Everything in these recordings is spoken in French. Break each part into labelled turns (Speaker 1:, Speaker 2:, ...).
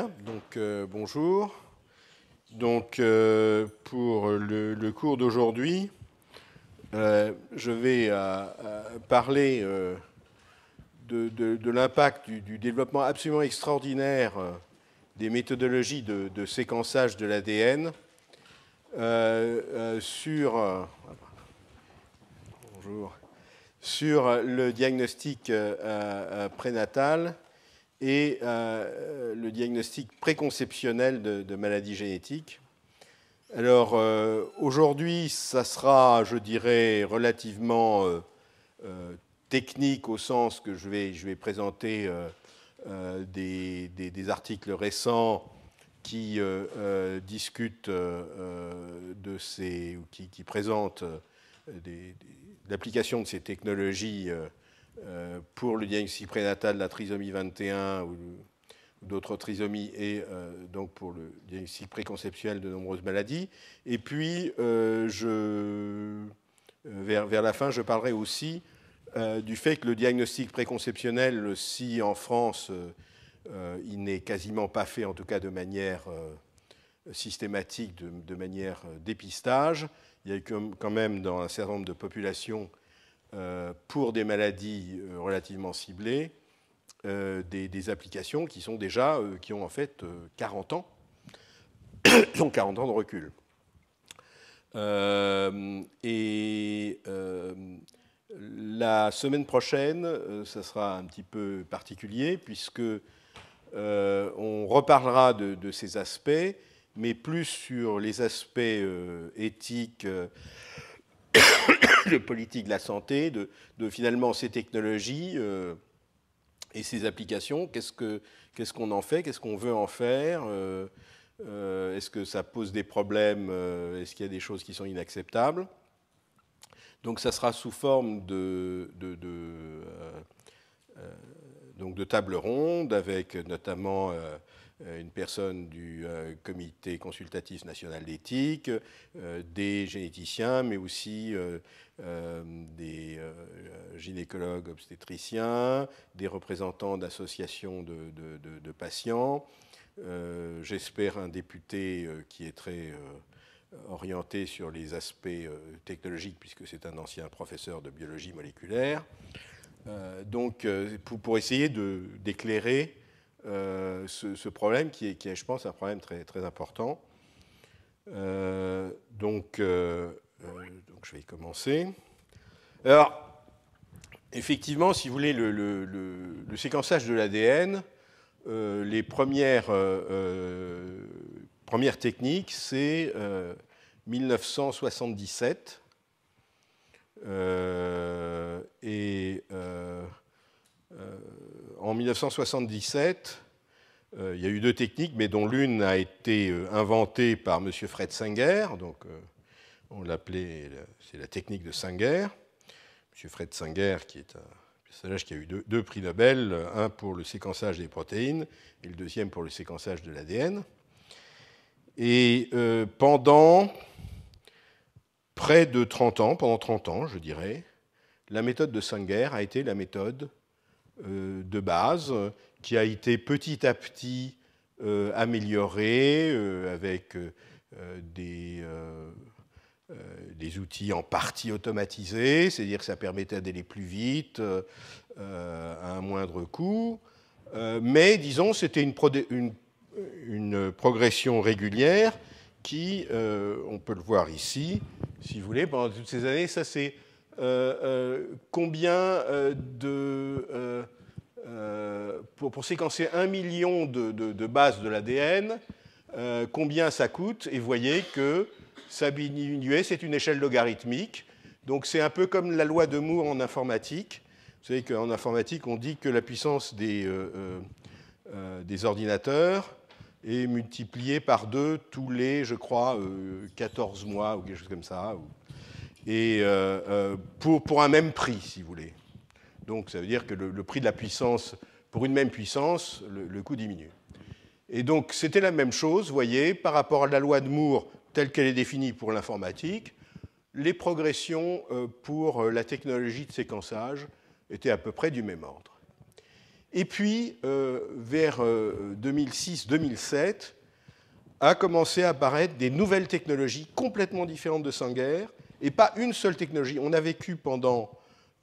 Speaker 1: donc euh, bonjour. Donc euh, pour le, cours d'aujourd'hui, euh, je vais parler de, l'impact du, développement absolument extraordinaire des méthodologies de, séquençage de l'ADN sur le diagnostic prénatal et euh, euh, le diagnostic préconceptionnel de, maladies génétiques. Alors euh, aujourd'hui, ça sera, je dirais, relativement technique au sens que je vais, je vais présenter des, articles récents qui discutent de ces, qui, qui présentent l'application de ces technologies euh, pour le diagnostic prénatal de la trisomie 21 ou d'autres trisomies et euh, donc pour le diagnostic préconceptuel de nombreuses maladies. Et puis, euh, je, vers, la fin, je parlerai aussi du fait que le diagnostic préconceptionnel, si en France il n'est quasiment pas fait, en tout cas de manière systématique, de, de manière dépistage, il y a quand même dans un certain nombre de populations euh, pour des maladies euh, relativement ciblées, euh, des, applications qui sont déjà, qui ont en fait 40 ans, 40 ans de recul. et la semaine prochaine, ça sera un petit peu particulier puisque on reparlera de, de, ces aspects, mais plus sur les aspects éthiques de politique de la santé, de, finalement ces technologies euh, et ces applications. Qu'est-ce qu'on ce qu'on en fait Qu'est-ce qu'on veut en faire euh, euh, Est-ce que ça pose des problèmes Est-ce qu'il y a des choses qui sont inacceptables Donc ça sera sous forme de, de donc de table ronde avec notamment euh, une personne du euh, comité consultatif national d'éthique, euh, des généticiens, mais aussi des gynécologues obstétriciens, des représentants d'associations de, patients, j'espère un député qui est très orienté sur les aspects technologiques, puisque c'est un ancien professeur de biologie moléculaire. donc, pour, essayer d'éclairer euh, ce, problème qui est, qui est, je pense, un problème très, très important. Euh, donc, euh, donc, je vais y commencer. Alors, effectivement, si vous voulez, le, séquençage de l'ADN, les premières, premières techniques, c'est 1977. et euh, en 1977, euh, il y a eu deux techniques, mais dont l'une a été euh, inventée par M. Fred Singer, donc on l'appelait, c'est la technique de Singer. M. Fred Singer, qui est un personnage qui a eu deux, prix Nobel, un pour le séquençage des protéines et le deuxième pour le séquençage de l'ADN. Et pendant près de 30 ans, pendant 30 ans, je dirais, la méthode de Singer a été la méthode euh, de base qui a été petit à petit euh, amélioré euh, avec des, des, outils en partie automatisés, c'est-à-dire que ça permettait d'aller plus vite à un moindre coût. mais disons, c'était une, une, une, progression régulière qui, on peut le voir ici, si vous voulez, pendant toutes ces années, ça c'est euh, euh, combien euh, de... Pour, séquencer un million de, bases de l'ADN, combien ça coûte, et voyez que ça diminuait, c'est une échelle logarithmique. Donc c'est un peu comme la loi de Moore en informatique. Vous savez qu'en informatique, on dit que la puissance des, des ordinateurs est multipliée par deux tous les, je crois, 14 mois ou quelque chose comme ça, ou et euh, euh, pour, un même prix, si vous voulez. Donc ça veut dire que le, prix de la puissance, pour une même puissance, le, le coût diminue. Et donc c'était la même chose, vous voyez, par rapport à la loi de Moore telle qu'elle est définie pour l'informatique, les progressions euh, pour la technologie de séquençage étaient à peu près du même ordre. Et puis, vers 2006-2007, a commencé à apparaître des nouvelles technologies complètement différentes de Sanger, et pas une seule technologie. On a vécu pendant,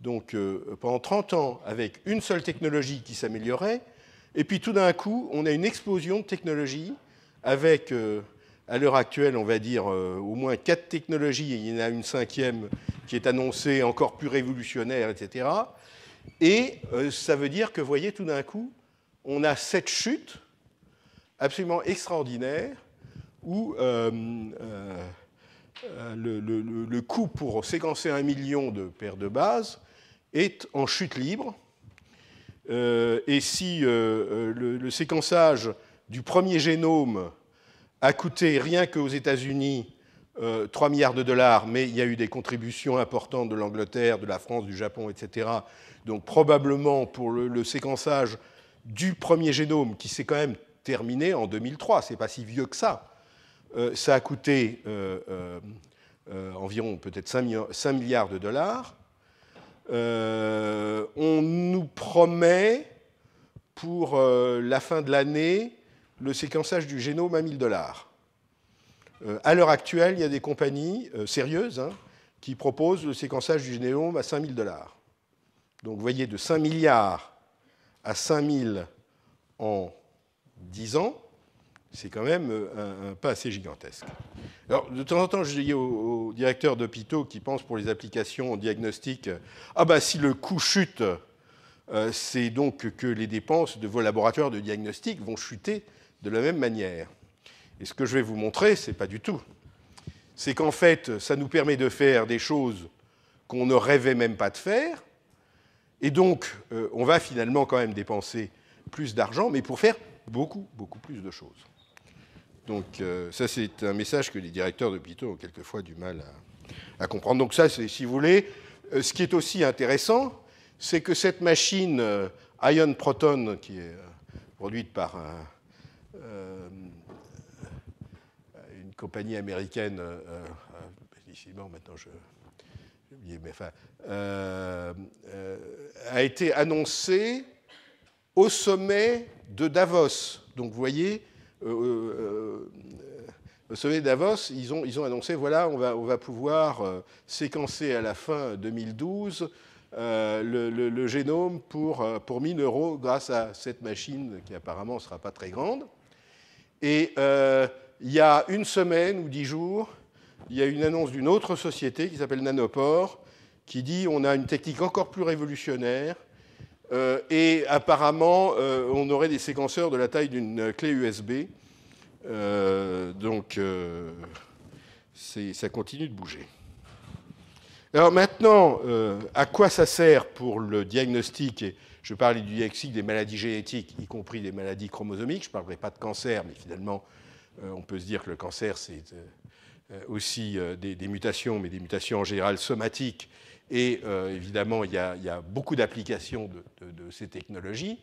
Speaker 1: donc, euh, pendant 30 ans avec une seule technologie qui s'améliorait, et puis tout d'un coup, on a une explosion de technologies avec, euh, à l'heure actuelle, on va dire, euh, au moins quatre technologies, il y en a une cinquième qui est annoncée encore plus révolutionnaire, etc. Et ça veut dire que, vous voyez, tout d'un coup, on a cette chute absolument extraordinaire où euh, le, coût pour séquencer un million de paires de bases est en chute libre. Euh, et si euh, le, séquençage du premier génome a coûté rien qu'aux États-Unis 3 milliards de dollars, mais il y a eu des contributions importantes de l'Angleterre, de la France, du Japon, etc. Donc probablement pour le, le séquençage du premier génome, qui s'est quand même terminé en 2003, c'est pas si vieux que ça, euh, ça a coûté euh, euh, environ peut-être 5, milliards de dollars. on nous promet pour la fin de l'année le séquençage du génome à 1000 dollars. à l'heure actuelle, il y a des compagnies sérieuses hein, qui proposent le séquençage du génome à 5000 dollars. Donc vous voyez, de 5 milliards à 5000 en 10 ans, c'est quand même euh, un, pas assez gigantesque. Alors, de temps en temps, je dis aux, directeurs d'hôpitaux qui pensent pour les applications diagnostiques Ah, ben, si le coût chute, euh, c'est donc que les dépenses de vos laboratoires de diagnostic vont chuter de la même manière. Et ce que je vais vous montrer, c'est pas du tout. C'est qu'en fait, ça nous permet de faire des choses qu'on ne rêvait même pas de faire. Et donc, euh, on va finalement quand même dépenser plus d'argent, mais pour faire beaucoup, beaucoup plus de choses. Donc euh, ça, c'est un message que les directeurs d'hôpitaux ont quelquefois du mal à, comprendre. Donc ça, c'est, si vous voulez, euh, ce qui est aussi intéressant, c'est que cette machine euh, Ion Proton, qui est produite par une compagnie américaine, maintenant je, a été annoncée au sommet de Davos. Donc vous voyez, euh, euh, euh, au sommet de Davos, ils ont, annoncé, voilà, on va, pouvoir séquencer à la fin 2012 le, génome pour, pour 1000 euros grâce à cette machine qui apparemment ne sera pas très grande. Et il y a une semaine ou dix jours, il y a une annonce d'une autre société qui s'appelle Nanopore qui dit on a une technique encore plus révolutionnaire euh, et apparemment, euh, on aurait des séquenceurs de la taille d'une clé USB. Euh, donc, ça continue de bouger. Alors maintenant, à quoi ça sert pour le diagnostic Je parlais du diagnostic des maladies génétiques, y compris des maladies chromosomiques. Je ne parlerai pas de cancer, mais finalement, on peut se dire que le cancer, c'est aussi des, des, mutations, mais des mutations en général somatiques et euh, évidemment, il y, a, beaucoup d'applications de, ces technologies.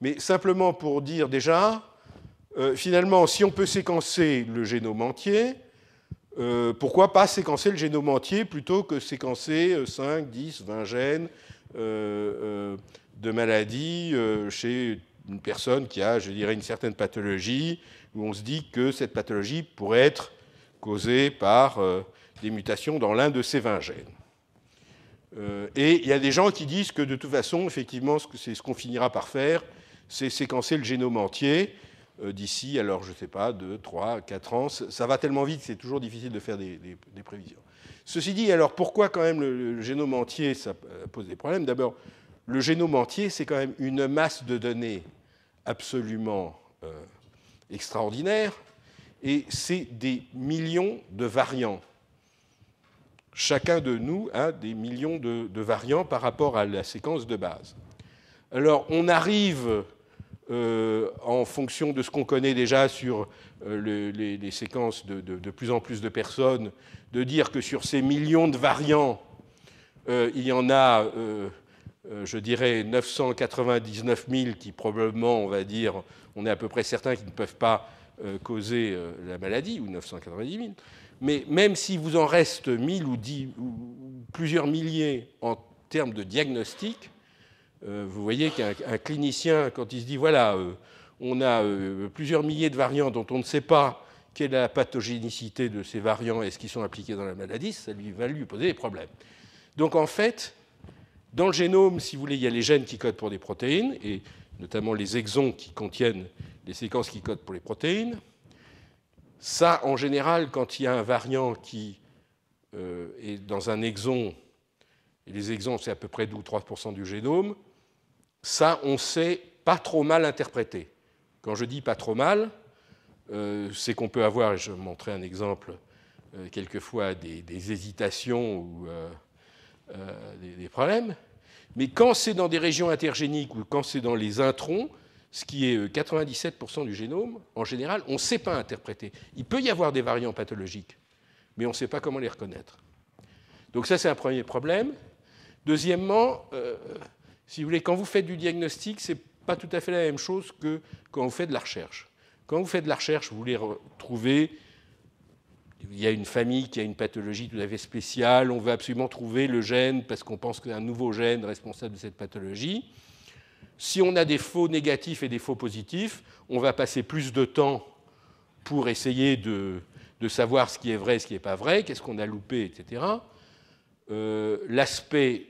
Speaker 1: Mais simplement pour dire déjà, euh, finalement, si on peut séquencer le génome entier, euh, pourquoi pas séquencer le génome entier plutôt que séquencer 5, 10, 20 gènes de maladie chez une personne qui a, je dirais, une certaine pathologie, où on se dit que cette pathologie pourrait être causée par des mutations dans l'un de ces 20 gènes. Euh, et il y a des gens qui disent que de toute façon, effectivement, c'est ce qu'on finira par faire, c'est séquencer le génome entier euh, d'ici, alors je ne sais pas, 2, 3, 4 ans. Ça va tellement vite, c'est toujours difficile de faire des, prévisions. Ceci dit, alors pourquoi quand même le, génome entier, ça euh, pose des problèmes D'abord, le génome entier, c'est quand même une masse de données absolument extraordinaire, et c'est des millions de variants chacun de nous a des millions de, variants par rapport à la séquence de base. Alors on arrive, euh, en fonction de ce qu'on connaît déjà sur euh, les, séquences de, de, plus en plus de personnes, de dire que sur ces millions de variants, euh, il y en a, je dirais, 999 000 qui probablement, on va dire, on est à peu près certain qu'ils ne peuvent pas causer la maladie, ou 990 000 mais même s'il vous en reste 1000 ou, plusieurs milliers en termes de diagnostic, euh, vous voyez qu'un clinicien, quand il se dit, voilà, euh, on a euh, plusieurs milliers de variants dont on ne sait pas quelle est la pathogénicité de ces variants et ce qui sont impliqués dans la maladie, ça lui va lui poser des problèmes. Donc en fait, dans le génome, si vous voulez, il y a les gènes qui codent pour des protéines, et notamment les exons qui contiennent les séquences qui codent pour les protéines. Ça, en général, quand il y a un variant qui euh, est dans un exon, et les exons, c'est à peu près 2 ou 3 du génome, ça, on sait pas trop mal interpréter. Quand je dis pas trop mal, euh, c'est qu'on peut avoir, et je montrer un exemple euh, quelquefois, des, hésitations ou des problèmes, mais quand c'est dans des régions intergéniques ou quand c'est dans les introns, ce qui est 97% euh, du génome, en général, on ne sait pas interpréter. Il peut y avoir des variants pathologiques, mais on ne sait pas comment les reconnaître. Donc ça, c'est un premier problème. Deuxièmement, euh, si vous voulez, quand vous faites du diagnostic, ce n'est pas tout à fait la même chose que quand vous faites de la recherche. Quand vous faites de la recherche, vous voulez trouver il y a une famille qui a une pathologie tout à fait spéciale, on veut absolument trouver le gène parce qu'on pense qu'il y a un nouveau gène responsable de cette pathologie. Si on a des faux négatifs et des faux positifs, on va passer plus de temps pour essayer de, savoir ce qui est vrai, ce qui n'est pas vrai, qu'est-ce qu'on a loupé, etc. Euh, l'aspect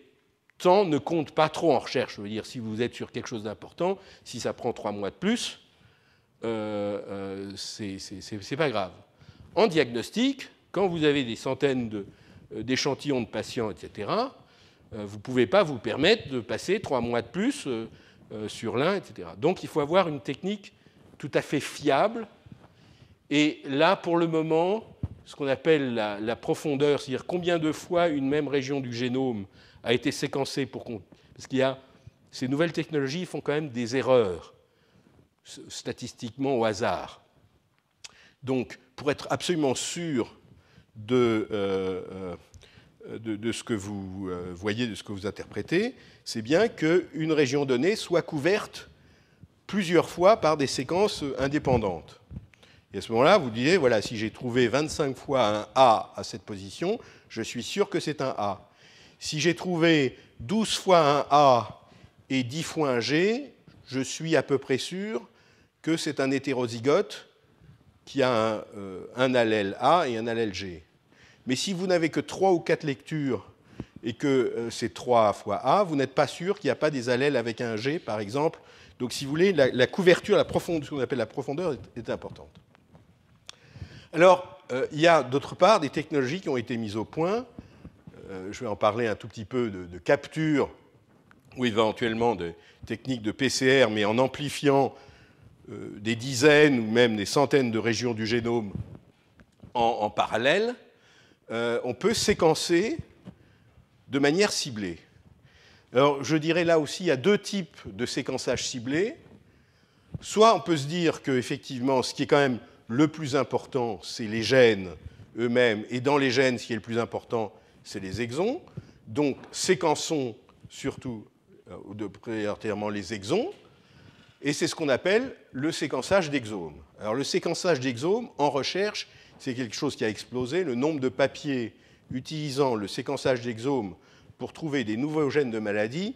Speaker 1: temps ne compte pas trop en recherche. Je veux dire, si vous êtes sur quelque chose d'important, si ça prend trois mois de plus, euh, euh, ce n'est c'est pas grave. En diagnostic, quand vous avez des centaines d'échantillons de, de, patients, etc., vous ne pouvez pas vous permettre de passer trois mois de plus euh, sur l'un, etc. Donc il faut avoir une technique tout à fait fiable. Et là, pour le moment, ce qu'on appelle la, profondeur, c'est-à-dire combien de fois une même région du génome a été séquencée pour qu'on... Parce qu'il y a... Ces nouvelles technologies font quand même des erreurs, statistiquement au hasard. Donc, pour être absolument sûr de... Euh, euh, euh, de, ce que vous euh, voyez, de ce que vous interprétez, c'est bien qu'une région donnée soit couverte plusieurs fois par des séquences indépendantes. Et à ce moment-là, vous dites voilà, si j'ai trouvé 25 fois un A à cette position, je suis sûr que c'est un A. Si j'ai trouvé 12 fois un A et 10 fois un G, je suis à peu près sûr que c'est un hétérozygote qui a un euh, allèle A et un allèle G. Mais si vous n'avez que trois ou quatre lectures et que euh, c'est 3 fois A, vous n'êtes pas sûr qu'il n'y a pas des allèles avec un G, par exemple. Donc, si vous voulez, la, couverture, la profondeur, ce qu'on appelle la profondeur, est, importante. Alors, euh, il y a d'autre part des technologies qui ont été mises au point. Euh, je vais en parler un tout petit peu de, capture ou éventuellement des techniques de PCR, mais en amplifiant des dizaines ou même des centaines de régions du génome en parallèle. Euh, on peut séquencer de manière ciblée. Alors, je dirais là aussi, il y a deux types de séquençage ciblé. Soit on peut se dire qu'effectivement, ce qui est quand même le plus important, c'est les gènes eux-mêmes, et dans les gènes, ce qui est le plus important, c'est les exons. Donc, séquençons surtout, ou euh, de prioritairement, les exons, et c'est ce qu'on appelle le séquençage d'exomes. Alors, le séquençage d'exomes, en recherche, c'est quelque chose qui a explosé. Le nombre de papiers utilisant le séquençage d'exomes pour trouver des nouveaux gènes de maladie,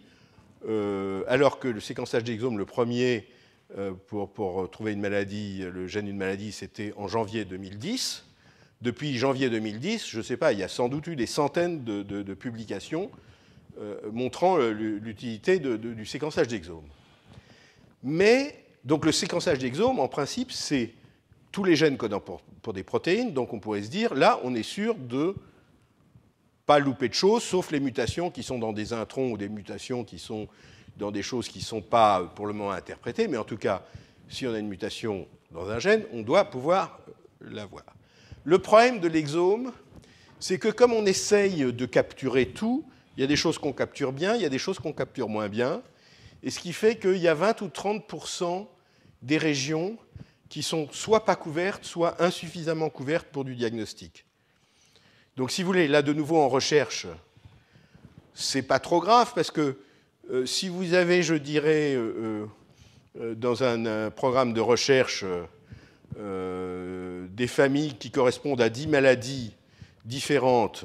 Speaker 1: euh, alors que le séquençage d'exomes, le premier euh, pour, trouver une maladie, le gène d'une maladie, c'était en janvier 2010. Depuis janvier 2010, je ne sais pas, il y a sans doute eu des centaines de, publications euh, montrant l'utilité du séquençage d'exomes. Mais, donc le séquençage d'exomes, en principe, c'est tous les gènes codant pour, des protéines, donc on pourrait se dire, là, on est sûr de pas louper de choses, sauf les mutations qui sont dans des introns ou des mutations qui sont dans des choses qui ne sont pas pour le moment interprétées, mais en tout cas, si on a une mutation dans un gène, on doit pouvoir l'avoir. Le problème de l'exome, c'est que comme on essaye de capturer tout, il y a des choses qu'on capture bien, il y a des choses qu'on capture moins bien, et ce qui fait qu'il y a 20 ou 30 des régions qui sont soit pas couvertes, soit insuffisamment couvertes pour du diagnostic. Donc si vous voulez, là de nouveau en recherche, c'est pas trop grave parce que euh, si vous avez, je dirais, euh, euh, dans un, programme de recherche des familles qui correspondent à 10 maladies différentes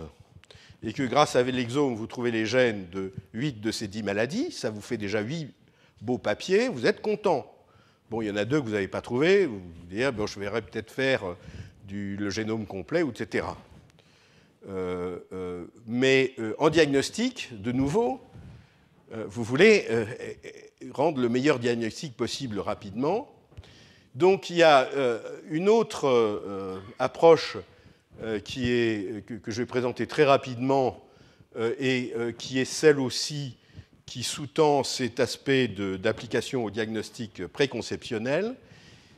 Speaker 1: et que grâce à l'exome, vous trouvez les gènes de 8 de ces 10 maladies, ça vous fait déjà huit beaux papiers, vous êtes content. Bon, il y en a deux que vous n'avez pas trouvé. Vous vous dites, ah, ben, je verrai peut-être faire euh, du, le génome complet, etc. Euh, euh, mais en diagnostic, de nouveau, vous voulez rendre le meilleur diagnostic possible rapidement. Donc il y a une autre approche qui est, que, je vais présenter très rapidement et qui est celle aussi qui sous-tend cet aspect d'application au diagnostic préconceptionnel,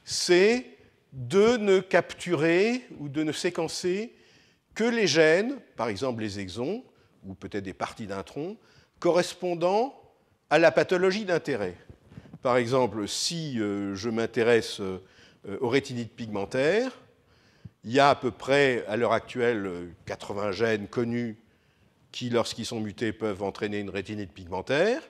Speaker 1: c'est de ne capturer ou de ne séquencer que les gènes, par exemple les exons, ou peut-être des parties d'un tronc, correspondant à la pathologie d'intérêt. Par exemple, si euh, je m'intéresse euh, aux rétinites pigmentaires, il y a à peu près, à l'heure actuelle, 80 euh, gènes connus qui, lorsqu'ils sont mutés, peuvent entraîner une rétinite pigmentaire.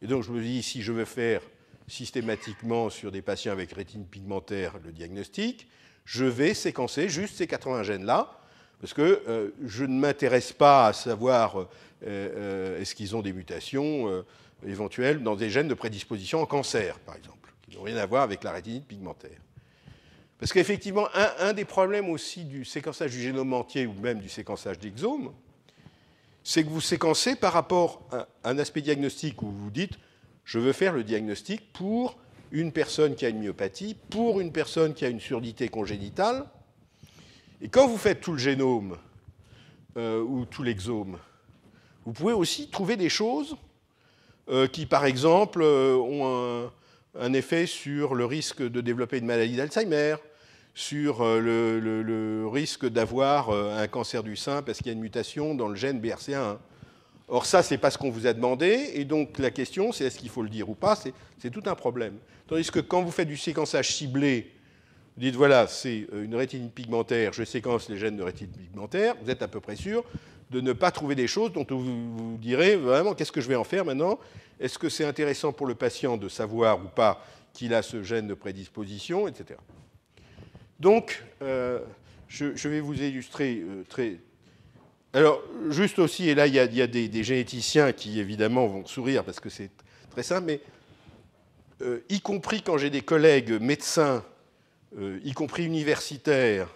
Speaker 1: Et donc je me dis, si je veux faire systématiquement sur des patients avec rétine pigmentaire le diagnostic, je vais séquencer juste ces 80 gènes-là, parce que euh, je ne m'intéresse pas à savoir euh, euh, est-ce qu'ils ont des mutations éventuelles dans des gènes de prédisposition en cancer, par exemple, qui n'ont rien à voir avec la rétinite pigmentaire. Parce qu'effectivement, un, un, des problèmes aussi du séquençage du génome entier ou même du séquençage d'exomes, c'est que vous séquencez par rapport à un aspect diagnostique où vous dites je veux faire le diagnostic pour une personne qui a une myopathie, pour une personne qui a une surdité congénitale. Et quand vous faites tout le génome euh, ou tout l'exome, vous pouvez aussi trouver des choses euh, qui, par exemple, euh, ont un, effet sur le risque de développer une maladie d'Alzheimer, sur euh, le, risque d'avoir euh, un cancer du sein parce qu'il y a une mutation dans le gène BRCA1. Or ça, ce n'est pas ce qu'on vous a demandé, et donc la question, c'est est-ce qu'il faut le dire ou pas, c'est tout un problème. Tandis que quand vous faites du séquençage ciblé, vous dites voilà, c'est euh, une rétine pigmentaire, je séquence les gènes de rétine pigmentaire, vous êtes à peu près sûr de ne pas trouver des choses dont vous vous direz vraiment qu'est-ce que je vais en faire maintenant Est-ce que c'est intéressant pour le patient de savoir ou pas qu'il a ce gène de prédisposition, etc. Donc, euh, je, vais vous illustrer euh, très. Alors, juste aussi, et là, il y a, des, généticiens qui, évidemment, vont sourire parce que c'est très simple, mais euh, y compris quand j'ai des collègues médecins, y compris universitaires,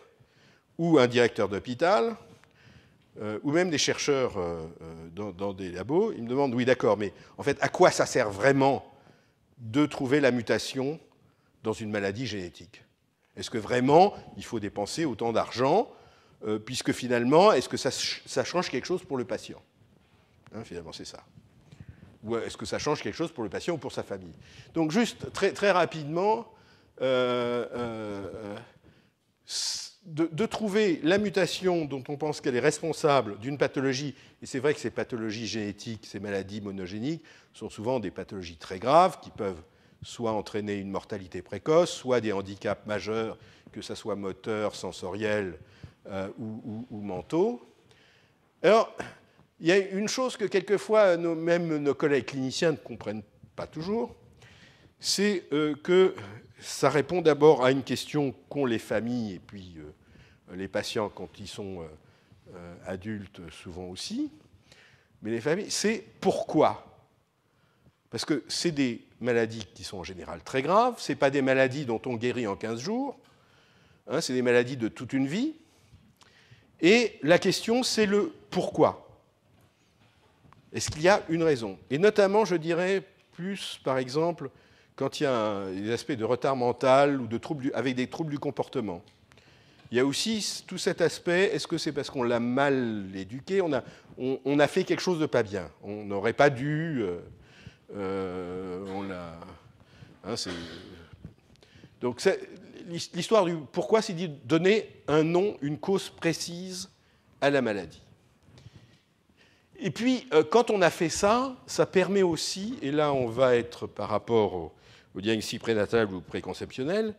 Speaker 1: ou un directeur d'hôpital, ou même des chercheurs dans, des labos, ils me demandent oui, d'accord, mais en fait, à quoi ça sert vraiment de trouver la mutation dans une maladie génétique est-ce que vraiment il faut dépenser autant d'argent euh, Puisque finalement, est-ce que ça, change quelque chose pour le patient hein, Finalement, c'est ça. Ou euh, est-ce que ça change quelque chose pour le patient ou pour sa famille Donc juste très, très rapidement, euh, de, trouver la mutation dont on pense qu'elle est responsable d'une pathologie, et c'est vrai que ces pathologies génétiques, ces maladies monogéniques, sont souvent des pathologies très graves qui peuvent soit entraîner une mortalité précoce, soit des handicaps majeurs, que ce soit moteur, sensoriel euh, ou, mentaux. Alors, il y a une chose que quelquefois même nos collègues cliniciens ne comprennent pas toujours, c'est euh, que ça répond d'abord à une question qu'ont les familles et puis euh, les patients quand ils sont adultes souvent aussi, mais les familles, c'est pourquoi parce que c'est des maladies qui sont en général très graves, ce pas des maladies dont on guérit en 15 jours, hein, c'est des maladies de toute une vie. Et la question, c'est le pourquoi. Est-ce qu'il y a une raison Et notamment, je dirais plus, par exemple, quand il y a des aspects de retard mental ou de troubles avec des troubles du comportement. Il y a aussi tout cet aspect, est-ce que c'est parce qu'on l'a mal éduqué, on a, fait quelque chose de pas bien, on n'aurait pas dû... Euh, euh, hein, donc l'histoire du pourquoi c'est dit donner un nom, une cause précise à la maladie. Et puis, euh, quand on a fait ça, ça permet aussi, et là on va être par rapport au, diagnostic prénatal ou préconceptionnel,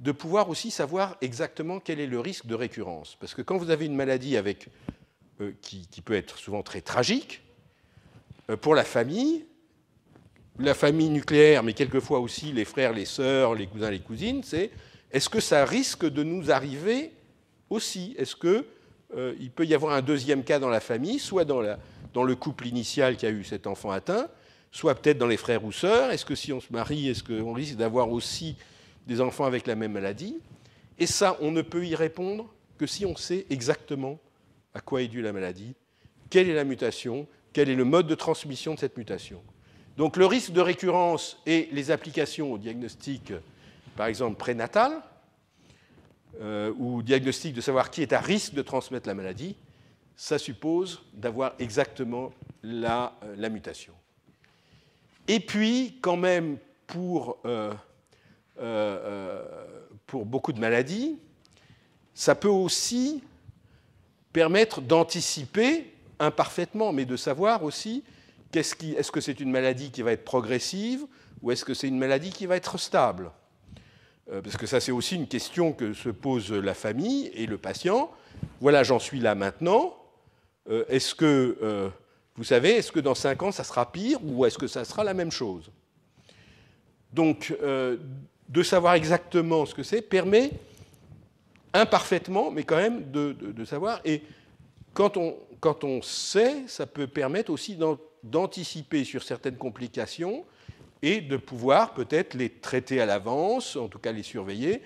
Speaker 1: de pouvoir aussi savoir exactement quel est le risque de récurrence. Parce que quand vous avez une maladie avec, euh, qui, peut être souvent très tragique, pour la famille, la famille nucléaire, mais quelquefois aussi les frères, les sœurs, les cousins, les cousines, c'est est-ce que ça risque de nous arriver aussi Est-ce qu'il euh, il peut y avoir un deuxième cas dans la famille, soit dans, dans le couple initial qui a eu cet enfant atteint, soit peut-être dans les frères ou sœurs Est-ce que si on se marie, est-ce qu'on risque d'avoir aussi des enfants avec la même maladie Et ça, on ne peut y répondre que si on sait exactement à quoi est due la maladie, quelle est la mutation, quel est le mode de transmission de cette mutation. Donc le risque de récurrence et les applications au diagnostic, par exemple prénatal, euh, ou diagnostic de savoir qui est à risque de transmettre la maladie, ça suppose d'avoir exactement la, euh, mutation. Et puis, quand même, euh, pour beaucoup de maladies, ça peut aussi permettre d'anticiper, imparfaitement, mais de savoir aussi est-ce que c'est une maladie qui va être progressive ou est-ce que c'est une maladie qui va être stable euh, Parce que ça, c'est aussi une question que se pose la famille et le patient. Voilà, j'en suis là maintenant. Euh, est-ce que, euh, vous savez, est-ce que dans 5 ans, ça sera pire ou est-ce que ça sera la même chose Donc, de savoir exactement ce que c'est permet imparfaitement, mais quand même de, savoir. Et quand on, quand on sait, ça peut permettre aussi d'anticiper sur certaines complications et de pouvoir peut-être les traiter à l'avance, en tout cas les surveiller.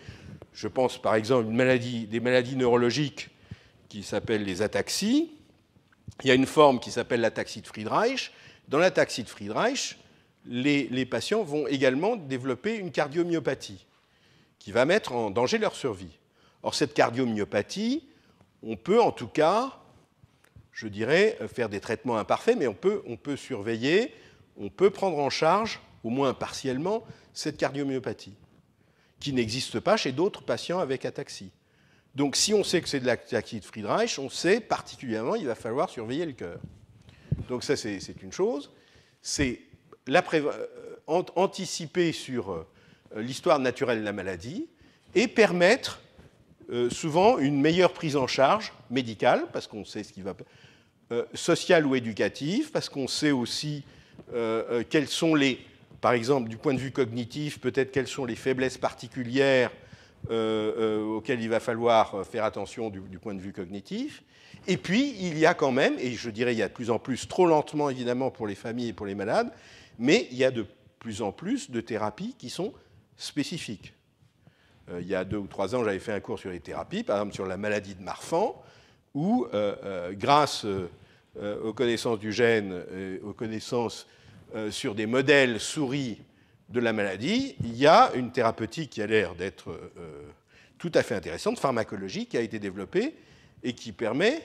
Speaker 1: Je pense par exemple une maladie, des maladies neurologiques qui s'appellent les ataxies. Il y a une forme qui s'appelle l'ataxie de Friedreich. Dans l'ataxie de Friedreich, les, patients vont également développer une cardiomyopathie qui va mettre en danger leur survie. Or, cette cardiomyopathie, on peut en tout cas je dirais, euh, faire des traitements imparfaits, mais on peut, surveiller, on peut prendre en charge, au moins partiellement, cette cardiomyopathie, qui n'existe pas chez d'autres patients avec ataxie. Donc si on sait que c'est de l'ataxie de Friedreich, on sait particulièrement qu'il va falloir surveiller le cœur. Donc ça, c'est une chose. C'est euh, anticiper sur euh, l'histoire naturelle de la maladie et permettre souvent une meilleure prise en charge médicale, parce qu'on sait ce qui va euh, social ou éducatif, parce qu'on sait aussi euh, euh, quelles sont les, par exemple, du point de vue cognitif, peut-être quelles sont les faiblesses particulières euh, auxquelles il va falloir faire attention du, point de vue cognitif. Et puis, il y a quand même, et je dirais il y a de plus en plus, trop lentement évidemment pour les familles et pour les malades, mais il y a de plus en plus de thérapies qui sont spécifiques. il y a deux ou trois ans, j'avais fait un cours sur les thérapies, par exemple sur la maladie de Marfan, où, grâce euh, aux connaissances du gène, aux connaissances euh, sur des modèles souris de la maladie, il y a une thérapeutique qui a l'air d'être euh, tout à fait intéressante, pharmacologique, qui a été développée et qui permet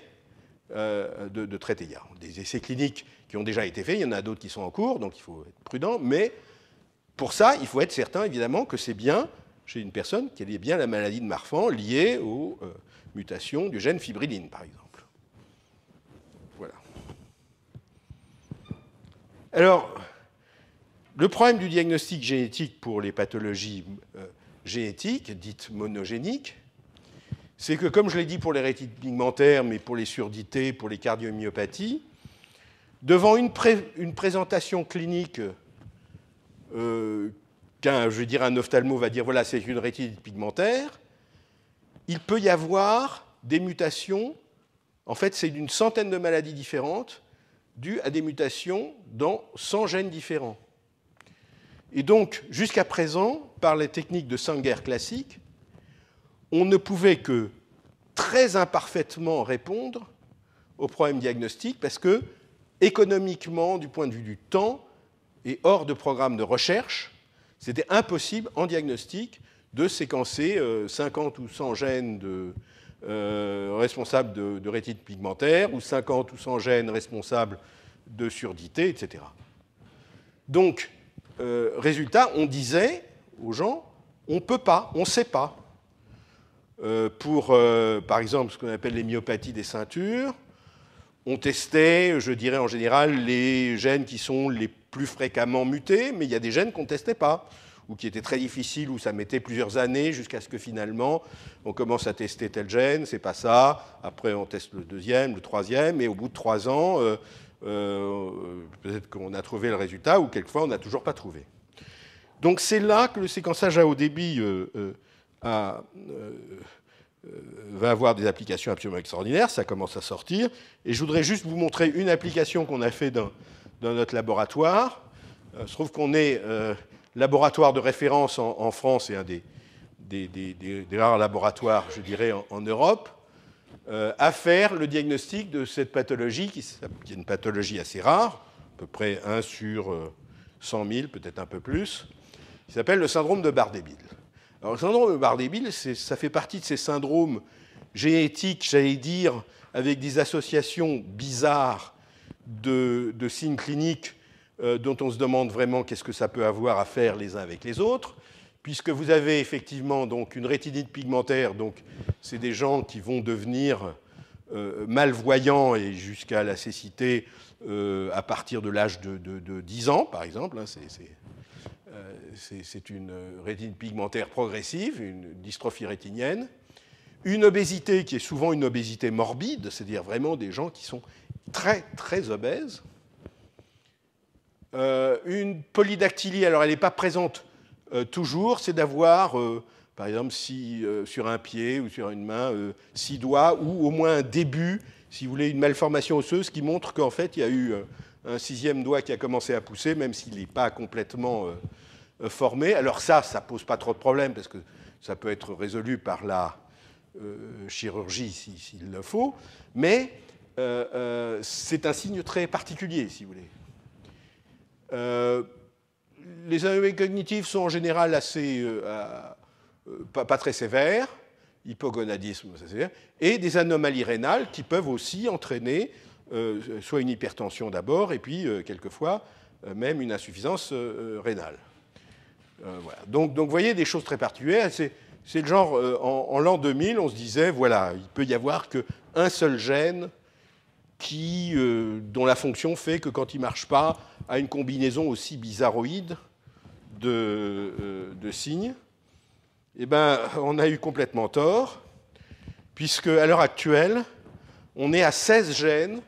Speaker 1: de, traiter. Il des essais cliniques qui ont déjà été faits, il y en a d'autres qui sont en cours, donc il faut être prudent, mais pour ça, il faut être certain, évidemment, que c'est bien chez une personne qu'elle ait bien la maladie de Marfan liée aux mutations du gène fibrilline, par exemple. Alors, le problème du diagnostic génétique pour les pathologies euh, génétiques, dites monogéniques, c'est que, comme je l'ai dit pour les rétines pigmentaires, mais pour les surdités, pour les cardiomyopathies, devant une, présentation clinique euh, qu'un, je veux dire, un ophtalmo va dire, voilà, c'est une rétine pigmentaire, il peut y avoir des mutations. En fait, c'est d'une centaine de maladies différentes due à des mutations dans 100 gènes différents. Et donc, jusqu'à présent, par les techniques de Sanger classiques, on ne pouvait que très imparfaitement répondre aux problèmes diagnostique parce que, économiquement, du point de vue du temps et hors de programme de recherche, c'était impossible en diagnostic de séquencer 50 euh, ou 100 gènes de, euh, responsable responsables de, de rétine pigmentaire, ou 50 ou 100 gènes responsables de surdité, etc. Donc, euh, résultat, on disait aux gens, on ne peut pas, on ne sait pas. Euh, pour, par exemple, ce qu'on appelle les myopathies des ceintures, on testait, je dirais en général, les gènes qui sont les plus fréquemment mutés, mais il y a des gènes qu'on ne testait pas ou qui était très difficile, où ça mettait plusieurs années jusqu'à ce que finalement on commence à tester tel gène, c'est pas ça, après on teste le deuxième, le troisième, et au bout de trois ans, euh, euh, peut-être qu'on a trouvé le résultat, ou quelquefois on n'a toujours pas trouvé. Donc c'est là que le séquençage à haut débit va avoir des applications absolument extraordinaires, ça commence à sortir, et je voudrais juste vous montrer une application qu'on a fait dans, dans notre laboratoire. Il euh, se trouve qu'on est laboratoire de référence en, France et un des, rares laboratoires, je dirais, en, Europe, euh, à faire le diagnostic de cette pathologie, qui, est une pathologie assez rare, à peu près 1 sur 100 euh, 000, peut-être un peu plus, qui s'appelle le syndrome de bardet Alors, le syndrome de bardet ça fait partie de ces syndromes génétiques, j'allais dire, avec des associations bizarres de signes cliniques euh, dont on se demande vraiment qu'est-ce que ça peut avoir à faire les uns avec les autres, puisque vous avez effectivement donc une rétinite pigmentaire, donc c'est des gens qui vont devenir euh, malvoyants et jusqu'à la cécité euh, à partir de l'âge de, 10 ans, par exemple. Hein, c'est une rétine pigmentaire progressive, une dystrophie rétinienne. Une obésité qui est souvent une obésité morbide, c'est-à-dire vraiment des gens qui sont très très obèses. Euh, une polydactylie, alors elle n'est pas présente euh, toujours, c'est d'avoir, euh, par exemple, si, sur un pied ou sur une main, six doigts ou au moins un début, si vous voulez, une malformation osseuse qui montre qu'en fait, il y a eu un sixième doigt qui a commencé à pousser, même s'il n'est pas complètement formé. Alors ça, ça ne pose pas trop de problèmes parce que ça peut être résolu par la chirurgie s'il le faut, mais c'est un signe très particulier, si vous voulez. Euh, les anomalies cognitives sont en général assez, euh, euh, pas, très sévères, hypogonadisme, ça et des anomalies rénales qui peuvent aussi entraîner soit une hypertension d'abord, et puis quelquefois même une insuffisance rénale. Donc, vous voyez des choses très particulières. C'est, le genre, en, l'an 2000, on se disait, voilà, il peut y avoir qu'un seul gène qui, dont la fonction fait que quand il ne marche pas, à une combinaison aussi bizarroïde euh, de, signes, eh ben, on a eu complètement tort, puisque à l'heure actuelle, on est à 16 gènes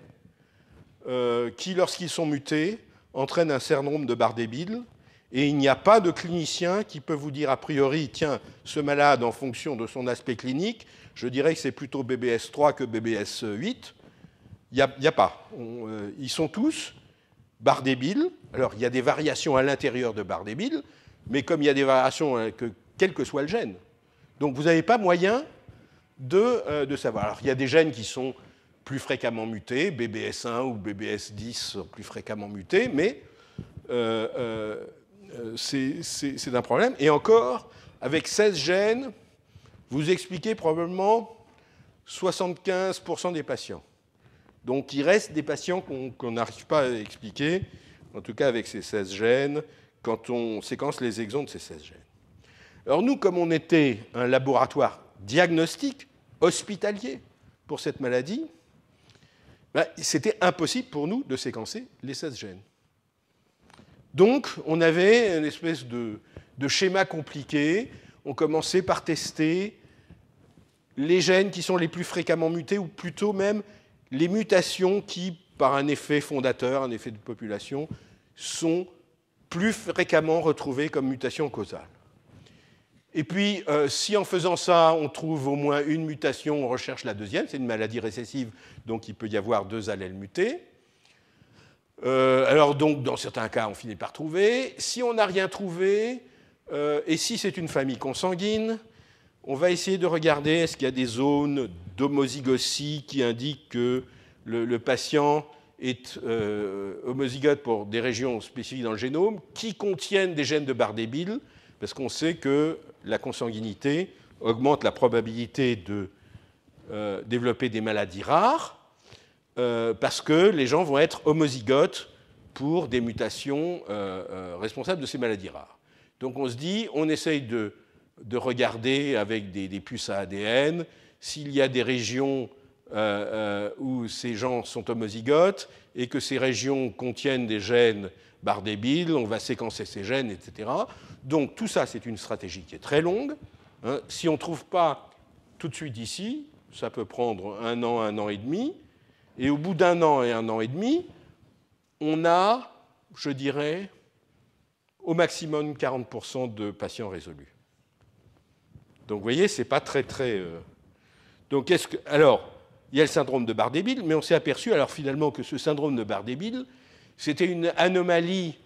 Speaker 1: euh, qui, lorsqu'ils sont mutés, entraînent un certain de barres débiles, et il n'y a pas de clinicien qui peut vous dire a priori, tiens, ce malade, en fonction de son aspect clinique, je dirais que c'est plutôt BBS3 que BBS8. Il n'y a, pas. Euh, ils sont tous débile, Alors, il y a des variations à l'intérieur de débile, mais comme il y a des variations, hein, que, quel que soit le gène. Donc, vous n'avez pas moyen euh, de, savoir. Alors, il y a des gènes qui sont plus fréquemment mutés, BBS1 ou BBS10 sont plus fréquemment mutés, mais euh, euh, c'est un problème. Et encore, avec 16 gènes, vous expliquez probablement 75% des patients. Donc il reste des patients qu'on n'arrive pas à expliquer, en tout cas avec ces 16 gènes, quand on séquence les exons de ces 16 gènes. Alors nous, comme on était un laboratoire diagnostique hospitalier pour cette maladie, ben, c'était impossible pour nous de séquencer les 16 gènes. Donc on avait une espèce de schéma compliqué. On commençait par tester les gènes qui sont les plus fréquemment mutés, ou plutôt même les mutations qui, par un effet fondateur, un effet de population, sont plus fréquemment retrouvées comme mutations causales. Et puis, euh, si en faisant ça, on trouve au moins une mutation, on recherche la deuxième, c'est une maladie récessive, donc il peut y avoir deux allèles mutés. Euh, alors donc, dans certains cas, on finit par trouver. Si on n'a rien trouvé, euh, et si c'est une famille consanguine, on va essayer de regarder est-ce qu'il y a des zones d'homozygosie qui indique que le, patient est euh, homozygote pour des régions spécifiques dans le génome qui contiennent des gènes de bar débile parce qu'on sait que la consanguinité augmente la probabilité de euh, développer des maladies rares, euh, parce que les gens vont être homozygotes pour des mutations responsables de ces maladies rares. Donc on se dit, on essaye de, regarder avec des puces à ADN, s'il y a des régions euh, euh, où ces gens sont homozygotes et que ces régions contiennent des gènes bardébiles, on va séquencer ces gènes, etc. Donc tout ça, c'est une stratégie qui est très longue. Hein. Si on ne trouve pas tout de suite ici, ça peut prendre un an, un an et demi. Et au bout d'un an et un an et demi, on a, je dirais, au maximum 40% de patients résolus. Donc vous voyez, ce n'est pas très très... Euh, donc, ce Alors, il y a le syndrome de bardet mais on s'est aperçu, alors finalement, que ce syndrome de bardet c'était une anomalie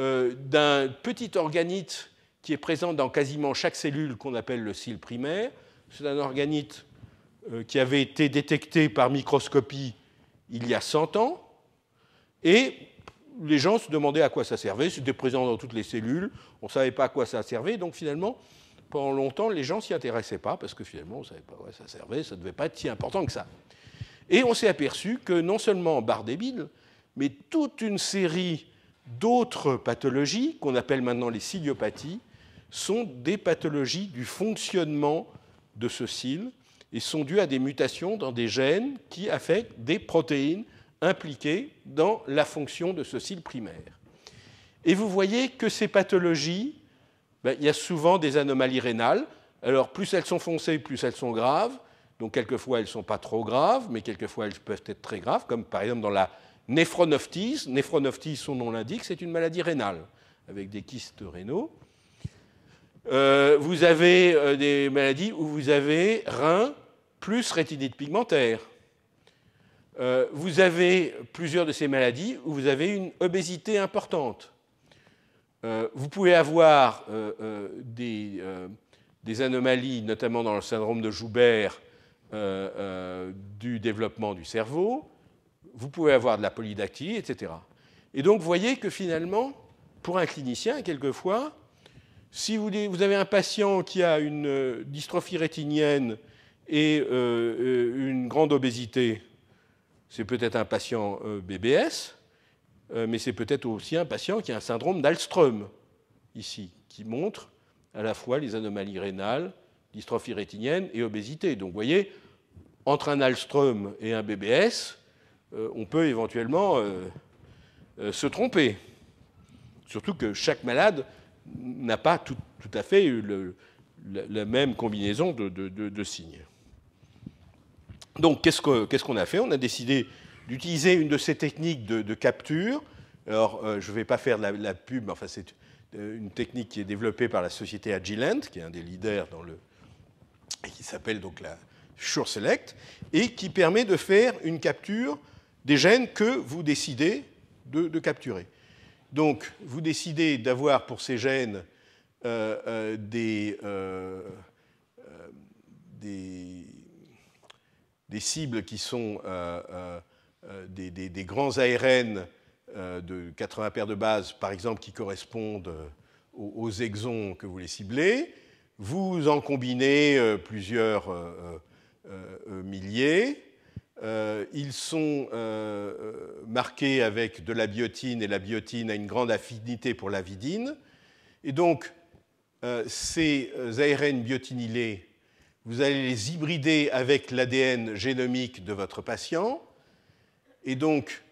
Speaker 1: euh, d'un petit organite qui est présent dans quasiment chaque cellule qu'on appelle le cil primaire. C'est un organite euh, qui avait été détecté par microscopie il y a 100 ans. Et les gens se demandaient à quoi ça servait. C'était présent dans toutes les cellules. On ne savait pas à quoi ça servait. Donc finalement, pendant longtemps, les gens s'y intéressaient pas parce que finalement, on ne savait pas à ça servait, ça ne devait pas être si important que ça. Et on s'est aperçu que non seulement barre débile, mais toute une série d'autres pathologies, qu'on appelle maintenant les ciliopathies, sont des pathologies du fonctionnement de ce cil et sont dues à des mutations dans des gènes qui affectent des protéines impliquées dans la fonction de ce cil primaire. Et vous voyez que ces pathologies ben, il y a souvent des anomalies rénales. Alors, plus elles sont foncées, plus elles sont graves. Donc, quelquefois, elles ne sont pas trop graves, mais quelquefois, elles peuvent être très graves, comme par exemple dans la néphronophtise. Néphronophtise, son nom l'indique, c'est une maladie rénale, avec des kystes rénaux. Euh, vous avez euh, des maladies où vous avez rein plus rétinite pigmentaire. Euh, vous avez plusieurs de ces maladies où vous avez une obésité importante. Euh, vous pouvez avoir euh, euh, des, anomalies, notamment dans le syndrome de Joubert, du développement du cerveau. Vous pouvez avoir de la polydactylie, etc. Et donc, vous voyez que finalement, pour un clinicien, quelquefois, si vous, avez un patient qui a une dystrophie rétinienne et une grande obésité, c'est peut-être un patient BBS. Euh, mais c'est peut-être aussi un patient qui a un syndrome d'Alström, ici, qui montre à la fois les anomalies rénales, dystrophie rétinienne et obésité. Donc vous voyez, entre un Alström et un BBS, euh, on peut éventuellement euh, se tromper. Surtout que chaque malade n'a pas tout, à fait le, la, même combinaison de, signes. Donc qu'est-ce qu'on a fait On a décidé d'utiliser une de ces techniques de, capture. Alors, euh, je ne vais pas faire de la, pub, mais enfin, c'est euh, une technique qui est développée par la société Agilent, qui est un des leaders dans le. et qui s'appelle donc la Sure Select, et qui permet de faire une capture des gènes que vous décidez de, capturer. Donc, vous décidez d'avoir pour ces gènes euh, des, des, des, cibles qui sont euh, des, grands ARN euh, de 80 paires de bases, par exemple, qui correspondent euh, aux, exons que vous voulez cibler. Vous en combinez plusieurs milliers. ils sont marqués avec de la biotine et la biotine a une grande affinité pour la vidine. Et donc, ces ARN biotinylés, vous allez les hybrider avec l'ADN génomique de votre patient et donc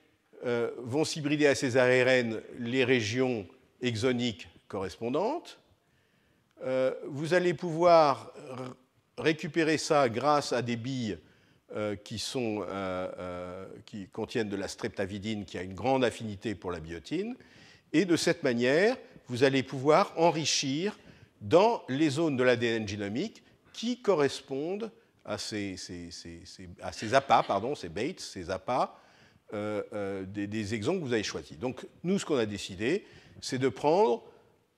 Speaker 1: euh, vont s'hybrider à ces ARN les régions exoniques correspondantes. Euh, vous allez pouvoir récupérer ça grâce à des billes euh, qui, sont, qui contiennent de la streptavidine qui a une grande affinité pour la biotine. Et de cette manière, vous allez pouvoir enrichir dans les zones de l'ADN génomique qui correspondent à ces, ces, à ces, pardon, ces Bates, ces APA, euh, euh, des, exemples que vous avez choisis. Donc, nous, ce qu'on a décidé, c'est de prendre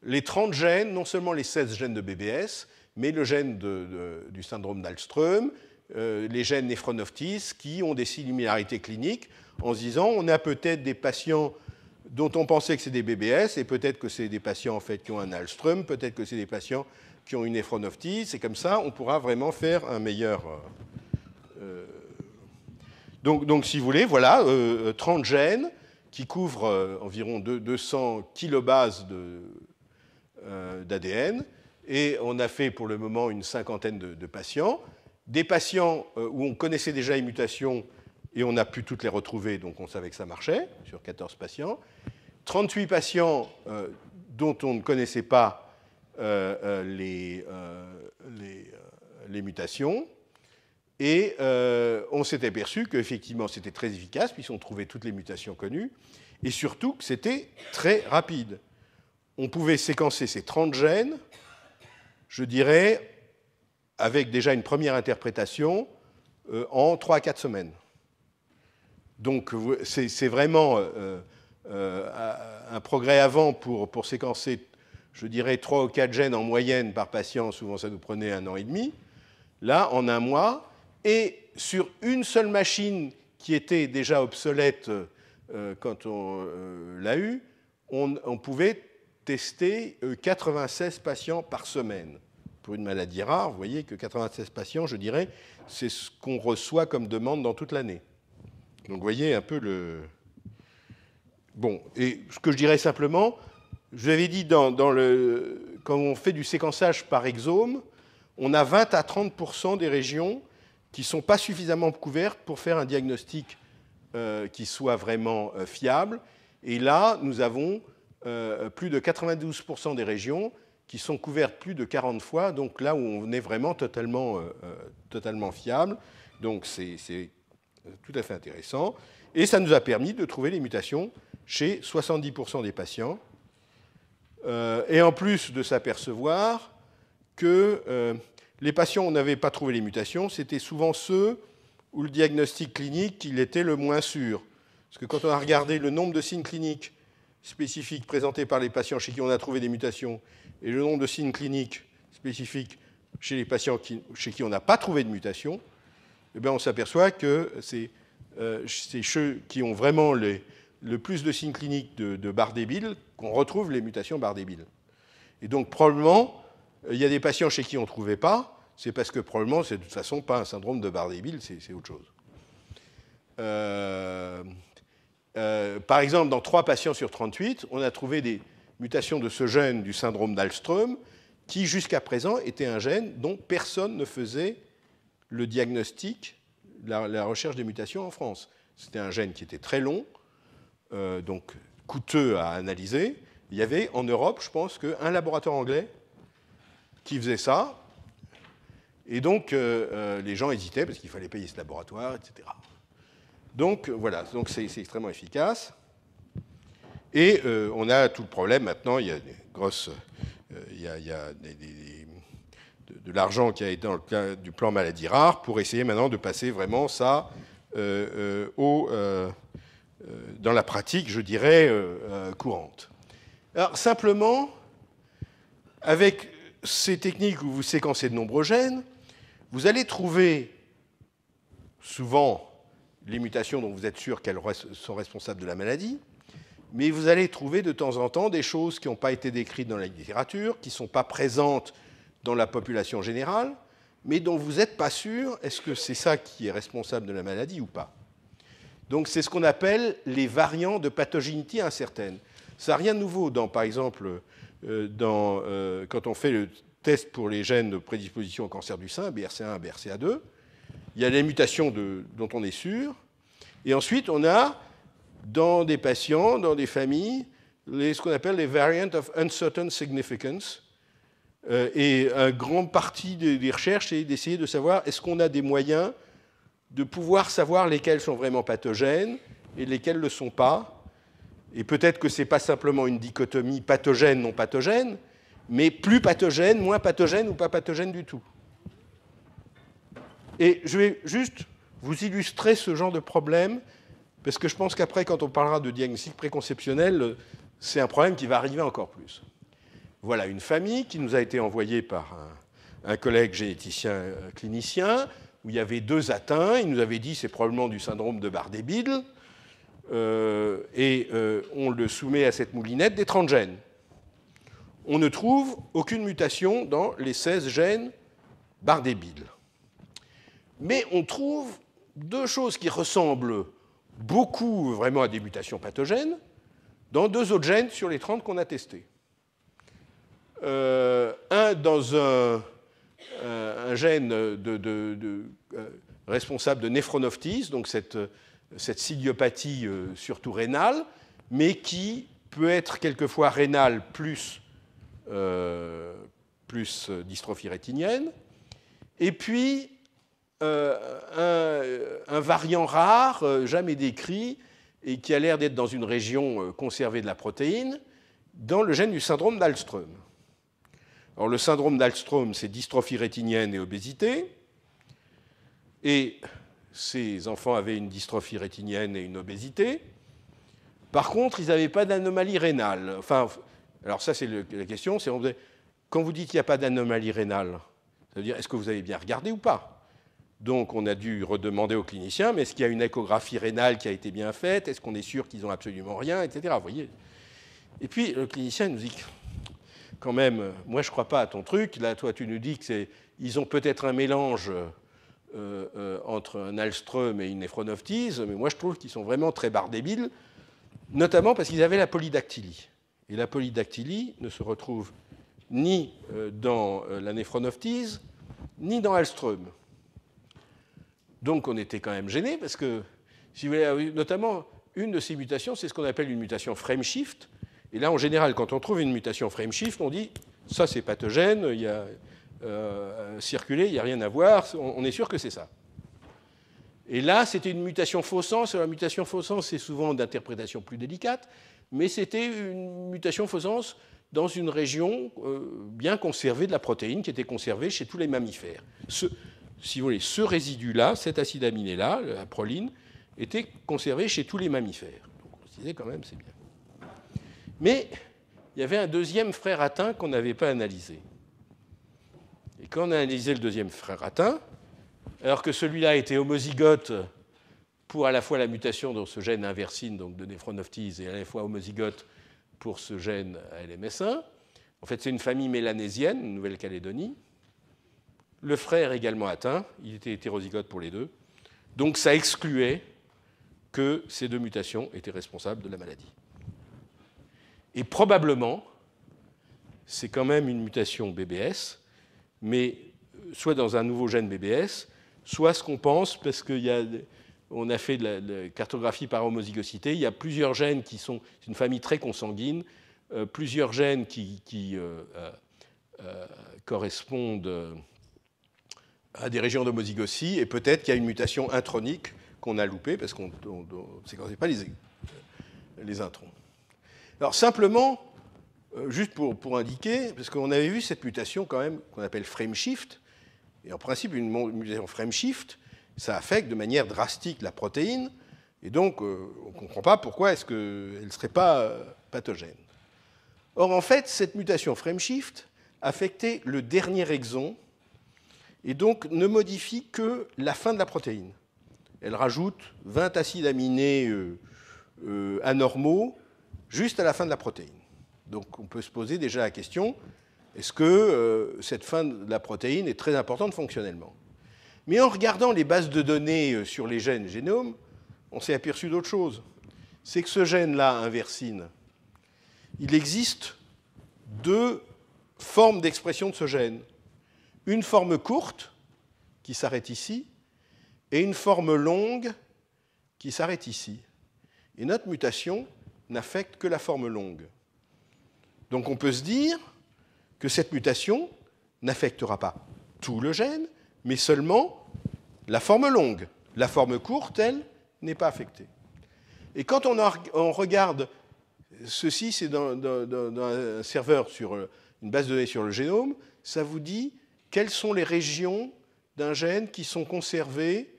Speaker 1: les 30 gènes, non seulement les 16 gènes de BBS, mais le gène du syndrome d'Alström, euh, les gènes néphronoptis qui ont des similarités cliniques en se disant on a peut-être des patients dont on pensait que c'est des BBS et peut-être que c'est des patients en fait qui ont un Alström, peut-être que c'est des patients qui ont une néphronoptis et comme ça on pourra vraiment faire un meilleur donc, si vous voulez, voilà, 30 euh, euh, gènes qui couvrent euh, environ 200 kilobases d'ADN. et on a fait pour le moment une cinquantaine de, patients. Des patients où on connaissait déjà les mutations et on a pu toutes les retrouver, donc on savait que ça marchait, sur 14 patients. 38 patients dont on ne connaissait pas les mutations. Et euh, on s'est aperçu qu'effectivement, c'était très efficace, puisqu'on trouvait toutes les mutations connues, et surtout que c'était très rapide. On pouvait séquencer ces 30 gènes, je dirais, avec déjà une première interprétation, euh, en 3 à 4 semaines. Donc c'est vraiment euh, un progrès avant pour, pour séquencer, je dirais, 3 ou 4 gènes en moyenne par patient, souvent ça nous prenait un an et demi. Là, en un mois, et sur une seule machine qui était déjà obsolète euh, quand on euh, l'a eu, on, pouvait tester 96 euh, patients par semaine. Pour une maladie rare, vous voyez que 96 patients, je dirais, c'est ce qu'on reçoit comme demande dans toute l'année. Donc vous voyez un peu le... Bon, et ce que je dirais simplement, je l'avais dit quand on fait du séquençage par exome, on a 20 à 30 des régions qui ne sont pas suffisamment couvertes pour faire un diagnostic euh, qui soit vraiment euh, fiable. Et là, nous avons euh, plus de 92% des régions qui sont couvertes plus de 40 fois, donc là où on est vraiment totalement, totalement fiable. Donc c'est tout à fait intéressant. Et ça nous a permis de trouver les mutations chez 70% des patients. et en plus de s'apercevoir que les patients où on n'avait pas trouvé les mutations, c'était souvent ceux où le diagnostic clinique il était le moins sûr. Parce que quand on a regardé le nombre de signes cliniques spécifiques présentés par les patients chez qui on a trouvé des mutations et le nombre de signes cliniques spécifiques chez les patients chez qui on n'a pas trouvé de mutation, eh bien on s'aperçoit que euh, c'est ceux qui ont vraiment le plus de signes cliniques de, de débile qu'on retrouve les mutations débile Et donc probablement, euh, il y a des patients chez qui on ne trouvait pas, c'est parce que probablement c'est de toute façon pas un syndrome de bardet débile c'est autre chose. Euh, euh, par exemple, dans 3 patients sur 38, on a trouvé des mutations de ce gène du syndrome d'Alström, qui jusqu'à présent était un gène dont personne ne faisait le diagnostic, la, recherche des mutations en France. C'était un gène qui était très long, donc coûteux à analyser. Il y avait en Europe, je pense, qu'un laboratoire anglais qui faisait ça. Et donc, euh, euh, les gens hésitaient parce qu'il fallait payer ce laboratoire, etc. Donc, euh, voilà, donc c'est extrêmement efficace. Et on a tout le problème maintenant, il y a des grosses. il, y a, des, de, l'argent qui a été dans le plan maladie rare pour essayer maintenant de passer vraiment ça au, dans la pratique, je dirais, courante. Alors, simplement, avec ces techniques où vous séquencez de nombreux gènes, vous allez trouver souvent les mutations dont vous êtes sûr qu'elles sont responsables de la maladie, mais vous allez trouver de temps en temps des choses qui n'ont pas été décrites dans la littérature, qui ne sont pas présentes dans la population générale, mais dont vous n'êtes pas sûr est-ce que c'est ça qui est responsable de la maladie ou pas. Donc c'est ce qu'on appelle les variants de pathogénité incertaine. Ça n'a rien de nouveau dans, par exemple, euh, euh, quand on fait le test pour les gènes de prédisposition au cancer du sein, BRCA1, BRCA2. Il y a les mutations dont on est sûr. Et ensuite, on a dans des patients, dans des familles, les, ce qu'on appelle les variants of uncertain significance. Euh, et un grand partie des, des recherches est d'essayer de savoir est-ce qu'on a des moyens de pouvoir savoir lesquels sont vraiment pathogènes et lesquels ne le sont pas, et peut-être que ce n'est pas simplement une dichotomie pathogène, non pathogène, mais plus pathogène, moins pathogène ou pas pathogène du tout. Et je vais juste vous illustrer ce genre de problème, parce que je pense qu'après, quand on parlera de diagnostic préconceptionnel, c'est un problème qui va arriver encore plus. Voilà une famille qui nous a été envoyée par un, collègue généticien euh, clinicien, où il y avait deux atteints. Il nous avait dit c'est probablement du syndrome de Bardet-Biedl. Euh, et euh, on le soumet à cette moulinette des 30 gènes. On ne trouve aucune mutation dans les 16 gènes débiles. Mais on trouve deux choses qui ressemblent beaucoup vraiment à des mutations pathogènes dans deux autres gènes sur les 30 qu'on a testés. Euh, un dans un, gène de, responsable de néphronophthys, donc cette cette ciliopathie euh, surtout rénale, mais qui peut être quelquefois rénale plus, euh, plus euh, dystrophie rétinienne. Et puis, un, un, variant rare, jamais décrit, et qui a l'air d'être dans une région conservée de la protéine, dans le gène du syndrome d'Alström. Alors, le syndrome d'Alström, c'est dystrophie rétinienne et obésité. Et ces enfants avaient une dystrophie rétinienne et une obésité. Par contre, ils n'avaient pas d'anomalie rénale. Enfin, alors ça, c'est la question. C'est quand vous dites qu'il n'y a pas d'anomalie rénale, ça veut dire est-ce que vous avez bien regardé ou pas donc on a dû redemander aux cliniciens, mais est-ce qu'il y a une échographie rénale qui a été bien faite Est-ce qu'on est sûr qu'ils n'ont absolument rien Etc. voyez Et puis le clinicien nous dit, quand même, moi je ne crois pas à ton truc, là toi tu nous dis que c'est, ils ont peut-être un mélange euh, euh, entre un Alström et une néphronophtise, mais moi je trouve qu'ils sont vraiment très bardébiles, notamment parce qu'ils avaient la polydactylie. Et la polydactylie ne se retrouve ni euh, dans la néphronophtise, ni dans Alström. Donc on était quand même gêné parce que, si vous voulez, ah notamment, une de ces mutations, c'est ce qu'on appelle une mutation frameshift. Et là, en général, quand on trouve une mutation frameshift, on dit ça c'est pathogène, il y a euh, euh, circuler, il n'y a rien à voir, on, est sûr que c'est ça. Et là, c'était une mutation faux sens. La mutation faux sens, c'est souvent d'interprétation plus délicate, mais c'était une mutation faux sens dans une région euh, bien conservée de la protéine qui était conservée chez tous les mammifères. Ce, si vous voulez, ce résidu-là, cet acide aminé-là, la proline, était conservé chez tous les mammifères. Donc on se disait quand même, c'est bien. Mais il y avait un deuxième frère atteint qu'on n'avait pas analysé quand on a analysé le deuxième frère atteint, alors que celui-là était homozygote pour à la fois la mutation dans ce gène inversine, donc de néphronophthys, et à la fois homozygote pour ce gène LMS1, en fait c'est une famille mélanésienne, Nouvelle-Calédonie. Le frère également atteint, il était hétérozygote pour les deux, donc ça excluait que ces deux mutations étaient responsables de la maladie. Et probablement, c'est quand même une mutation BBS mais euh, soit dans un nouveau gène BBS, soit ce qu'on pense, parce qu'on a fait de la, la, cartographie par homozygocité, il y a plusieurs gènes qui sont une famille très consanguine, euh, plusieurs gènes qui, euh, correspondent à des régions d'homozygosie, et peut-être qu'il y a une mutation intronique qu'on a loupée, parce qu'on ne séquençait pas les introns. Alors simplement, euh, juste pour, indiquer, parce qu'on avait vu cette mutation quand même qu'on appelle frame shift, et en principe une mutation frame shift, ça affecte de manière drastique la protéine, et donc euh, on ne comprend pas pourquoi est-ce qu'elle ne serait pas euh, pathogène. Or en fait, cette mutation frame shift affectait le dernier exon, et donc ne modifie que la fin de la protéine. Elle rajoute 20 acides aminés anormaux juste à la fin de la protéine. Donc on peut se poser déjà la question, est-ce que euh, cette fin de la protéine est très importante fonctionnellement Mais en regardant les bases de données euh, sur les gènes génomes, on s'est aperçu d'autre chose. C'est que ce gène-là, inversine, il existe deux formes d'expression de ce gène. Une forme courte, qui s'arrête ici, et une forme longue qui s'arrête ici. Et notre mutation n'affecte que la forme longue. Donc on peut se dire que cette mutation n'affectera pas tout le gène, mais seulement la forme longue. La forme courte, elle, n'est pas affectée. Et quand on, regarde, ceci c'est dans, un serveur sur euh, une base de données sur le génome, ça vous dit quelles sont les régions d'un gène qui sont conservées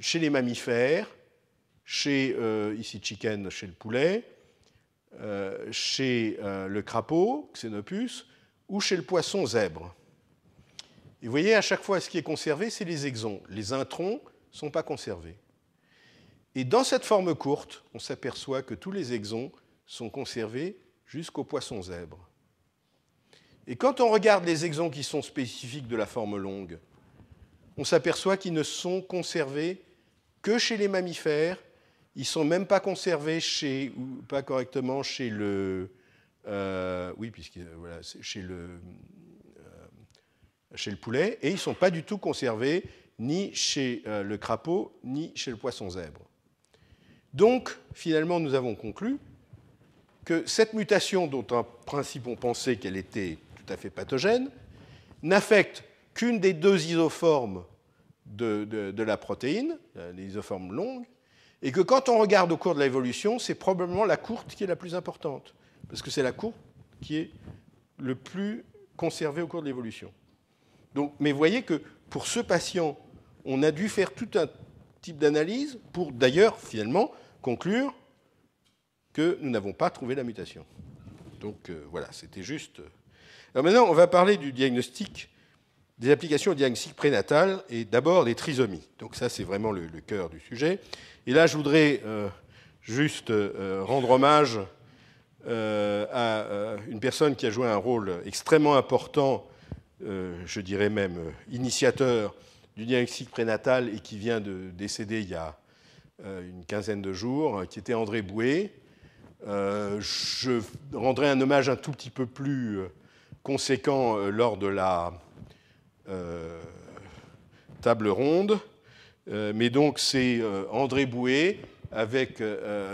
Speaker 1: chez les mammifères, chez, euh, ici chicken, chez le poulet, euh, chez euh, le crapaud, Xenopus, ou chez le poisson zèbre. Et vous voyez, à chaque fois, ce qui est conservé, c'est les exons. Les introns ne sont pas conservés. Et dans cette forme courte, on s'aperçoit que tous les exons sont conservés jusqu'au poisson zèbre. Et quand on regarde les exons qui sont spécifiques de la forme longue, on s'aperçoit qu'ils ne sont conservés que chez les mammifères ils ne sont même pas conservés chez, pas correctement chez le, euh, oui, puisque chez le, euh, chez le poulet, et ils ne sont pas du tout conservés ni chez euh, le crapaud, ni chez le poisson zèbre. Donc, finalement, nous avons conclu que cette mutation, dont en principe on pensait qu'elle était tout à fait pathogène, n'affecte qu'une des deux isoformes de, de, la protéine, les isoformes longues et que quand on regarde au cours de l'évolution, c'est probablement la courte qui est la plus importante, parce que c'est la courte qui est le plus conservée au cours de l'évolution. Donc, mais voyez que pour ce patient, on a dû faire tout un type d'analyse pour d'ailleurs finalement conclure que nous n'avons pas trouvé la mutation. Donc euh, voilà, c'était juste. Alors maintenant, on va parler du diagnostic des applications au diagnostic prénatal et d'abord des trisomies. Donc ça, c'est vraiment le, cœur du sujet. Et là, je voudrais euh, juste euh, euh, rendre hommage à une personne qui a joué un rôle extrêmement important, je dirais même initiateur du diagnostic prénatal et qui vient de décéder il y a une quinzaine de jours, qui était André Bouet. je rendrai un hommage un tout petit peu plus conséquent lors de la euh, table ronde. Euh, mais donc c'est euh, André Bouet avec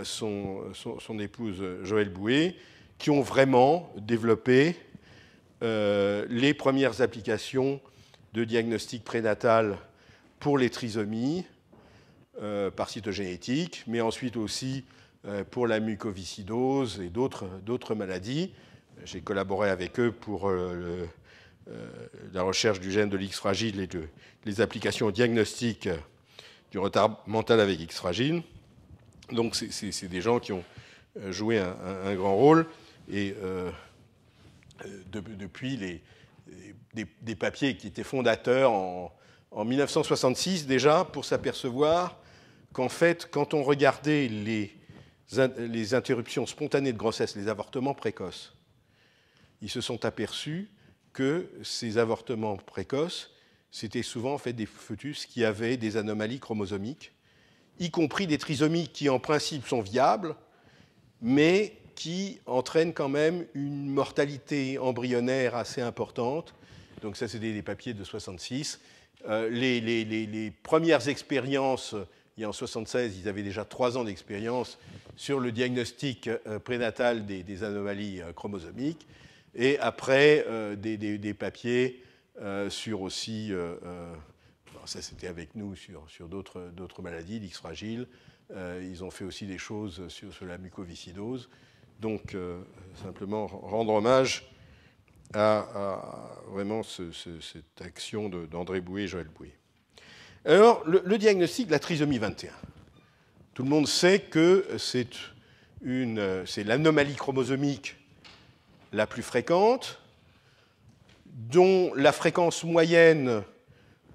Speaker 1: son, son, épouse Joëlle Bouet qui ont vraiment développé les premières applications de diagnostic prénatal pour les trisomies par cytogénétique, mais ensuite aussi pour la mucoviscidose et d'autres maladies. J'ai collaboré avec eux pour le euh, la recherche du gène de l'X fragile et les applications diagnostiques euh, du retard mental avec X fragile. Donc c'est des gens qui ont euh, joué un, grand rôle. Et depuis les, des, papiers qui étaient fondateurs en, en 1966 déjà, pour s'apercevoir qu'en fait, quand on regardait les, les interruptions spontanées de grossesse, les avortements précoces, ils se sont aperçus que ces avortements précoces, c'était souvent fait des fœtus qui avaient des anomalies chromosomiques, y compris des trisomies qui en principe sont viables, mais qui entraînent quand même une mortalité embryonnaire assez importante. Donc ça, c'est des, papiers de 66. Euh, les, premières expériences, il y a en 76, ils avaient déjà trois ans d'expérience sur le diagnostic euh, prénatal des, anomalies euh, chromosomiques et après euh, des, papiers euh, sur aussi, euh, ça c'était avec nous, sur, sur d'autres maladies, l'X fragile, ils ont fait aussi des choses sur, sur la mucoviscidose. Donc, simplement rendre hommage à, vraiment cette action d'André Boué et Joël Boué. Alors, le, le, diagnostic de la trisomie 21. Tout le monde sait que c'est l'anomalie chromosomique la plus fréquente, dont la fréquence moyenne,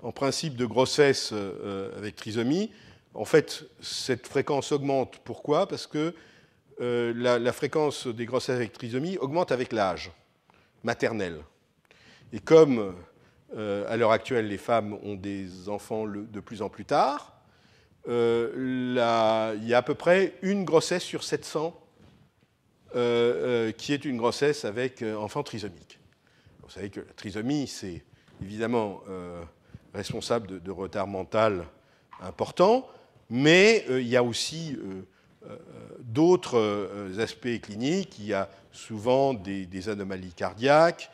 Speaker 1: en principe, de grossesse euh, avec trisomie, en fait, cette fréquence augmente. Pourquoi Parce que euh, la, fréquence des grossesses avec trisomie augmente avec l'âge maternel. Et comme euh, à l'heure actuelle, les femmes ont des enfants de plus en plus tard, il y a à peu près une grossesse sur 700 euh, euh, qui est une grossesse avec euh, enfant trisomique. Vous savez que la trisomie, c'est évidemment responsable de, retard mental important, mais il y a aussi d'autres aspects cliniques. Il y a souvent des, des anomalies cardiaques,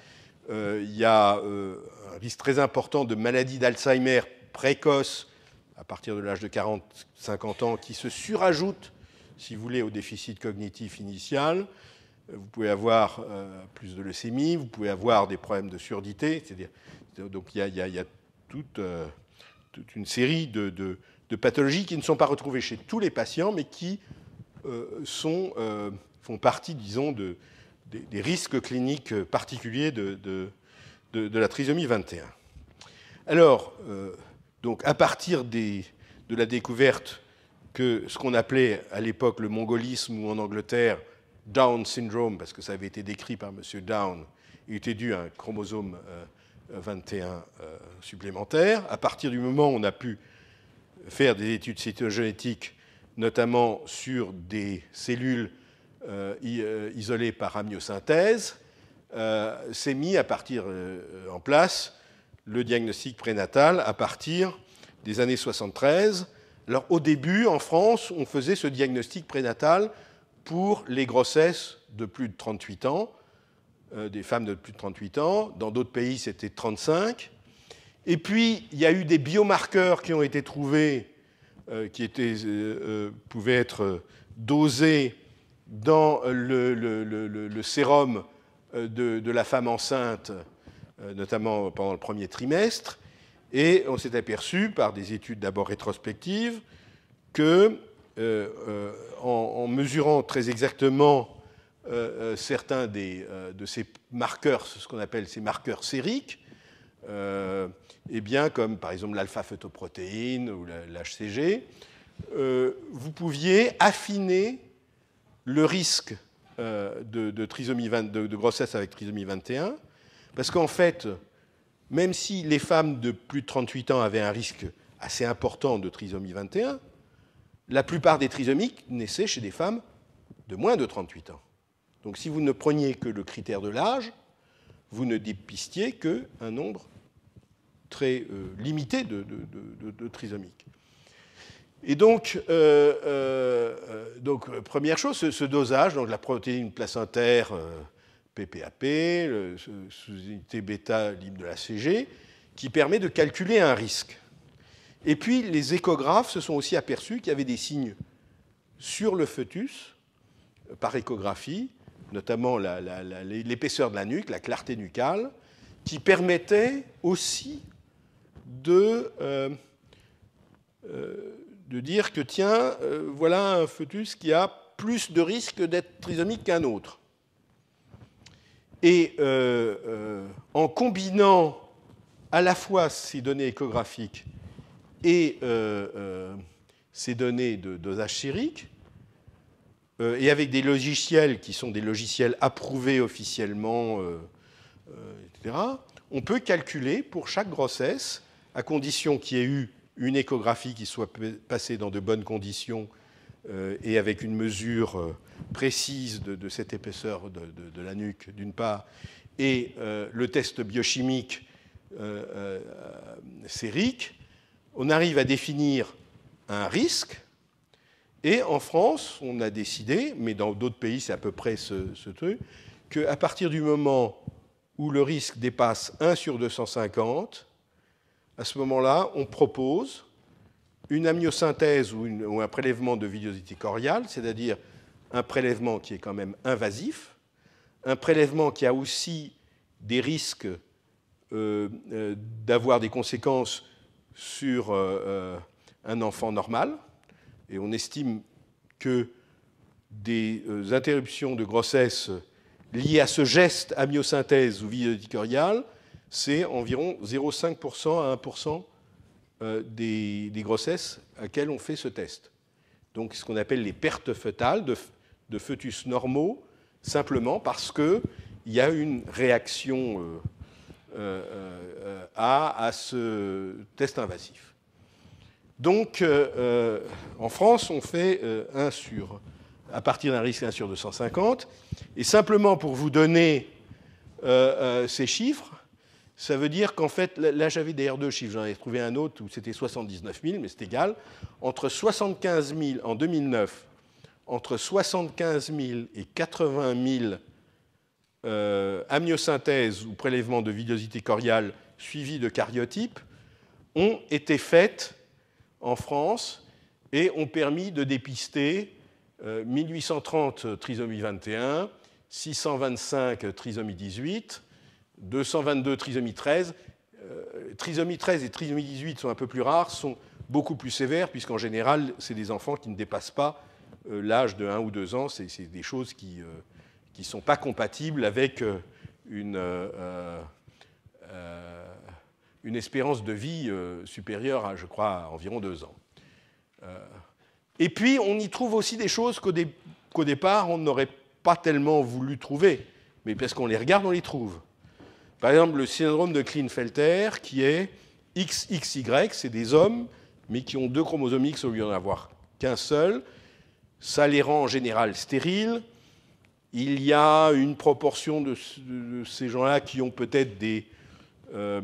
Speaker 1: il y a un risque très important de maladie d'Alzheimer précoce à partir de l'âge de 40-50 ans qui se surajoute si vous voulez, au déficit cognitif initial. Euh, vous pouvez avoir euh, plus de leucémie, vous pouvez avoir des problèmes de surdité. Donc il y a, il y a, toute, euh, toute, une série de, pathologies qui ne sont pas retrouvées chez tous les patients, mais qui sont, font partie, disons, de, des, risques cliniques particuliers de, la trisomie 21. Alors, donc à partir des, de la découverte que ce qu'on appelait à l'époque le mongolisme ou en Angleterre Down syndrome, parce que ça avait été décrit par M. Down, était dû à un chromosome 21 euh, euh, euh, supplémentaire. À partir du moment où on a pu faire des études cytogénétiques, notamment sur des cellules isolées par amniosynthèse, s'est mis à partir en place le diagnostic prénatal à partir des années 73 alors au début, en France, on faisait ce diagnostic prénatal pour les grossesses de plus de 38 ans, euh, des femmes de plus de 38 ans. Dans d'autres pays, c'était 35. Et puis, il y a eu des biomarqueurs qui ont été trouvés, euh, qui euh, pouvaient être dosés dans le, sérum de, la femme enceinte, notamment pendant le premier trimestre. Et on s'est aperçu, par des études d'abord rétrospectives, que euh, euh, en, mesurant très exactement euh, certains de ces marqueurs, ce qu'on appelle ces marqueurs sériques, eh bien, comme par exemple l'alpha-photoprotéine ou l'HCG, vous pouviez affiner le risque de, trisomie de, grossesse avec trisomie 21, parce qu'en fait, même si les femmes de plus de 38 ans avaient un risque assez important de trisomie 21, la plupart des trisomiques naissaient chez des femmes de moins de 38 ans. Donc si vous ne preniez que le critère de l'âge, vous ne dépistiez qu'un nombre très euh, limité de, trisomiques. Et donc, euh, euh, première chose, ce, ce, dosage, donc la protéine placentaire PPAP, le, sous unité bêta libre de la CG, qui permet de calculer un risque. Et puis les échographes se sont aussi aperçus qu'il y avait des signes sur le foetus, par échographie, notamment l'épaisseur de la nuque, la clarté nucale, qui permettait aussi de, euh, euh, dire que tiens, euh, voilà un foetus qui a plus de risques d'être trisomique qu'un autre. Et euh, euh, en combinant à la fois ces données échographiques et euh, ces données de dosage sérique, et avec des logiciels qui sont des logiciels approuvés officiellement, etc., on peut calculer pour chaque grossesse, à condition qu'il y ait eu une échographie qui soit passée dans de bonnes conditions et avec une mesure précise de, cette épaisseur de, la nuque, d'une part, et euh, le test biochimique euh, euh, sérique, on arrive à définir un risque. Et en France, on a décidé, mais dans d'autres pays, c'est à peu près ce, truc, qu'à partir du moment où le risque dépasse 1 sur 250, à ce moment-là, on propose une amniosynthèse ou, un prélèvement de villosité coriale, c'est-à-dire un prélèvement qui est quand même invasif, un prélèvement qui a aussi des risques euh, euh, d'avoir des conséquences sur euh, un enfant normal. Et on estime que des interruptions de grossesse liées à ce geste amyosynthèse ou éditoriale, c'est environ 0,5% à 1% des, grossesses à on fait ce test. Donc ce qu'on appelle les pertes fœtales de, de foetus normaux, simplement parce qu'il y a une réaction euh, euh, euh, à, ce test invasif. Donc, en France, on fait 1 sur, à partir d'un risque 1 sur 250. Et simplement pour vous donner ces chiffres, ça veut dire qu'en fait, là j'avais R2 chiffres, j'en ai trouvé un autre où c'était 79 000, mais c'est égal. Entre 75 000 en 2009 entre 75 000 et 80 000 euh, amniosynthèses ou prélèvements de villosité coriale suivis de cariotypes ont été faites en France et ont permis de dépister 1830 euh, trisomie 21, 625 trisomie 18, 222 trisomie 13. Euh, trisomie 13 et trisomie 18 sont un peu plus rares, sont beaucoup plus sévères, puisqu'en général, c'est des enfants qui ne dépassent pas euh, l'âge de 1 ou 2 ans, c'est des choses qui ne euh, sont pas compatibles avec euh, une, espérance de vie supérieure à, je crois, environ 2 ans. et puis, on y trouve aussi des choses qu'au départ, on n'aurait pas tellement voulu trouver, mais parce qu'on les regarde, on les trouve. Par exemple, le syndrome de Klinefelter, qui est XXY, c'est des hommes, mais qui ont deux chromosomes X au lieu d'en avoir qu'un seul, ça les rend en général stériles. Il y a une proportion de, ces gens-là qui ont peut-être des, euh,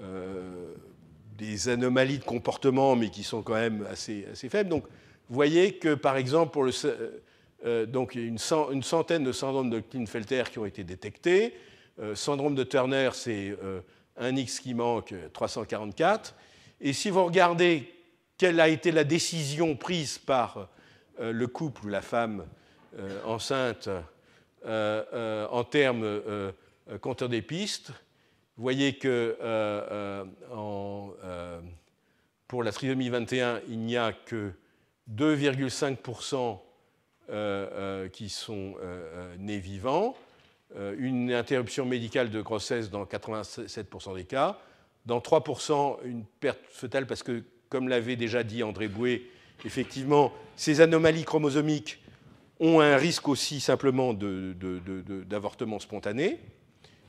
Speaker 1: euh, des anomalies de comportement, mais qui sont quand même assez, assez faibles. Donc, vous voyez que, par exemple, pour le, euh, donc, il y a une, une, centaine de syndromes de Klinefelter qui ont été détectés. syndrome de Turner, c'est un X qui manque, 344. Et si vous regardez quelle a été la décision prise par euh, le couple ou la femme euh, enceinte euh, en termes compteur des pistes. Vous voyez que pour la trisomie 21, il n'y a que 2,5% qui sont nés vivants, une interruption médicale de grossesse dans 87% des cas, dans 3% une perte fœtale parce que, comme l'avait déjà dit André Bouet, effectivement, ces anomalies chromosomiques ont un risque aussi simplement d'avortement spontané.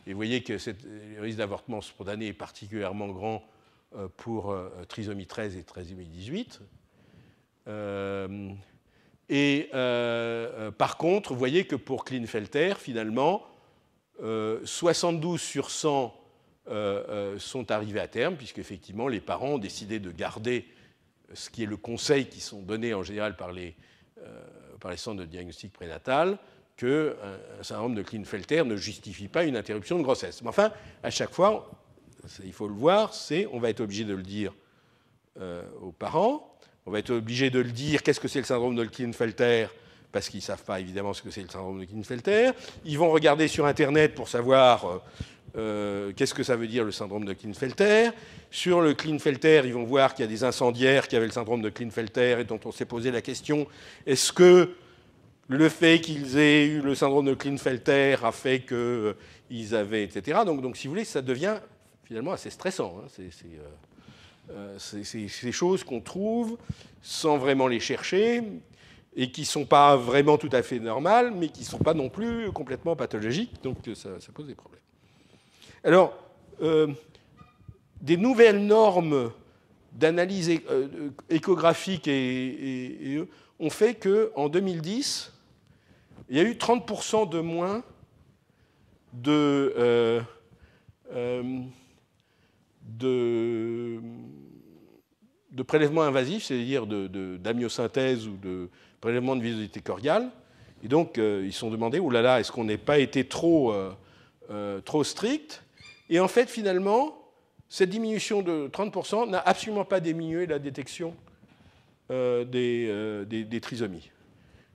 Speaker 1: Et vous voyez que le risque d'avortement spontané est particulièrement grand euh, pour euh, trisomie 13 et trisomie 18. Euh, et par contre, vous voyez que pour Klinefelter, finalement, 72 sur 100 sont arrivés à terme, puisque effectivement les parents ont décidé de garder ce qui est le conseil qui sont donnés en général par les, euh, centres de diagnostic prénatal, que syndrome euh, de Klinefelter ne justifie pas une interruption de grossesse. Mais enfin, à chaque fois, il faut le voir, on va être obligé de le dire euh, aux parents, on va être obligé de le dire qu'est-ce que c'est le syndrome de Klinefelter parce qu'ils ne savent pas évidemment ce que c'est le syndrome de Klinefelter. Ils vont regarder sur Internet pour savoir euh, qu'est-ce que ça veut dire le syndrome de Klinefelter. Sur le Klinefelter, ils vont voir qu'il y a des incendiaires qui avaient le syndrome de Klinefelter et dont on s'est posé la question est-ce que le fait qu'ils aient eu le syndrome de Klinefelter a fait qu'ils euh, avaient, etc. Donc, si vous voulez, ça devient finalement assez stressant. Hein. Euh, c'est, ces choses qu'on trouve sans vraiment les chercher et qui ne sont pas vraiment tout à fait normales, mais qui ne sont pas non plus complètement pathologiques, donc ça, ça pose des problèmes. Alors, euh, des nouvelles normes d'analyse euh, euh, échographique et, ont fait qu'en 2010, il y a eu 30% de moins de, de, prélèvements invasifs, c'est-à-dire d'amyosynthèse ou de prélèvements de villosité coriale. Et donc, ils se sont demandés, oulala, oh est-ce qu'on n'est pas été trop, trop et en fait, finalement, cette diminution de 30% n'a absolument pas diminué la détection euh, euh, des, trisomies.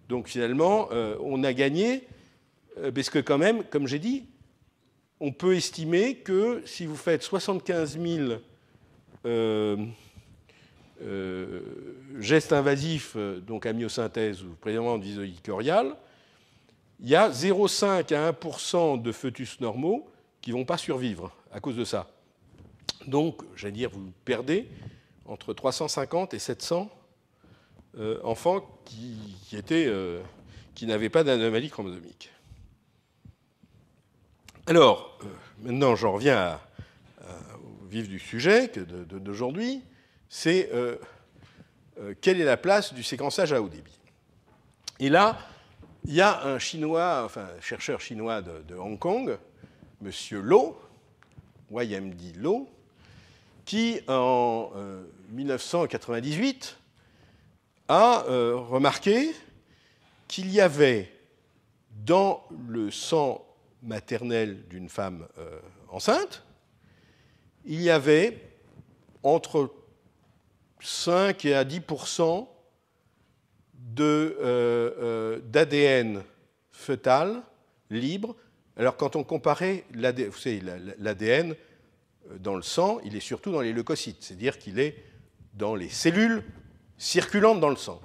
Speaker 1: Donc finalement, euh, on a gagné, parce que quand même, comme j'ai dit, on peut estimer que si vous faites 75 000 gestes invasifs, donc à myosynthèse ou présentement visoïcoriale, il y a 0,5 à 1% de foetus normaux qui ne vont pas survivre à cause de ça. Donc, j'allais dire, vous perdez entre 350 et 700 euh, enfants qui, étaient, euh, qui n'avaient pas d'anomalie chromosomique. Alors, euh, maintenant, j'en reviens au vif du sujet d'aujourd'hui. C'est quelle est la place du séquençage à haut débit Et là, il y a un chinois, enfin, chercheur chinois de Hong Kong, M. Lowe, YMD Lowe, qui en 1998 euh, a euh, remarqué qu'il y avait dans le sang maternel d'une femme euh, enceinte, il y avait entre 5 et 10 d'ADN fœtal libre alors quand on comparait l'ADN euh, dans le sang, il est surtout dans les leucocytes, c'est-à-dire qu'il est dans les cellules circulantes dans le sang.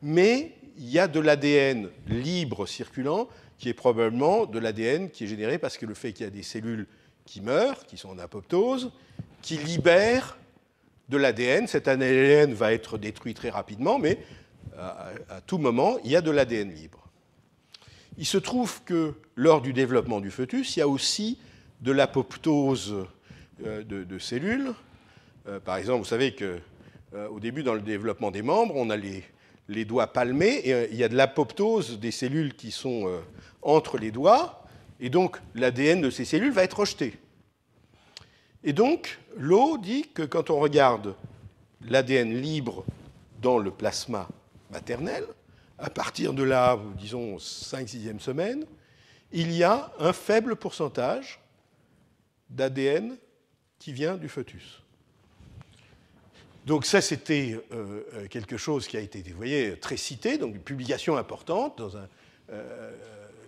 Speaker 1: Mais il y a de l'ADN libre circulant qui est probablement de l'ADN qui est généré parce que le fait qu'il y a des cellules qui meurent, qui sont en apoptose, qui libèrent de l'ADN. Cet ADN va être détruit très rapidement, mais euh, à, à tout moment, il y a de l'ADN libre. Il se trouve que lors du développement du foetus, il y a aussi de l'apoptose euh, de, cellules. Euh, par exemple, vous savez que euh, au début, dans le développement des membres, on a les, doigts palmés et il y a de l'apoptose des cellules qui sont entre les doigts, et donc l'ADN de ces cellules va être rejeté. Et donc, l'eau dit que quand on regarde l'ADN libre dans le plasma maternel, à partir de la, disons, 5-6e semaine, il y a un faible pourcentage d'ADN qui vient du fœtus. Donc ça, c'était euh, quelque chose qui a été, vous voyez, très cité, donc une publication importante dans euh, euh,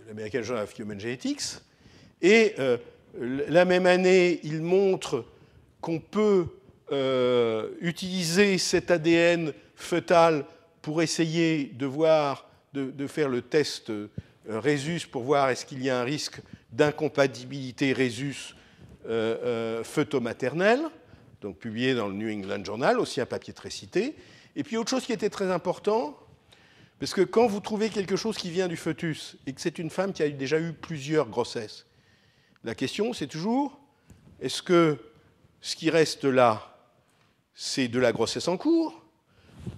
Speaker 1: l'American Journal of Human Genetics. Et la même année, il montre qu'on peut utiliser cet ADN fœtal pour essayer de voir, de, faire le test euh, Résus pour voir est-ce qu'il y a un risque d'incompatibilité Résus euh, euh donc publié dans le New England Journal, aussi un papier très cité. Et puis autre chose qui était très important, parce que quand vous trouvez quelque chose qui vient du fœtus et que c'est une femme qui a déjà eu plusieurs grossesses, la question c'est toujours est-ce que ce qui reste là, c'est de la grossesse en cours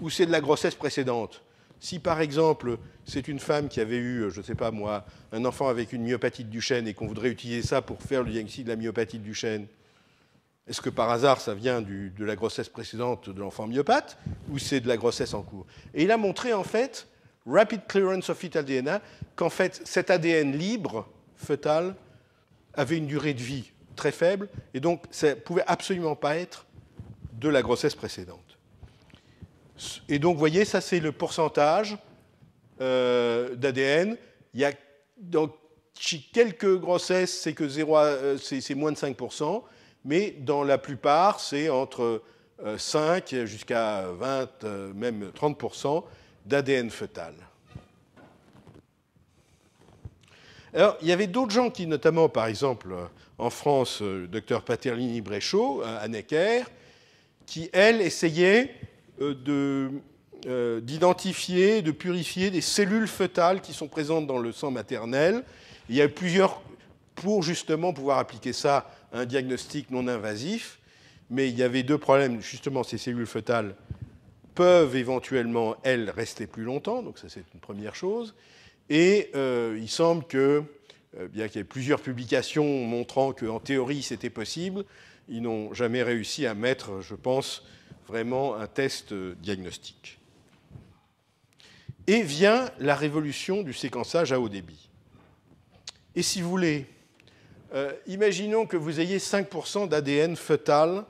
Speaker 1: ou c'est de la grossesse précédente. Si par exemple, c'est une femme qui avait eu, je ne sais pas moi, un enfant avec une myopathie du chêne et qu'on voudrait utiliser ça pour faire le diagnostic de la myopathie du chêne, est-ce que par hasard ça vient de la grossesse précédente de l'enfant myopathe ou c'est de la grossesse en cours Et il a montré en fait, rapid clearance of fetal DNA, qu'en fait cet ADN libre, fœtal, avait une durée de vie très faible et donc ça ne pouvait absolument pas être de la grossesse précédente. Et donc, vous voyez, ça, c'est le pourcentage euh, d'ADN. Il y a, quelques grossesses, c'est que euh, c'est moins de 5%, mais dans la plupart, c'est entre 5 euh, jusqu'à 20, même 30% d'ADN fœtal. Alors, il y avait d'autres gens qui, notamment, par exemple, en France, le docteur Paterlini-Bréchot, à Necker, qui, elle, essayait euh, euh, d'identifier, de, purifier des cellules fœtales qui sont présentes dans le sang maternel. Il y a plusieurs, pour justement pouvoir appliquer ça à un diagnostic non invasif, mais il y avait deux problèmes. Justement, ces cellules fœtales peuvent éventuellement, elles, rester plus longtemps, donc ça c'est une première chose. Et euh, il semble que, bien qu'il y ait plusieurs publications montrant qu'en théorie c'était possible, ils n'ont jamais réussi à mettre, je pense, vraiment un test euh, diagnostique. Et vient la révolution du séquençage à haut débit. Et si vous voulez, euh, imaginons que vous ayez 5% d'ADN fœtal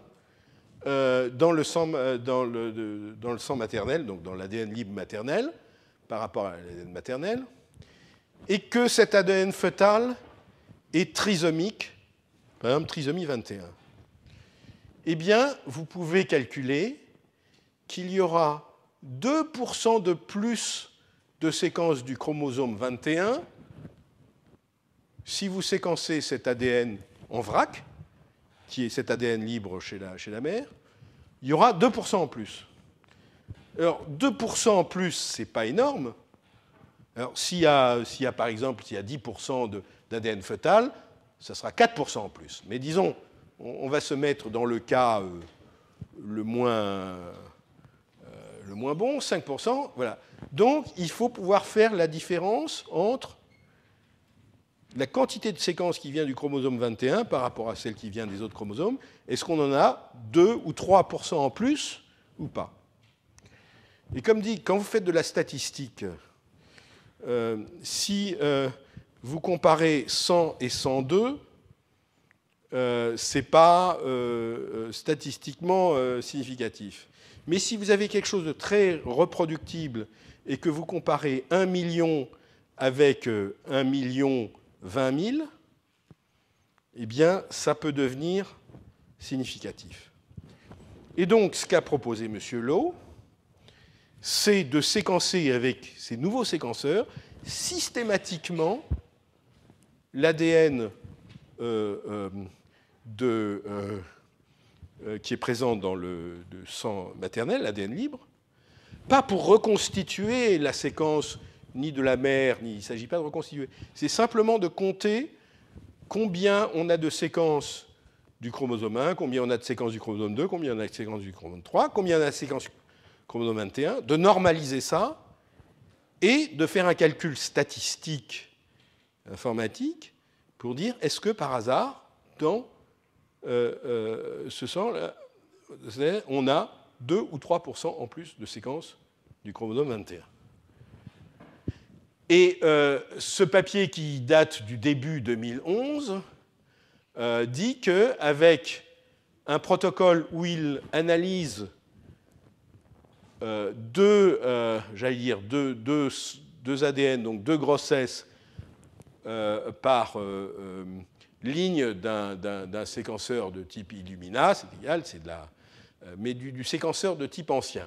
Speaker 1: dans, le sang, euh, dans, le, dans, le sang, maternel, donc dans l'ADN libre maternel, par rapport à l'ADN maternel, et que cet ADN fœtal est trisomique, par exemple trisomie 21 eh bien, vous pouvez calculer qu'il y aura 2% de plus de séquences du chromosome 21 si vous séquencez cet ADN en vrac, qui est cet ADN libre chez la, mère, il y aura 2% en plus. Alors, 2% en plus, ce n'est pas énorme. Alors, s'il y, a, par exemple, s'il y a 10% d'ADN fœtal, ça sera 4% en plus. Mais disons, on, va se mettre dans le cas euh, euh, le, moins, bon, 5%. Voilà. Donc, il faut pouvoir faire la différence entre la quantité de séquences qui vient du chromosome 21 par rapport à celle qui vient des autres chromosomes. Est-ce qu'on en a 2 ou 3% en plus ou pas Et comme dit, quand vous faites de la statistique, euh, si vous comparez 100 et 102, euh, ce n'est pas euh, euh, statistiquement significatif. Mais si vous avez quelque chose de très reproductible et que vous comparez 1 million avec 1 million 20 000, eh bien, ça peut devenir significatif. Et donc, ce qu'a proposé M. Lowe, c'est de séquencer avec ces nouveaux séquenceurs systématiquement l'ADN de, euh, euh, qui est présent dans le sang maternel, l'ADN libre, pas pour reconstituer la séquence ni de la mère, ni il ne s'agit pas de reconstituer. C'est simplement de compter combien on a de séquences du chromosome 1, combien on a de séquences du chromosome 2, combien on a de séquences du chromosome 3, combien on a de séquences du chromosome 21, de normaliser ça et de faire un calcul statistique informatique pour dire est-ce que par hasard, dans euh, euh, ce -là, on a 2 ou 3 en plus de séquences du chromosome 21. Et euh, ce papier qui date du début 2011 dit qu'avec un protocole où il analyse deux, j'allais dire deux, deux, deux, ADN, donc deux grossesses par ligne d'un séquenceur de type Illumina, c'est égal, c'est de la, euh, mais du, séquenceur de type ancien.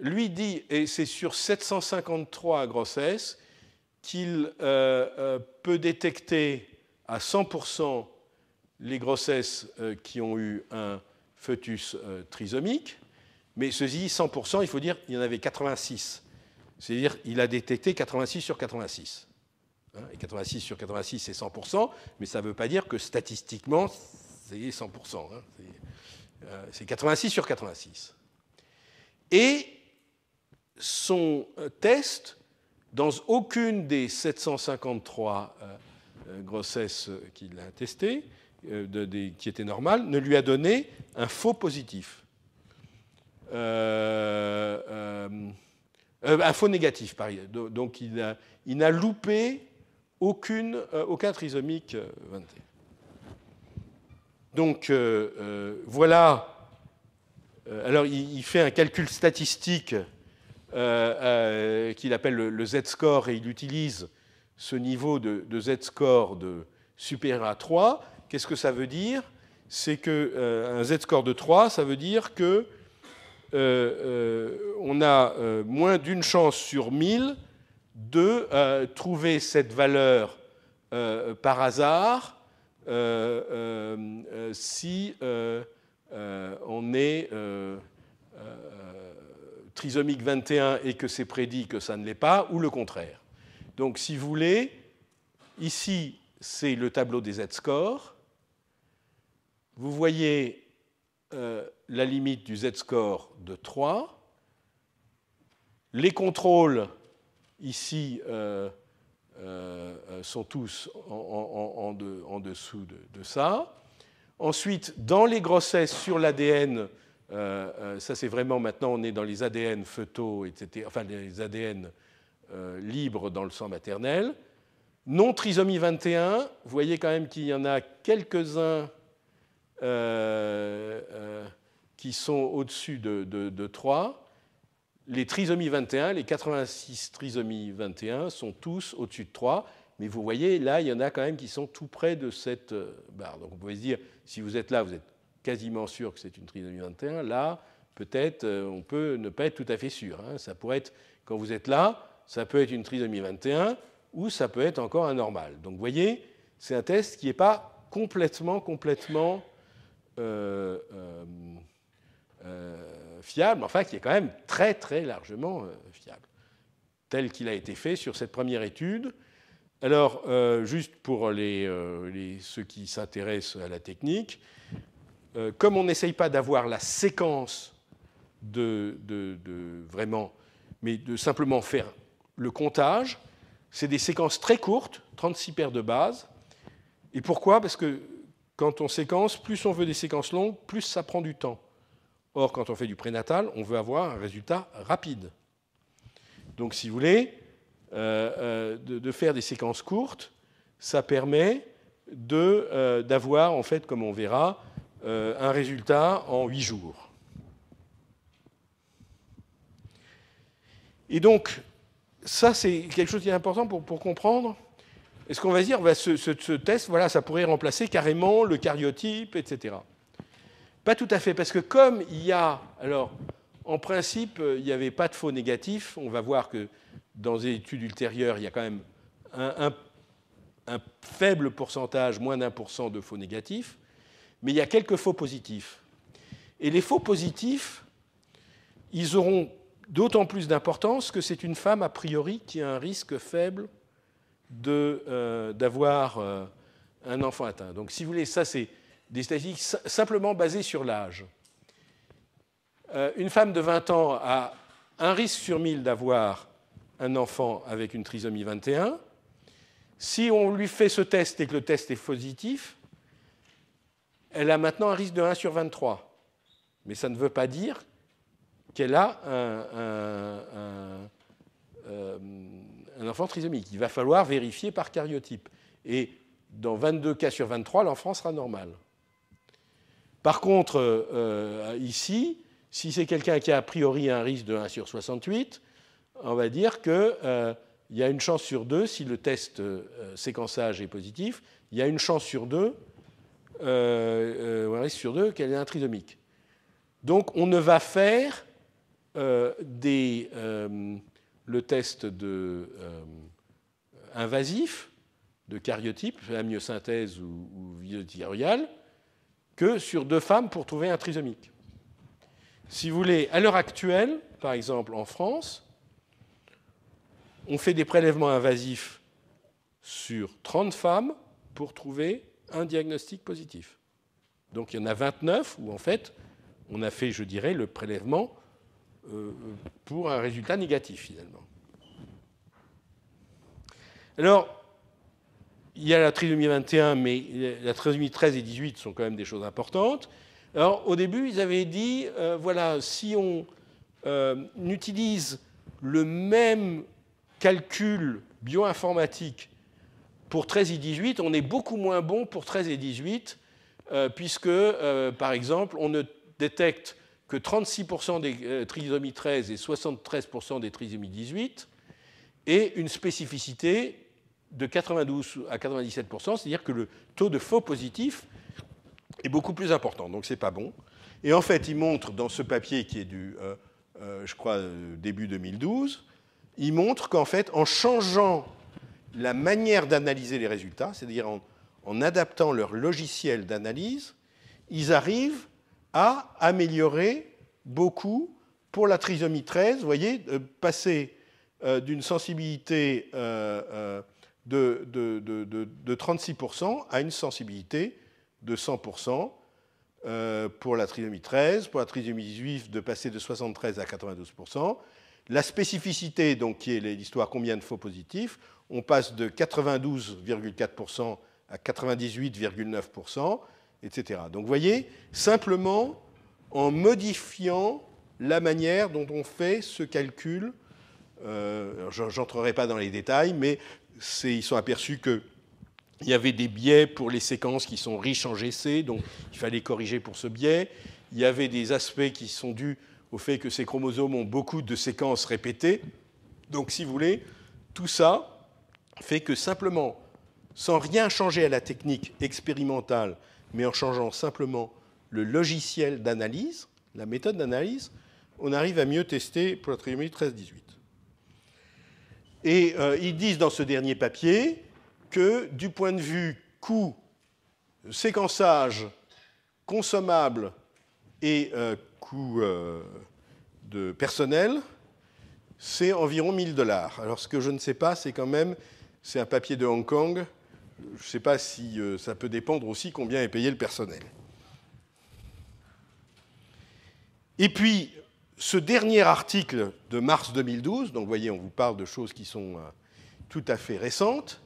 Speaker 1: Lui dit, et c'est sur 753 grossesses, qu'il euh, euh, peut détecter à 100% les grossesses qui ont eu un foetus trisomique, mais ceci 100%, il faut dire, il y en avait 86. C'est-à-dire, il a détecté 86 sur 86. Hein, et 86 sur 86, c'est 100%, mais ça ne veut pas dire que statistiquement, c'est 100%. Hein, c'est 86 euh, sur 86. Et son euh, test, dans aucune des 753 euh, grossesses qu'il a testées, qui étaient normales, ne lui a donné un faux positif. un faux négatif, exemple. Donc il il a loupé aucune, euh, aucun trisomique 21. Euh, Donc euh, voilà, alors il, fait un calcul statistique qu'il appelle le, Z-score et il utilise ce niveau de, Z-score de supérieur à 3. Qu'est-ce que ça veut dire C'est qu'un Z-score de 3, ça veut dire que on a moins d'une chance sur 1000 de euh, trouver cette valeur euh, par hasard euh, si on est trisomique 21 et que c'est prédit que ça ne l'est pas, ou le contraire. Donc si vous voulez, ici c'est le tableau des z-scores. Vous voyez la limite du z-score de 3. Les contrôles Ici, euh, euh, euh, sont tous en, dessous de, ça. Ensuite, dans les grossesses sur l'ADN, ça c'est vraiment maintenant, on est dans les ADN fœtaux, etc., enfin les ADN libres dans le sang maternel. Non trisomie 21, vous voyez quand même qu'il y en a quelques-uns qui sont au-dessus de, de 3 les trisomies 21, les 86 trisomies 21 sont tous au-dessus de 3, mais vous voyez, là, il y en a quand même qui sont tout près de cette euh, barre. Donc vous pouvez se dire, si vous êtes là, vous êtes quasiment sûr que c'est une trisomie 21. Là, peut-être, euh, on peut ne pas être tout à fait sûr. Hein. Ça pourrait être, quand vous êtes là, ça peut être une trisomie 21 ou ça peut être encore anormal. Donc vous voyez, c'est un test qui n'est pas complètement, complètement... Euh, fiable, enfin qui est quand même très très largement euh, fiable, tel qu'il a été fait sur cette première étude. Alors, euh, juste pour euh, les, ceux qui s'intéressent à la technique, comme on n'essaye pas d'avoir la séquence de, vraiment, mais de simplement faire le comptage, c'est des séquences très courtes, 36 paires de bases. Et pourquoi Parce que quand on séquence, plus on veut des séquences longues, plus ça prend du temps. Or, quand on fait du prénatal, on veut avoir un résultat rapide. Donc, si vous voulez, euh, euh, de, faire des séquences courtes, ça permet euh, d'avoir, en fait, comme on verra, un résultat en 8 jours. Et donc, ça, c'est quelque chose qui est important pour, comprendre. Est-ce qu'on va dire, va bah, ce, test, voilà, ça pourrait remplacer carrément le cariotype, etc. Pas tout à fait, parce que comme il y a, alors, en principe, il n'y avait pas de faux négatifs. On va voir que dans les études ultérieures, il y a quand même un, faible pourcentage, moins d'un pour cent de faux négatifs, mais il y a quelques faux positifs. Et les faux positifs, ils auront d'autant plus d'importance que c'est une femme, a priori, qui a un risque faible euh, d'avoir euh, un enfant atteint. Donc, si vous voulez, ça, c'est des statistiques simplement basées sur l'âge. Euh, une femme de 20 ans a un risque sur 1000 d'avoir un enfant avec une trisomie 21. Si on lui fait ce test et que le test est positif, elle a maintenant un risque de 1 sur 23. Mais ça ne veut pas dire qu'elle a un, un, euh, enfant trisomique. Il va falloir vérifier par cariotype. Et dans 22 cas sur 23, l'enfant sera normal. Par contre, euh, euh, ici, si c'est quelqu'un qui a a priori un risque de 1 sur 68, on va dire qu'il euh, y a une chance sur deux, si le test séquençage est positif, il y a une chance sur deux, un risque sur deux, qu'elle est intrisomique. Donc on ne va faire le test de, invasif de cariotype, amyosynthèse ou, ou que sur deux femmes pour trouver un trisomique. Si vous voulez, à l'heure actuelle, par exemple en France, on fait des prélèvements invasifs sur 30 femmes pour trouver un diagnostic positif. Donc il y en a 29 où en fait on a fait, je dirais, le prélèvement euh, pour un résultat négatif finalement. Alors, il y a la trisomie 21, mais la trisomie 13 et 18 sont quand même des choses importantes. Alors, au début, ils avaient dit, euh, voilà, si on euh, utilise le même calcul bioinformatique pour 13 et 18, on est beaucoup moins bon pour 13 et 18, euh, puisque, par exemple, on ne détecte que 36% des trisomies 13 et 73% des trisomies 18, et une spécificité de 92 à 97%, c'est-à-dire que le taux de faux positifs est beaucoup plus important, donc ce n'est pas bon. Et en fait, il montre dans ce papier qui est du, euh, euh, je crois, euh, début 2012, il montre qu'en fait, en changeant la manière d'analyser les résultats, c'est-à-dire en, adaptant leur logiciel d'analyse, ils arrivent à améliorer beaucoup pour la trisomie 13, vous voyez, passer d'une sensibilité de, 36% à une sensibilité de 100% pour la trinomie 13, pour la trisomie 18 de passer de 73 à 92%. La spécificité, donc, qui est l'histoire combien de faux positifs, on passe de 92,4% à 98,9%, etc. Donc vous voyez, simplement en modifiant la manière dont on fait ce calcul, euh, j'entrerai pas dans les détails, mais ils sont aperçus qu'il y avait des biais pour les séquences qui sont riches en GC, donc il fallait corriger pour ce biais. Il y avait des aspects qui sont dus au fait que ces chromosomes ont beaucoup de séquences répétées. Donc, si vous voulez, tout ça fait que simplement, sans rien changer à la technique expérimentale, mais en changeant simplement le logiciel d'analyse, la méthode d'analyse, on arrive à mieux tester pour la 13-18. Et euh, ils disent dans ce dernier papier que du point de vue coût, séquençage, consommable et euh, coût euh, de personnel, c'est environ 1000 dollars. Alors ce que je ne sais pas, c'est quand même, c'est un papier de Hong Kong, je ne sais pas si ça peut dépendre aussi combien est payé le personnel. Et puis, ce dernier article de mars 2012, donc vous voyez, on vous parle de choses qui sont euh, tout à fait récentes,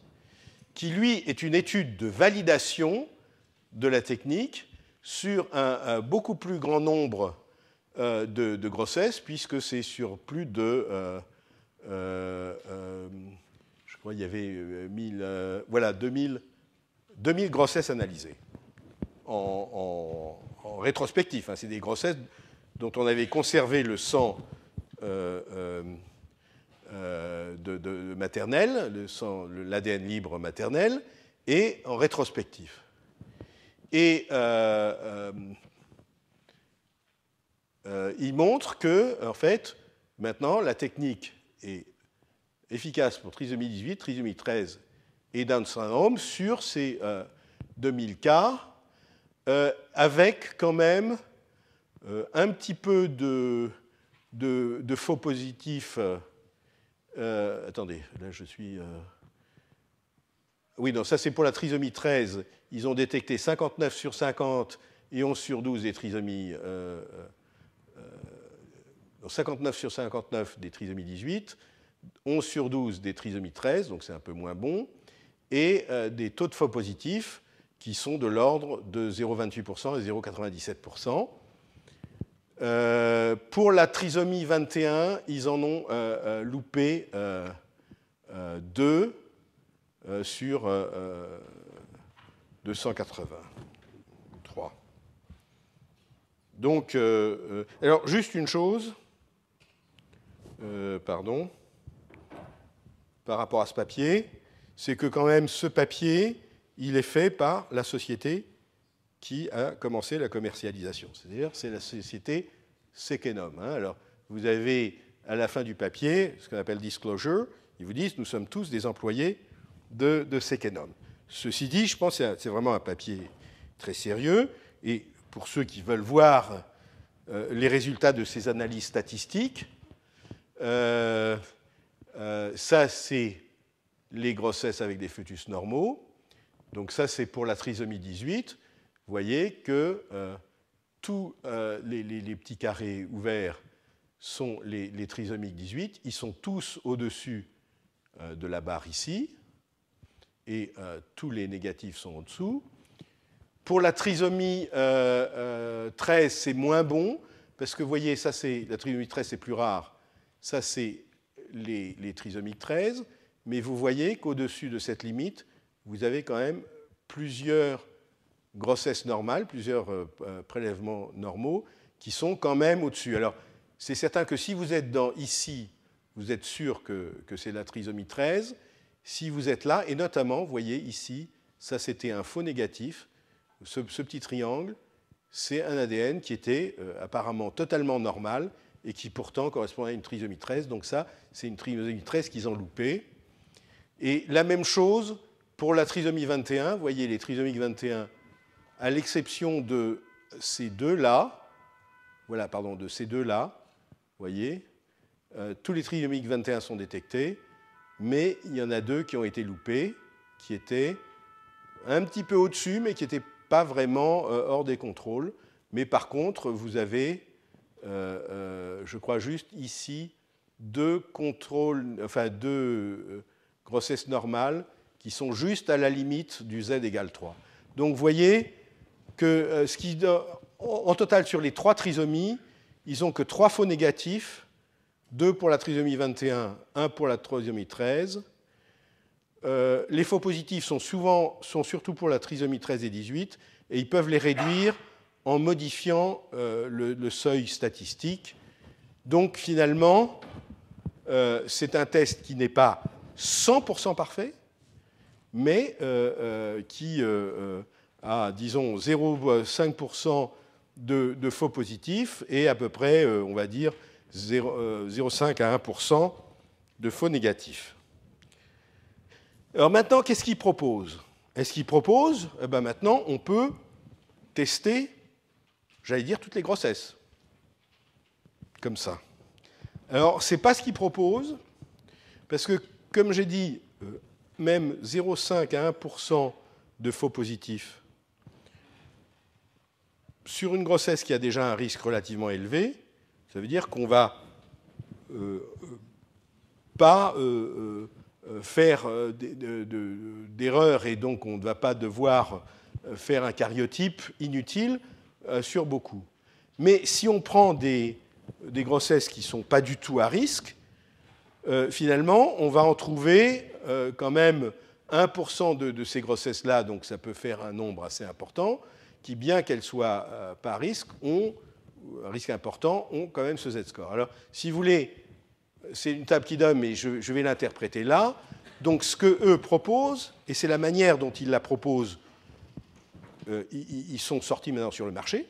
Speaker 1: qui lui est une étude de validation de la technique sur un, beaucoup plus grand nombre euh, de, grossesses, puisque c'est sur plus de, euh, je crois il y avait 1000, voilà, 2000, 2000, grossesses analysées en, rétrospectif. Hein, c'est des grossesses dont on avait conservé le sang euh, euh, euh, maternel, l'ADN libre maternel, et en rétrospectif. Et il montre que, en fait, maintenant, la technique est efficace pour trisomie 18, trisomie 13 et Down syndrome sur ces 2000 cas, avec quand même euh, un petit peu de, faux positifs. Euh, euh, attendez, là je suis. Oui, non, ça c'est pour la trisomie 13. Ils ont détecté 59 sur 50 et 11 sur 12 des trisomies. 59 sur 59 des trisomies 18, 11 sur 12 des trisomies 13, donc c'est un peu moins bon, et des taux de faux positifs qui sont de l'ordre de 0,28% et 0,97%. Euh, pour la trisomie 21, ils en ont euh, euh, loupé 2 sur 280. Donc, alors juste une chose, pardon, par rapport à ce papier, c'est que quand même ce papier, il est fait par la société qui a commencé la commercialisation. C'est-à-dire, c'est la société Sekenom. Hein. Alors, vous avez à la fin du papier ce qu'on appelle disclosure. Ils vous disent, nous sommes tous des employés de, de Sekenom. Ceci dit, je pense que c'est vraiment un papier très sérieux. Et pour ceux qui veulent voir euh, les résultats de ces analyses statistiques, euh, euh, ça, c'est les grossesses avec des fœtus normaux. Donc ça, c'est pour la trisomie 18 vous voyez que euh, tous euh, les, petits carrés ouverts sont les, les trisomiques 18. Ils sont tous au-dessus euh, de la barre ici, et tous les négatifs sont en dessous. Pour la trisomie 13, c'est moins bon, parce que vous voyez, ça c'est la trisomie 13, c'est plus rare. Ça c'est les, les trisomiques 13, mais vous voyez qu'au-dessus de cette limite, vous avez quand même plusieurs grossesse normale, plusieurs euh, euh, prélèvements normaux, qui sont quand même au-dessus. Alors, c'est certain que si vous êtes dans ici, vous êtes sûr que, c'est la trisomie 13. Si vous êtes là, et notamment, vous voyez ici, ça c'était un faux négatif, ce, petit triangle, c'est un ADN qui était euh, apparemment totalement normal et qui pourtant correspondait à une trisomie 13. Donc ça, c'est une trisomie 13 qu'ils ont loupée. Et la même chose pour la trisomie 21. Vous voyez, les trisomiques 21 à l'exception de ces deux-là, voilà, pardon, de ces deux-là, voyez, euh, tous les triomiques 21 sont détectés, mais il y en a deux qui ont été loupés, qui étaient un petit peu au-dessus, mais qui n'étaient pas vraiment euh, hors des contrôles. Mais par contre, vous avez, euh, je crois juste ici, deux contrôles, enfin deux grossesses normales qui sont juste à la limite du z égale 3. Donc vous voyez, euh, en total, sur les trois trisomies, ils n'ont que trois faux négatifs, deux pour la trisomie 21, un pour la trisomie 13. Euh, les faux positifs sont, souvent, sont surtout pour la trisomie 13 et 18, et ils peuvent les réduire en modifiant euh, le, seuil statistique. Donc finalement, c'est un test qui n'est pas 100% parfait, mais qui à, disons, 0,5% de, faux positifs et à peu près, euh, on va dire, 0,5 euh, à 1% de faux négatifs. Alors maintenant, qu'est-ce qu'il propose Est-ce qu'il propose eh ben, Maintenant, on peut tester, j'allais dire, toutes les grossesses. Comme ça. Alors, ce n'est pas ce qu'il propose, parce que, comme j'ai dit, euh, même 0,5 à 1% de faux positifs, sur une grossesse qui a déjà un risque relativement élevé, ça veut dire qu'on va euh, euh, pas euh, faire d'erreurs et donc on ne va pas devoir faire un cariotype inutile sur beaucoup. Mais si on prend des, grossesses qui ne sont pas du tout à risque, finalement, on va en trouver quand même 1% de, de ces grossesses-là, donc ça peut faire un nombre assez important, qui, bien qu'elles soient euh, pas à risque, ont, euh, risque important, ont quand même ce Z-score. Alors, si vous voulez, c'est une table qui donne, mais je, vais l'interpréter là. Donc, ce que eux proposent, et c'est la manière dont ils la proposent, euh, ils, sont sortis maintenant sur le marché.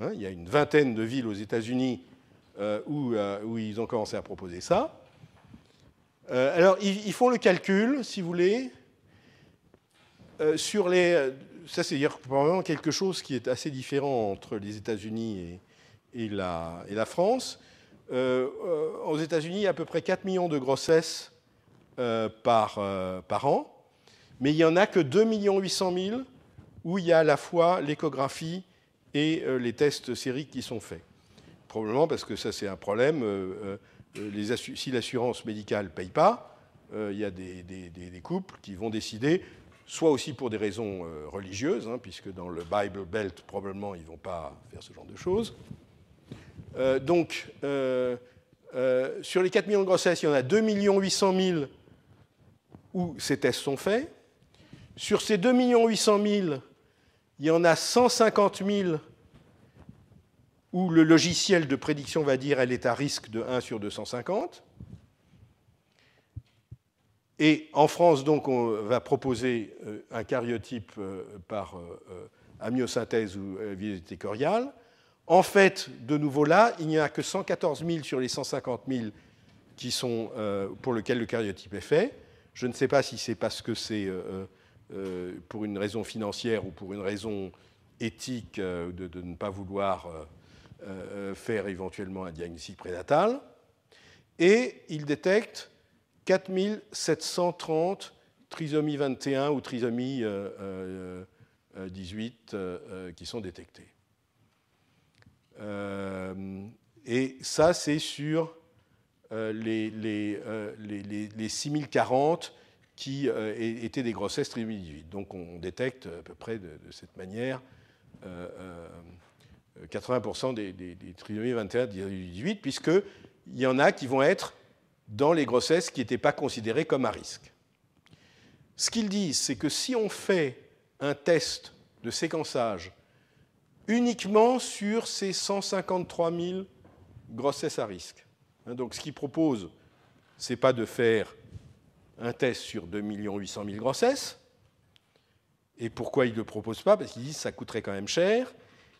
Speaker 1: Hein, il y a une vingtaine de villes aux États-Unis où, ils ont commencé à proposer ça. alors, ils, font le calcul, si vous voulez, sur les, ça, c'est probablement quelque chose qui est assez différent entre les États-Unis et, la, France. Euh, euh, aux États-Unis, il y a à peu près 4 millions de grossesses euh, par, an, mais il n'y en a que 2 800 000 où il y a à la fois l'échographie et les tests sériques qui sont faits. Probablement parce que ça, c'est un problème. si l'assurance médicale ne paye pas, il y a des couples qui vont décider soit aussi pour des raisons euh, religieuses, hein, puisque dans le Bible Belt, probablement, ils ne vont pas faire ce genre de choses. Euh, donc, euh, sur les 4 millions de grossesses, il y en a 2 800 000 où ces tests sont faits. Sur ces 2 800 000, il y en a 150 000 où le logiciel de prédiction va dire elle est à risque de 1 sur 250. Et en France, donc, on va proposer euh, un cariotype euh, par euh, amyosynthèse ou visite coriale. En fait, de nouveau là, il n'y a que 114 000 sur les 150 000 qui pour lesquels le cariotype est fait. Je ne sais pas si c'est parce que c'est pour une raison financière ou pour une raison éthique de, de, ne pas vouloir faire éventuellement un diagnostic prénatal. Et il détecte 4730 trisomie 21 ou trisomie 18 euh, euh, euh, qui sont détectés. et ça, c'est sur les, les, les, 6040 qui étaient des grossesses trisomies 18. Donc on détecte à peu près de, cette manière 80% des, trisomies 21 18, puisqu'il y en a qui vont être dans les grossesses qui n'étaient pas considérées comme à risque. Ce qu'ils disent, c'est que si on fait un test de séquençage uniquement sur ces 153 000 grossesses à risque, hein, donc ce qu'ils proposent, ce n'est pas de faire un test sur 2 800 000 grossesses. Et pourquoi ils ne le proposent pas Parce qu'ils disent que ça coûterait quand même cher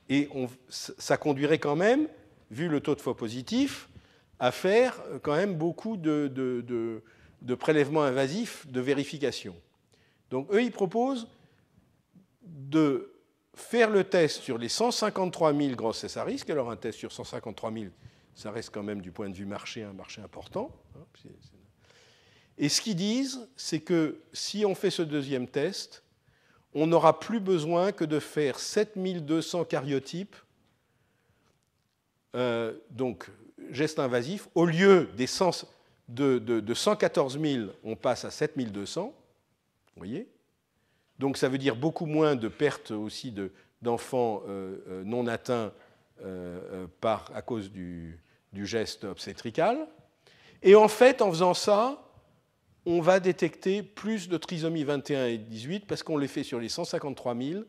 Speaker 1: et ça conduirait quand même, vu le taux de faux positifs, à faire quand même beaucoup de, prélèvements invasifs, de vérification. Donc eux, ils proposent de faire le test sur les 153 000 grossesses à risque. Alors un test sur 153 000, ça reste quand même du point de vue marché un marché important. Hein, Et ce qu'ils disent, c'est que si on fait ce deuxième test, on n'aura plus besoin que de faire 7200 cariotypes, euh, donc geste invasif, au lieu des de, de, 114 000, on passe à 7 200. Vous voyez Donc ça veut dire beaucoup moins de pertes aussi de, d'enfants euh, euh, non atteints euh, par, à cause du, du, geste obstétrical. Et en fait, en faisant ça, on va détecter plus de trisomie 21 et 18 parce qu'on les fait sur les 153 000.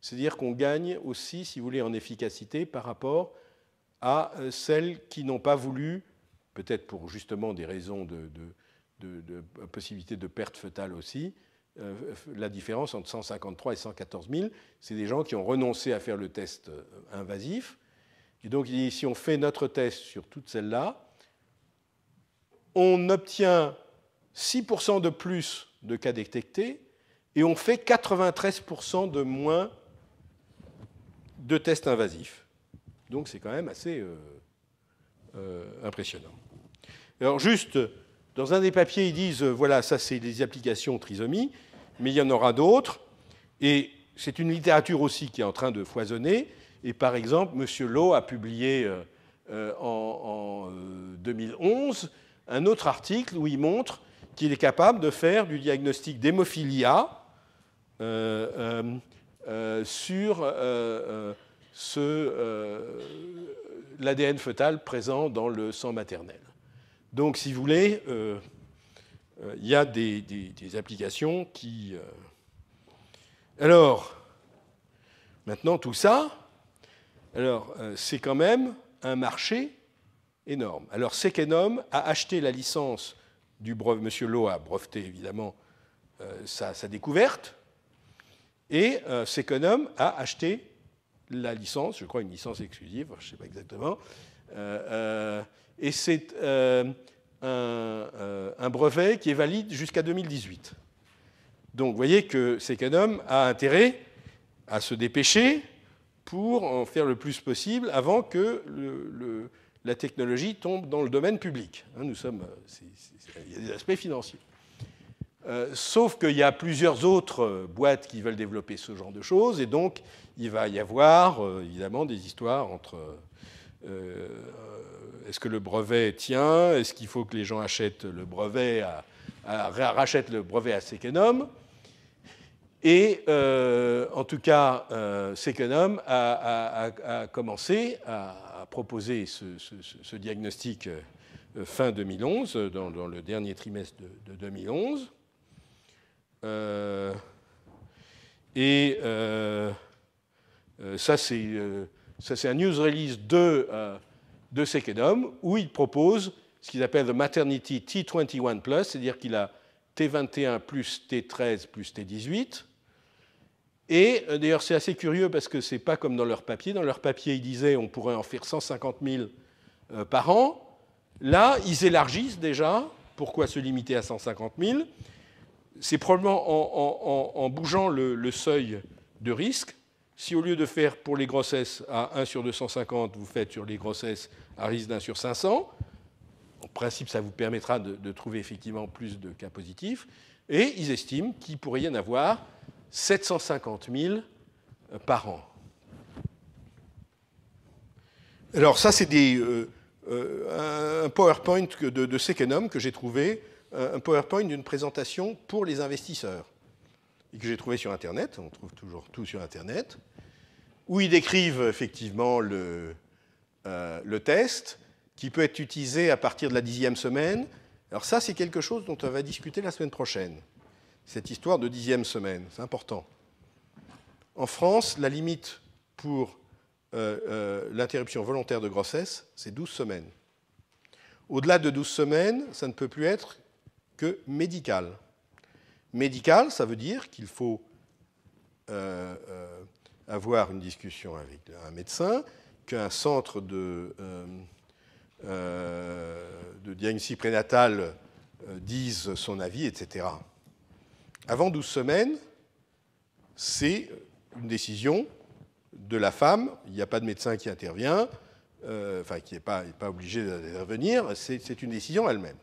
Speaker 1: C'est-à-dire qu'on gagne aussi, si vous voulez, en efficacité par rapport à euh, celles qui n'ont pas voulu, peut-être pour justement des raisons de, possibilité de perte fœtale aussi, euh, la différence entre 153 et 114 000, c'est des gens qui ont renoncé à faire le test euh, invasif. Et donc, si on fait notre test sur toutes celles-là, on obtient 6% de plus de cas détectés et on fait 93% de moins de tests invasifs. Donc c'est quand même assez euh, euh, impressionnant. Alors juste, dans un des papiers, ils disent, euh, voilà, ça c'est des applications trisomie, mais il y en aura d'autres. Et c'est une littérature aussi qui est en train de foisonner. Et par exemple, M. Lowe a publié en, 2011 un autre article où il montre qu'il est capable de faire du diagnostic d'hémophilia sur euh, l'ADN fœtal présent dans le sang maternel. Donc, si vous voulez, euh, euh, il y a des, applications qui. Alors, maintenant, tout ça, alors, c'est quand même un marché énorme. Alors, Sekenom a acheté la licence du brevet. Monsieur Lowe a breveté, évidemment, sa, découverte. Et euh, a acheté la licence, je crois une licence exclusive, je ne sais pas exactement. Euh, euh, et c'est euh, un, brevet qui est valide jusqu'à 2018. Donc vous voyez que homme a intérêt à se dépêcher pour en faire le plus possible avant que la technologie tombe dans le domaine public. Hein, nous sommes, il y a des aspects financiers. Euh, sauf qu'il y a plusieurs autres euh, boîtes qui veulent développer ce genre de choses, et donc il va y avoir euh, évidemment des histoires entre est-ce que le brevet tient, est-ce qu'il faut que les gens achètent le brevet, à, rachètent le brevet à Sekenom, et en tout cas Sekenom a, commencé à, proposer ce, diagnostic fin 2011, dans, le dernier trimestre de 2011. Euh, et euh, euh, ça, c'est un news release de, de Sekedom où il propose ce qu'ils appellent the maternity T21 plus, c'est-à-dire qu'il a T21 plus T13 plus T18. Et d'ailleurs, c'est assez curieux parce que ce n'est pas comme dans leur papier. Dans leur papier, ils disaient on pourrait en faire 150 000 par an. Là, ils élargissent déjà. Pourquoi se limiter à 150 000 c'est probablement en, bougeant le, seuil de risque, si au lieu de faire pour les grossesses à 1 sur 250, vous faites sur les grossesses à risque d'un sur 500, en principe, ça vous permettra de, trouver effectivement plus de cas positifs, et ils estiment qu'il pourrait y en avoir 750 000 euh, par an. Alors ça, c'est euh, euh, un PowerPoint de, de que j'ai trouvé euh, un PowerPoint d'une présentation pour les investisseurs, et que j'ai trouvé sur Internet, on trouve toujours tout sur Internet, où ils décrivent effectivement euh, le, test qui peut être utilisé à partir de la dixième semaine. Alors ça, c'est quelque chose dont on va discuter la semaine prochaine, cette histoire de dixième semaine, c'est important. En France, la limite pour euh, l'interruption volontaire de grossesse, c'est 12 semaines. Au-delà de 12 semaines, ça ne peut plus être que médical. Médical, ça veut dire qu'il faut euh, euh, avoir une discussion avec un médecin, qu'un centre de, euh, de diagnostic prénatal dise son avis, etc. Avant 12 semaines, c'est une décision de la femme, il n'y a pas de médecin qui intervient, enfin qui n'est pas obligé d'intervenir, c'est une décision elle-même.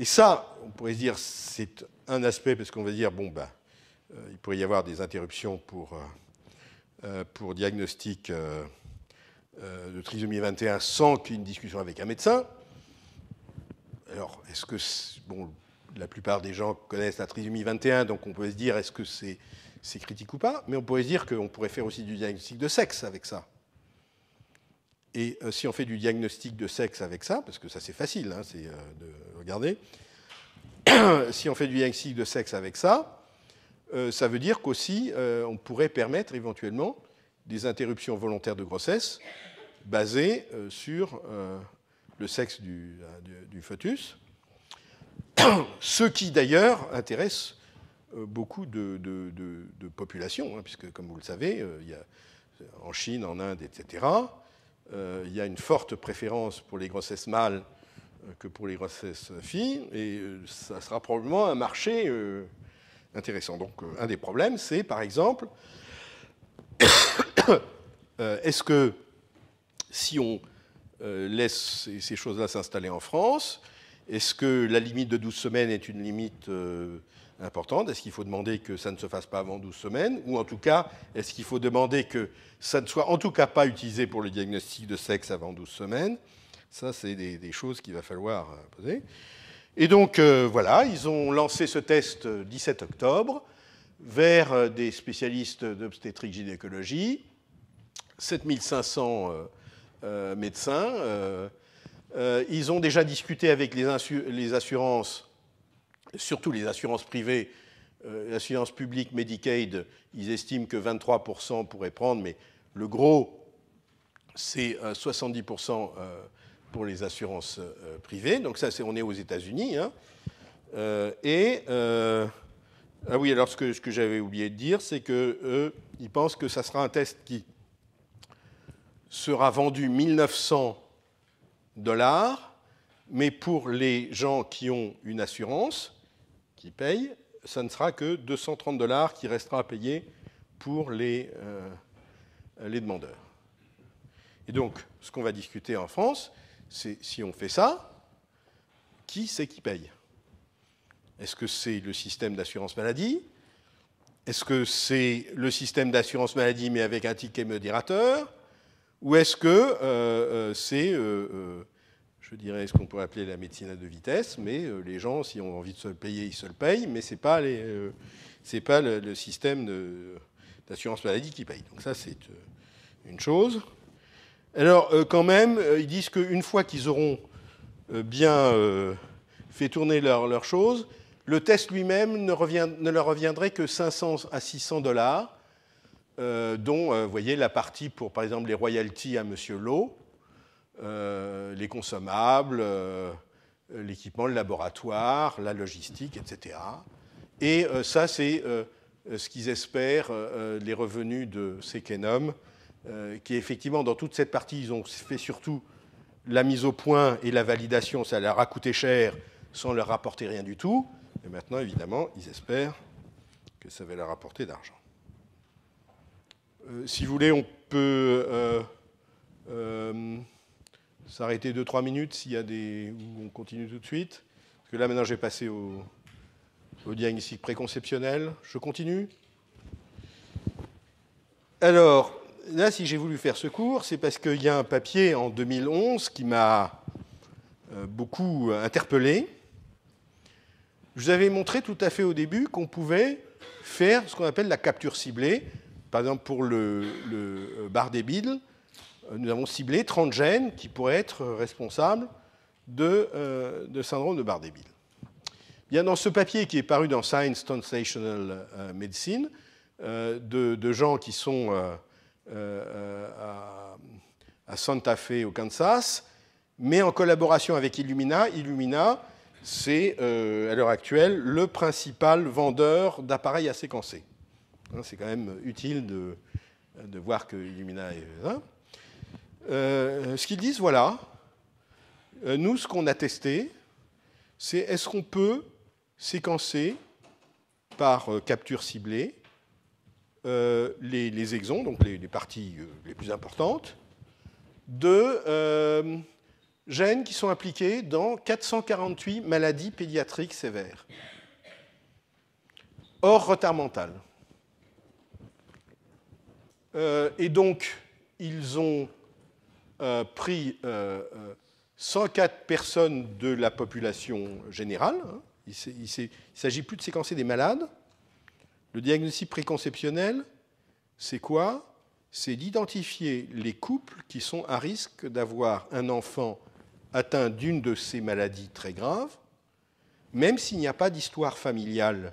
Speaker 1: Et ça, on pourrait se dire, c'est un aspect, parce qu'on va dire, bon, ben, euh, il pourrait y avoir des interruptions pour, euh, euh, pour diagnostic de trisomie 21 sans qu'une discussion avec un médecin. Alors, est-ce que, bon, la plupart des gens connaissent la trisomie 21, donc on pourrait se dire, est-ce que c'est c'est critique ou pas, mais on pourrait se dire qu'on pourrait faire aussi du diagnostic de sexe avec ça. Et euh, si on fait du diagnostic de sexe avec ça, parce que ça c'est facile, hein, c'est euh, de regarder, si on fait du diagnostic de sexe avec ça, euh, ça veut dire qu'aussi on pourrait permettre éventuellement des interruptions volontaires de grossesse basées sur le sexe du, du, fœtus, ce qui d'ailleurs intéresse beaucoup de, populations, hein, puisque comme vous le savez, il y a, en Chine, en Inde, etc., euh, il y a une forte préférence pour les grossesses mâles euh, que pour les grossesses filles, et euh, ça sera probablement un marché intéressant. Donc un des problèmes, c'est par exemple, est-ce que si on laisse ces choses-là s'installer en France, est-ce que la limite de 12 semaines est une limite est-ce qu'il faut demander que ça ne se fasse pas avant 12 semaines Ou en tout cas, est-ce qu'il faut demander que ça ne soit en tout cas pas utilisé pour le diagnostic de sexe avant 12 semaines Ça, c'est des, choses qu'il va falloir euh, poser. Et donc, euh, voilà, ils ont lancé ce test 17 euh, octobre vers des spécialistes d'obstétrique gynécologie, 7500 médecins. ils ont déjà discuté avec les, les assurances surtout les assurances privées, euh, l'assurance publique Medicaid, ils estiment que 23% pourraient prendre, mais le gros, c'est 70% euh, euh, pour les assurances privées. Donc ça, on est aux États-Unis. Hein. et ah oui, alors ce que, j'avais oublié de dire, c'est que ils pensent que ça sera un test qui sera vendu 1900 dollars, mais pour les gens qui ont une assurance, qui paye, ça ne sera que 230 dollars qui restera à payer pour euh, les, demandeurs. Et donc, ce qu'on va discuter en France, c'est si on fait ça, qui c'est qui paye Est-ce que c'est le système d'assurance maladie Est-ce que c'est le système d'assurance maladie mais avec un ticket modérateur Ou est-ce que euh, euh, c'est je dirais, ce qu'on pourrait appeler la médecine à deux vitesses, mais euh, les gens, si ont envie de se le payer, ils se le payent, mais ce n'est euh, pas, le, système d'assurance maladie qui paye. Donc ça, c'est euh, une chose. Alors, quand même, ils disent qu'une fois qu'ils auront bien fait tourner leurs leur choses, le test lui-même ne, leur reviendrait que 500 à 600 dollars, dont, vous voyez, la partie pour, par exemple, les royalties à M. Lowe, euh, les consommables, euh, l'équipement, le laboratoire, la logistique, etc. Et euh, ça, c'est ce qu'ils espèrent, les revenus de Sekenom, qui effectivement, dans toute cette partie, ils ont fait surtout la mise au point et la validation, ça leur a coûté cher sans leur rapporter rien du tout. Et maintenant, évidemment, ils espèrent que ça va leur apporter d'argent. si vous voulez, on peut s'arrêter 2-3 minutes s'il y a des. ou on continue tout de suite. Parce que là, maintenant, j'ai passé au, au diagnostic préconceptionnel. Je continue. Alors, là, si j'ai voulu faire ce cours, c'est parce qu'il y a un papier en 2011 qui m'a euh, beaucoup interpellé. Je vous avais montré tout à fait au début qu'on pouvait faire ce qu'on appelle la capture ciblée. Par exemple, pour le, euh, bar débile, euh, nous avons ciblé 30 gènes qui pourraient être responsables de, euh, de syndrome de bardet débile. Bien, dans ce papier qui est paru dans Science Translational euh, Medicine, de, gens qui sont à, Santa Fe au Kansas, mais en collaboration avec Illumina, Illumina, c'est à l'heure actuelle le principal vendeur d'appareils à séquencer. Hein, c'est quand même utile de, voir que Illumina est. là. Euh, ce qu'ils disent, voilà, euh, nous, ce qu'on a testé, c'est est-ce qu'on peut séquencer par euh, capture ciblée les, exons, donc les, parties les plus importantes, de gènes qui sont impliqués dans 448 maladies pédiatriques sévères, hors retard mental. et donc, ils ont euh, pris 104 euh, euh, personnes de la population générale. Hein. Il ne s'agit plus de séquencer des malades. Le diagnostic préconceptionnel, c'est quoi C'est d'identifier les couples qui sont à risque d'avoir un enfant atteint d'une de ces maladies très graves, même s'il n'y a pas d'histoire familiale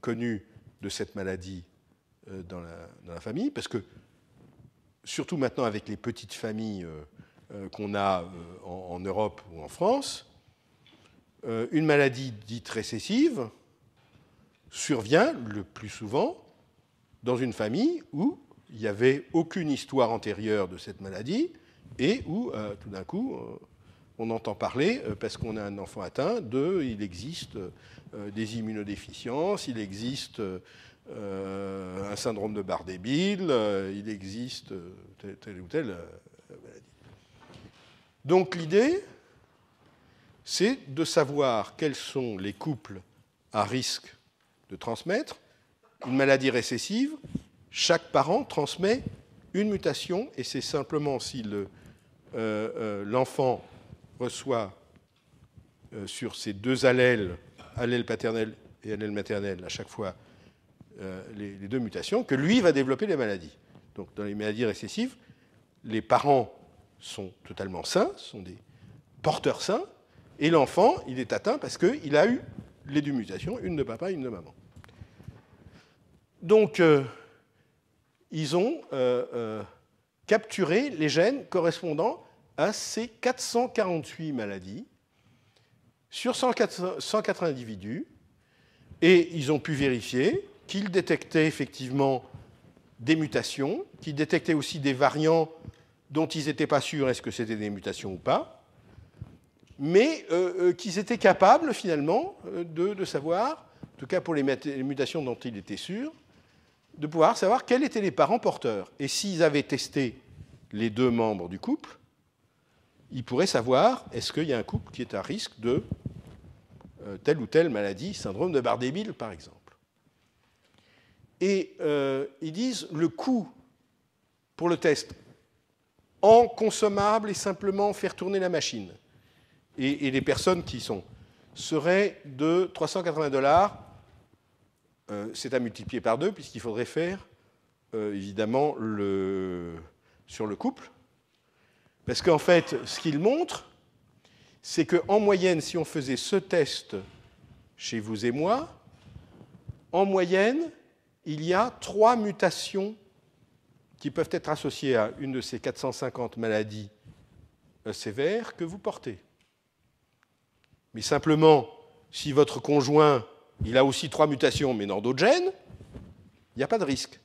Speaker 1: connue de cette maladie dans la, dans la famille, parce que surtout maintenant avec les petites familles euh, euh, qu'on a euh, en, Europe ou en France, une maladie dite récessive survient le plus souvent dans une famille où il n'y avait aucune histoire antérieure de cette maladie et où tout d'un coup on entend parler, parce qu'on a un enfant atteint, de il existe des immunodéficiences, il existe euh, un syndrome de barre débile euh, il existe euh, telle, ou telle maladie. Donc l'idée, c'est de savoir quels sont les couples à risque de transmettre une maladie récessive. Chaque parent transmet une mutation et c'est simplement si l'enfant reçoit sur ses deux allèles, allèle paternel et allèle maternel, à chaque fois euh, les, deux mutations, que lui va développer les maladies. Donc dans les maladies récessives, les parents sont totalement sains, sont des porteurs sains, et l'enfant, il est atteint parce qu'il a eu les deux mutations, une de papa, et une de maman. Donc, euh, ils ont euh, capturé les gènes correspondant à ces 448 maladies sur 104 individus, et ils ont pu vérifier qu'ils détectaient effectivement des mutations, qu'ils détectaient aussi des variants dont ils n'étaient pas sûrs est-ce que c'était des mutations ou pas, mais euh, euh, qu'ils étaient capables finalement euh, de, savoir, en tout cas pour les, mutations dont ils étaient sûrs, de pouvoir savoir quels étaient les parents porteurs. Et s'ils avaient testé les deux membres du couple, ils pourraient savoir est-ce qu'il y a un couple qui est à risque de telle ou telle maladie, syndrome de bar par exemple. Et euh, ils disent le coût pour le test en consommable et simplement faire tourner la machine. Et, les personnes qui sont serait de 380 dollars. Euh, c'est à multiplier par deux puisqu'il faudrait faire euh, évidemment le, sur le couple. Parce qu'en fait, ce qu'ils montrent, c'est qu'en moyenne, si on faisait ce test chez vous et moi, en moyenne, il y a trois mutations qui peuvent être associées à une de ces 450 maladies euh, sévères que vous portez. Mais simplement, si votre conjoint, il a aussi trois mutations, mais dans d'autres gènes, il n'y a pas de risque.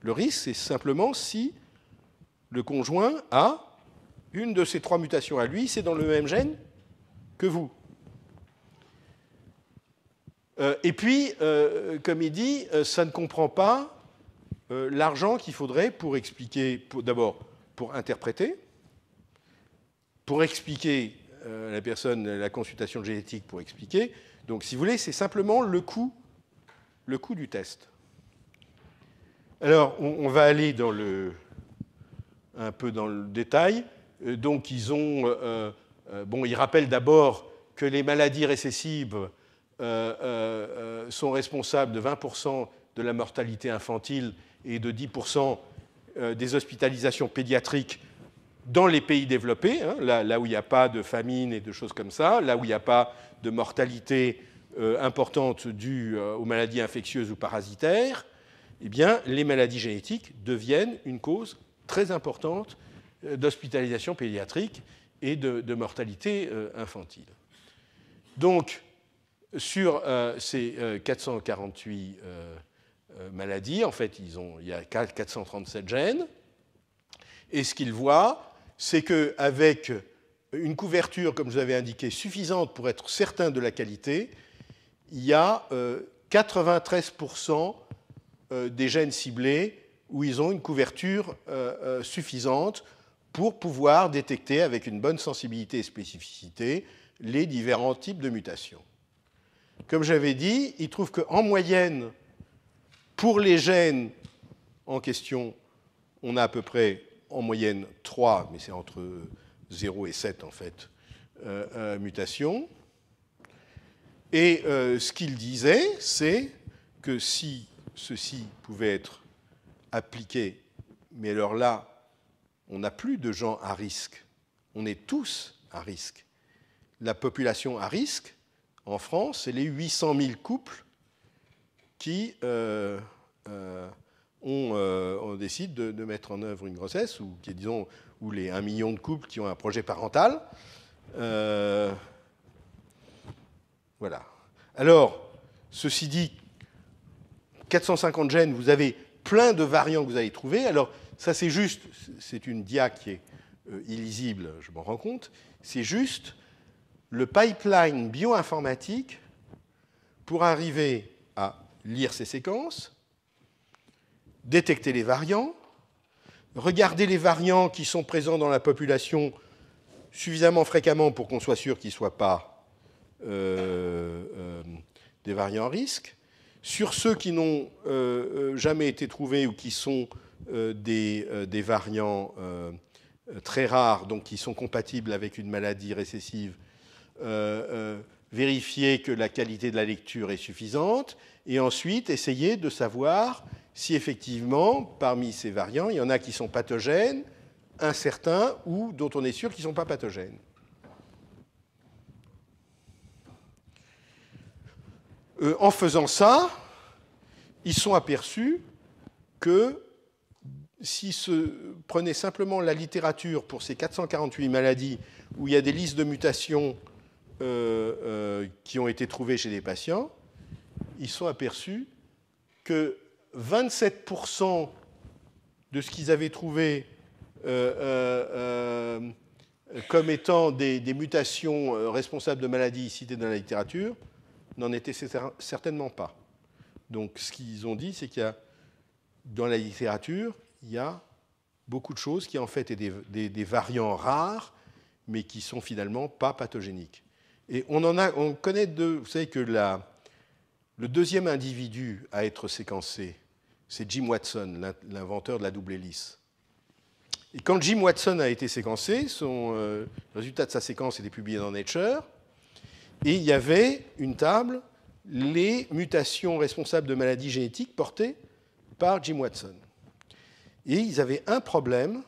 Speaker 1: Le risque, c'est simplement si le conjoint a une de ces trois mutations à lui, c'est dans le même gène que vous. Euh, et puis, euh, comme il dit, euh, ça ne comprend pas l'argent qu'il faudrait pour expliquer, d'abord pour interpréter, pour expliquer la personne la consultation génétique pour expliquer. Donc, si vous voulez, c'est simplement le coût, le coût du test. Alors, on, va aller dans le, un peu dans le détail. Donc, ils ont, bon, ils rappellent d'abord que les maladies récessives euh, euh, euh, sont responsables de 20% de la mortalité infantile et de 10% des hospitalisations pédiatriques dans les pays développés, hein, là, où il n'y a pas de famine et de choses comme ça, là où il n'y a pas de mortalité importante due aux maladies infectieuses ou parasitaires, eh bien, les maladies génétiques deviennent une cause très importante d'hospitalisation pédiatrique et de, de mortalité infantile. Donc, sur euh, ces 448 euh, euh, maladies, en fait, ils ont, il y a 437 gènes. Et ce qu'ils voient, c'est qu'avec une couverture, comme je vous avais indiqué, suffisante pour être certain de la qualité, il y a 93% des gènes ciblés où ils ont une couverture suffisante pour pouvoir détecter avec une bonne sensibilité et spécificité les différents types de mutations. Comme j'avais dit, il trouve qu'en moyenne, pour les gènes en question, on a à peu près en moyenne 3, mais c'est entre 0 et 7 en fait, euh, euh, mutations. Et euh, ce qu'il disait, c'est que si ceci pouvait être appliqué, mais alors là, on n'a plus de gens à risque, on est tous à risque. La population à risque, en France, c'est les 800 000 couples qui euh, euh, ont, euh, de, mettre en œuvre une grossesse, ou, qui, disons, ou les 1 million de couples qui ont un projet parental. voilà. Alors, ceci dit, 450 gènes, vous avez plein de variants que vous allez trouver. Alors, ça, c'est juste, c'est une dia qui est illisible, je m'en rends compte. C'est juste le pipeline bioinformatique pour arriver à lire ces séquences, détecter les variants, regarder les variants qui sont présents dans la population suffisamment fréquemment pour qu'on soit sûr qu'ils ne soient pas euh, euh, des variants à risque, sur ceux qui n'ont euh, jamais été trouvés ou qui sont des, variants très rares, donc qui sont compatibles avec une maladie récessive euh, euh, vérifier que la qualité de la lecture est suffisante, et ensuite essayer de savoir si effectivement, parmi ces variants, il y en a qui sont pathogènes, incertains, ou dont on est sûr qu'ils ne sont pas pathogènes. Euh, en faisant ça, ils sont aperçus que si se prenait simplement la littérature pour ces 448 maladies où il y a des listes de mutations euh, euh, qui ont été trouvés chez des patients, ils sont aperçus que 27% de ce qu'ils avaient trouvé euh, comme étant des, mutations responsables de maladies citées dans la littérature n'en étaient certainement pas. Donc ce qu'ils ont dit, c'est qu'il y a, dans la littérature, il y a beaucoup de choses qui en fait sont des, des variants rares, mais qui sont finalement pas pathogéniques. Et on, en a, on connaît deux. Vous savez que la, le deuxième individu à être séquencé, c'est Jim Watson, l'inventeur de la double hélice. Et quand Jim Watson a été séquencé, son, le euh, résultat de sa séquence était publié dans Nature. Et il y avait une table, les mutations responsables de maladies génétiques portées par Jim Watson. Et ils avaient un problème,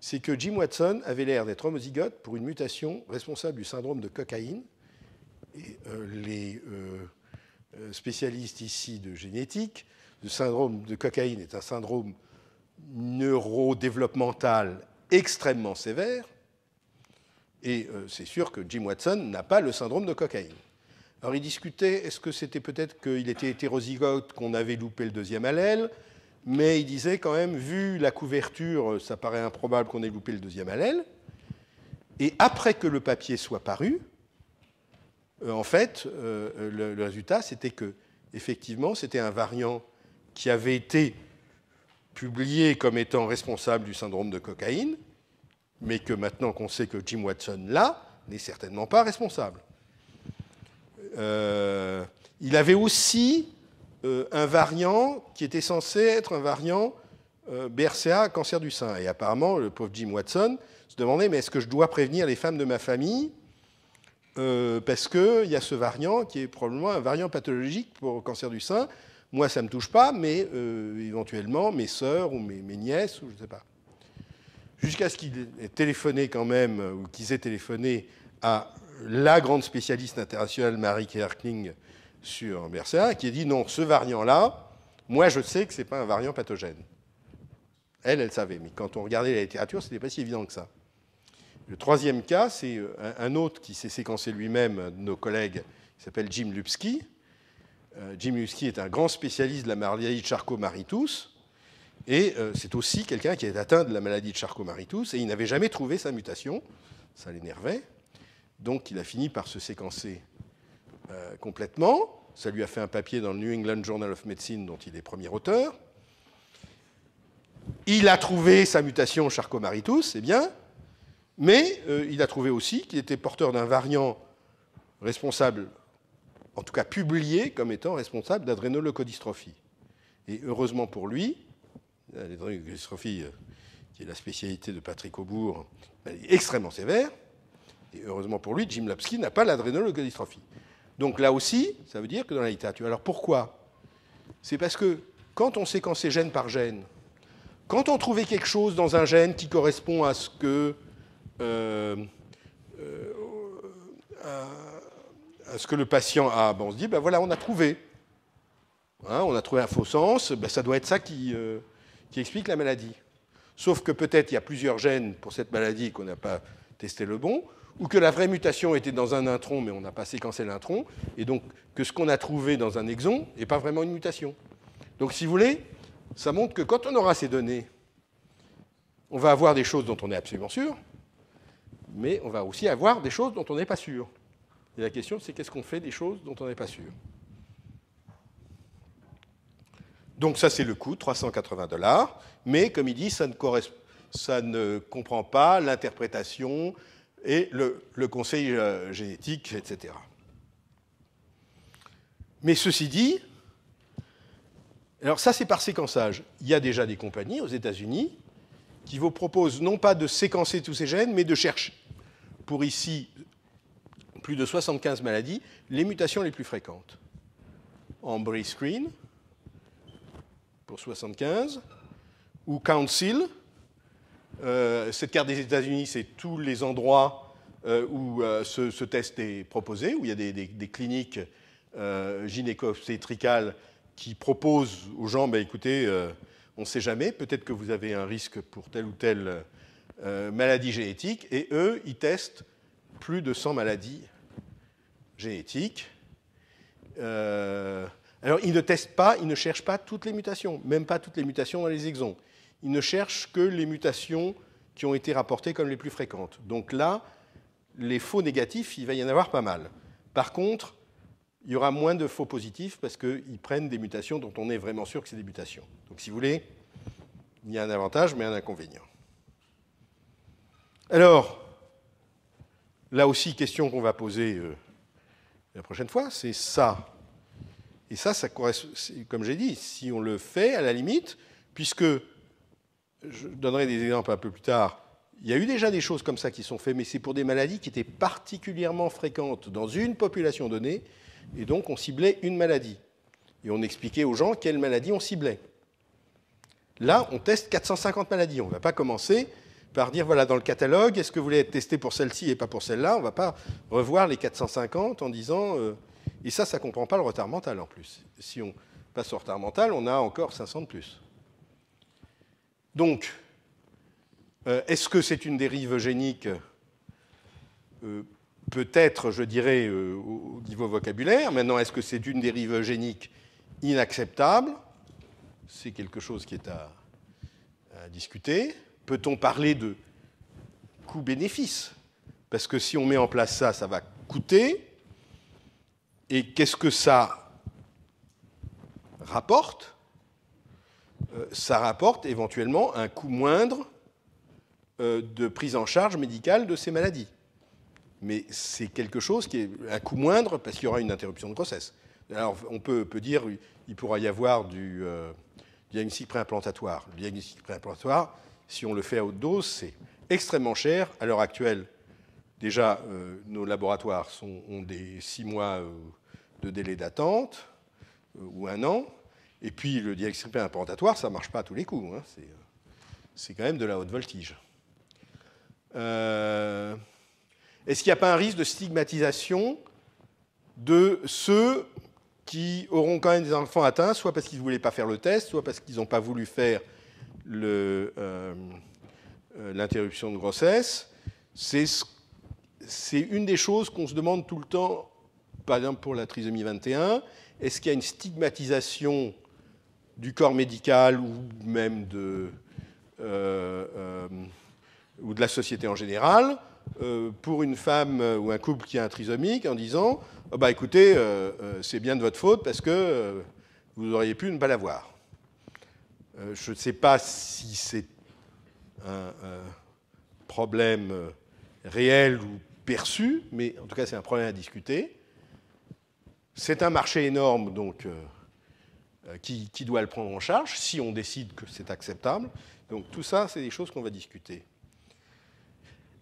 Speaker 1: c'est que Jim Watson avait l'air d'être homozygote pour une mutation responsable du syndrome de cocaïne. Euh, les euh, euh, spécialistes ici de génétique, le syndrome de cocaïne est un syndrome neurodéveloppemental extrêmement sévère. Et c'est sûr que Jim Watson n'a pas le syndrome de cocaïne. Alors il discutait, est-ce que c'était peut-être qu'il était hétérozygote, qu'on avait loupé le deuxième allèle mais il disait quand même, vu la couverture, euh, ça paraît improbable qu'on ait loupé le deuxième allèle. Et après que le papier soit paru, euh, en fait, euh, le, résultat, c'était que, effectivement, c'était un variant qui avait été publié comme étant responsable du syndrome de cocaïne, mais que maintenant qu'on sait que Jim Watson, là, n'est certainement pas responsable. il avait aussi euh, un variant qui était censé être un variant euh, BRCA, cancer du sein. Et apparemment, le pauvre Jim Watson se demandait, mais est-ce que je dois prévenir les femmes de ma famille euh, parce parce qu'il y a ce variant qui est probablement un variant pathologique pour le cancer du sein. Moi, ça ne me touche pas, mais éventuellement mes sœurs ou mes, nièces, ou je ne sais pas. Jusqu'à ce qu'ils aient téléphoné quand même, ou qu'ils aient téléphoné à la grande spécialiste internationale Marie Kierkling sur BRCA qui a dit non, ce variant-là, moi je sais que ce n'est pas un variant pathogène. Elle, elle savait, mais quand on regardait la littérature, ce n'était pas si évident que ça. Le troisième cas, c'est euh, un autre qui s'est séquencé lui-même, de nos collègues, qui s'appelle Jim Lupski. Euh, Jim Lupski est un grand spécialiste de la maladie de charcot maritus et euh, c'est aussi quelqu'un qui est atteint de la maladie de charcot maritus et il n'avait jamais trouvé sa mutation, ça l'énervait, donc il a fini par se séquencer euh, complètement. Ça lui a fait un papier dans le New England Journal of Medicine dont il est premier auteur. Il a trouvé sa mutation charcot c'est bien, mais euh, il a trouvé aussi qu'il était porteur d'un variant responsable, en tout cas publié comme étant responsable d'adrénolocodystrophie. Et heureusement pour lui, l'adrénolocodystrophie, euh, qui est la spécialité de Patrick Aubourg, est extrêmement sévère. Et heureusement pour lui, Jim Lapsky n'a pas l'adrénolocodystrophie. Donc là aussi, ça veut dire que dans la littérature. Alors pourquoi C'est parce que quand on séquençait gène par gène, quand on trouvait quelque chose dans un gène qui correspond à ce que euh, euh, à, ce que le patient a, ben, on se dit ben voilà, on a trouvé. Hein, on a trouvé un faux sens, ben ça doit être ça qui, euh, qui explique la maladie. Sauf que peut-être il y a plusieurs gènes pour cette maladie qu'on n'a pas testé le bon, ou que la vraie mutation était dans un intron, mais on n'a pas séquencé l'intron, et donc que ce qu'on a trouvé dans un exon n'est pas vraiment une mutation. Donc si vous voulez, ça montre que quand on aura ces données, on va avoir des choses dont on est absolument sûr, mais on va aussi avoir des choses dont on n'est pas sûr. Et la question, c'est qu'est-ce qu'on fait des choses dont on n'est pas sûr Donc ça, c'est le coût, 380 dollars, mais comme il dit, ça ne, ça ne comprend pas l'interprétation, et le, conseil euh, génétique, etc. Mais ceci dit, alors ça c'est par séquençage. Il y a déjà des compagnies aux États-Unis qui vous proposent non pas de séquencer tous ces gènes, mais de chercher pour ici plus de 75 maladies les mutations les plus fréquentes. En Screen pour 75, ou Council euh, cette carte des États-Unis, c'est tous les endroits euh, où euh, ce, test est proposé, où il y a des, cliniques gynéco qui proposent aux gens, bah, écoutez, on ne sait jamais, peut-être que vous avez un risque pour telle ou telle maladie génétique, et eux, ils testent plus de 100 maladies génétiques. alors, ils ne testent pas, ils ne cherchent pas toutes les mutations, même pas toutes les mutations dans les exons il ne cherche que les mutations qui ont été rapportées comme les plus fréquentes. Donc là, les faux négatifs, il va y en avoir pas mal. Par contre, il y aura moins de faux positifs parce qu'ils prennent des mutations dont on est vraiment sûr que c'est des mutations. Donc si vous voulez, il y a un avantage mais un inconvénient. Alors, là aussi, question qu'on va poser euh, la prochaine fois, c'est ça. Et ça, ça correspond, comme j'ai dit, si on le fait, à la limite, puisque je donnerai des exemples un peu plus tard, il y a eu déjà des choses comme ça qui sont faites, mais c'est pour des maladies qui étaient particulièrement fréquentes dans une population donnée, et donc on ciblait une maladie. Et on expliquait aux gens quelle maladie on ciblait. Là, on teste 450 maladies. On ne va pas commencer par dire, voilà, dans le catalogue, est-ce que vous voulez être testé pour celle-ci et pas pour celle-là On ne va pas revoir les 450 en disant... Euh, et ça, ça ne comprend pas le retard mental en plus. Si on passe au retard mental, on a encore 500 de plus. Donc, euh, est-ce que c'est une dérive génique, euh, Peut-être, je dirais, euh, au niveau vocabulaire. Maintenant, est-ce que c'est une dérive génique inacceptable C'est quelque chose qui est à discuter. Peut-on parler de coût-bénéfice Parce que si on met en place ça, ça va coûter. Et qu'est-ce que ça rapporte euh, ça rapporte éventuellement un coût moindre euh, de prise en charge médicale de ces maladies. Mais c'est quelque chose qui est un coût moindre parce qu'il y aura une interruption de grossesse. Alors on peut, dire il pourra y avoir du euh, diagnostic préimplantatoire. Le diagnostic préimplantatoire, si on le fait à haute dose, c'est extrêmement cher. À l'heure actuelle, déjà, euh, nos laboratoires ont des six mois de délai d'attente ou un an. Et puis le diélectrique implantatoire, ça ne marche pas à tous les coups. Hein. Euh, c'est quand même de la haute voltige. Euh, est-ce qu'il n'y a pas un risque de stigmatisation de ceux qui auront quand même des enfants atteints, soit parce qu'ils ne voulaient pas faire le test, soit parce qu'ils n'ont pas voulu faire euh, l'interruption de grossesse C'est une des choses qu'on se demande tout le temps, par exemple pour la trisomie 21. Est-ce qu'il y a une stigmatisation du corps médical ou même de, euh, euh, ou de la société en général euh, pour une femme ou un couple qui a un trisomique en disant oh bah écoutez, c'est bien de votre faute parce que vous auriez pu ne pas l'avoir. je ne sais pas si c'est un, problème réel ou perçu, mais en tout cas c'est un problème à discuter. C'est un marché énorme, donc euh, qui, doit le prendre en charge, si on décide que c'est acceptable. Donc tout ça, c'est des choses qu'on va discuter.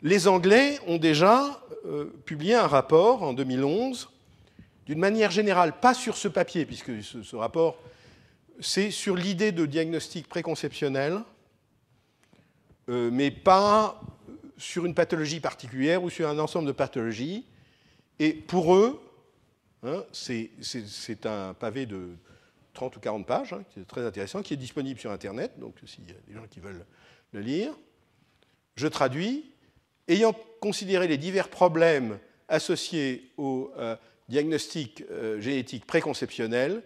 Speaker 1: Les Anglais ont déjà euh, publié un rapport en 2011, d'une manière générale, pas sur ce papier, puisque ce, rapport, c'est sur l'idée de diagnostic préconceptionnel, euh, mais pas sur une pathologie particulière ou sur un ensemble de pathologies. Et pour eux, hein, c'est un pavé de, 30 ou 40 pages, hein, qui est très intéressant, qui est disponible sur Internet, donc s'il y a des gens qui veulent le lire. Je traduis. Ayant considéré les divers problèmes associés au euh, diagnostic euh, génétique préconceptionnel,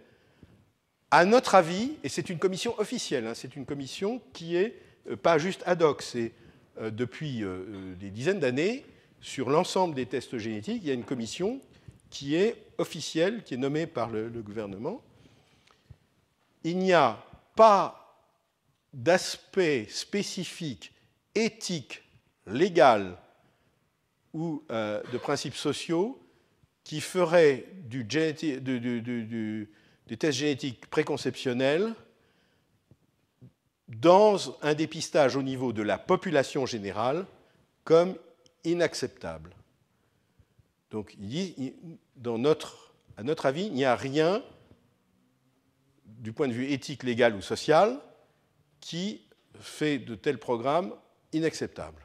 Speaker 1: à notre avis, et c'est une commission officielle, hein, c'est une commission qui est euh, pas juste ad hoc, c'est depuis des dizaines d'années, sur l'ensemble des tests génétiques, il y a une commission qui est officielle, qui est nommée par le gouvernement, il n'y a pas d'aspect spécifique, éthique, légal ou euh, de principes sociaux qui ferait du, test génétique préconceptionnel dans un dépistage au niveau de la population générale comme inacceptable. Donc, dans notre, à notre avis, il n'y a rien du point de vue éthique, légal ou social, qui fait de tels programmes inacceptables.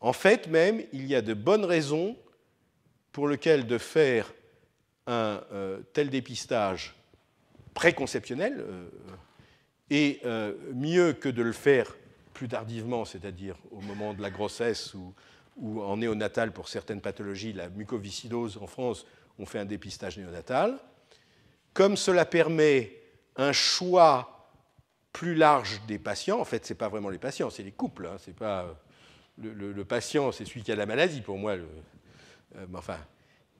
Speaker 1: En fait, même, il y a de bonnes raisons pour lesquelles de faire un euh, tel dépistage préconceptionnel est euh, euh, mieux que de le faire plus tardivement, c'est-à-dire au moment de la grossesse ou, ou en néonatal pour certaines pathologies, la mucoviscidose en France, on fait un dépistage néonatal. Comme cela permet un choix plus large des patients. En fait, ce n'est pas vraiment les patients, c'est les couples. Hein, c'est pas euh, le, patient, c'est celui qui a la maladie pour moi. Euh, enfin,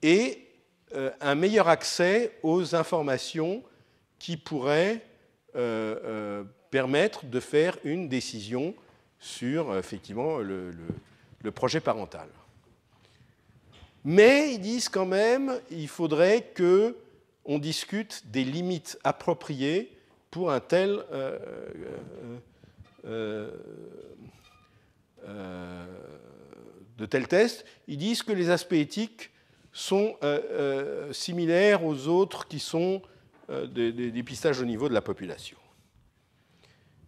Speaker 1: et euh, un meilleur accès aux informations qui pourraient permettre de faire une décision sur effectivement le, le projet parental. Mais ils disent quand même, il faudrait que on discute des limites appropriées pour un tel test. Euh, euh, euh, de tels tests. Ils disent que les aspects éthiques sont similaires aux autres qui sont des, dépistages au niveau de la population.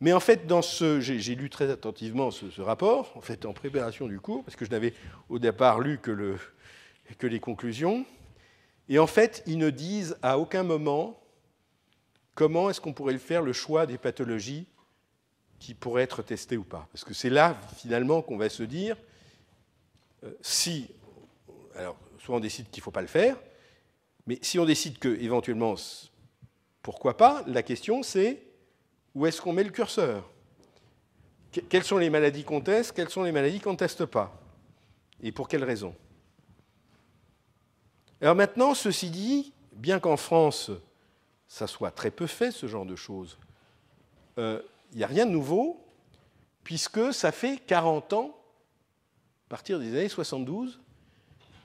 Speaker 1: Mais en fait, dans ce, j'ai lu très attentivement ce, rapport, en fait, en préparation du cours, parce que je n'avais au départ lu que, le, que les conclusions. Et en fait, ils ne disent à aucun moment comment est-ce qu'on pourrait faire, le choix des pathologies qui pourraient être testées ou pas. Parce que c'est là, finalement, qu'on va se dire, euh, si, alors, soit on décide qu'il ne faut pas le faire, mais si on décide que, éventuellement, pourquoi pas, la question c'est où est-ce qu'on met le curseur Quelles sont les maladies qu'on teste Quelles sont les maladies qu'on ne teste pas Et pour quelles raisons alors maintenant, ceci dit, bien qu'en France, ça soit très peu fait, ce genre de choses, il euh, n'y a rien de nouveau, puisque ça fait 40 ans, à partir des années 72,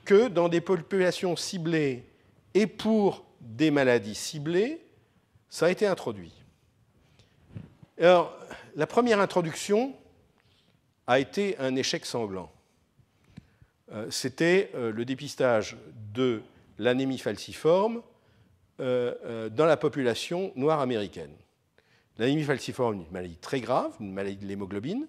Speaker 1: que dans des populations ciblées et pour des maladies ciblées, ça a été introduit. Alors, la première introduction a été un échec sanglant. Euh, c'était euh, le dépistage de l'anémie falciforme euh, euh, dans la population noire américaine. L'anémie falciforme est une maladie très grave, une maladie de l'hémoglobine,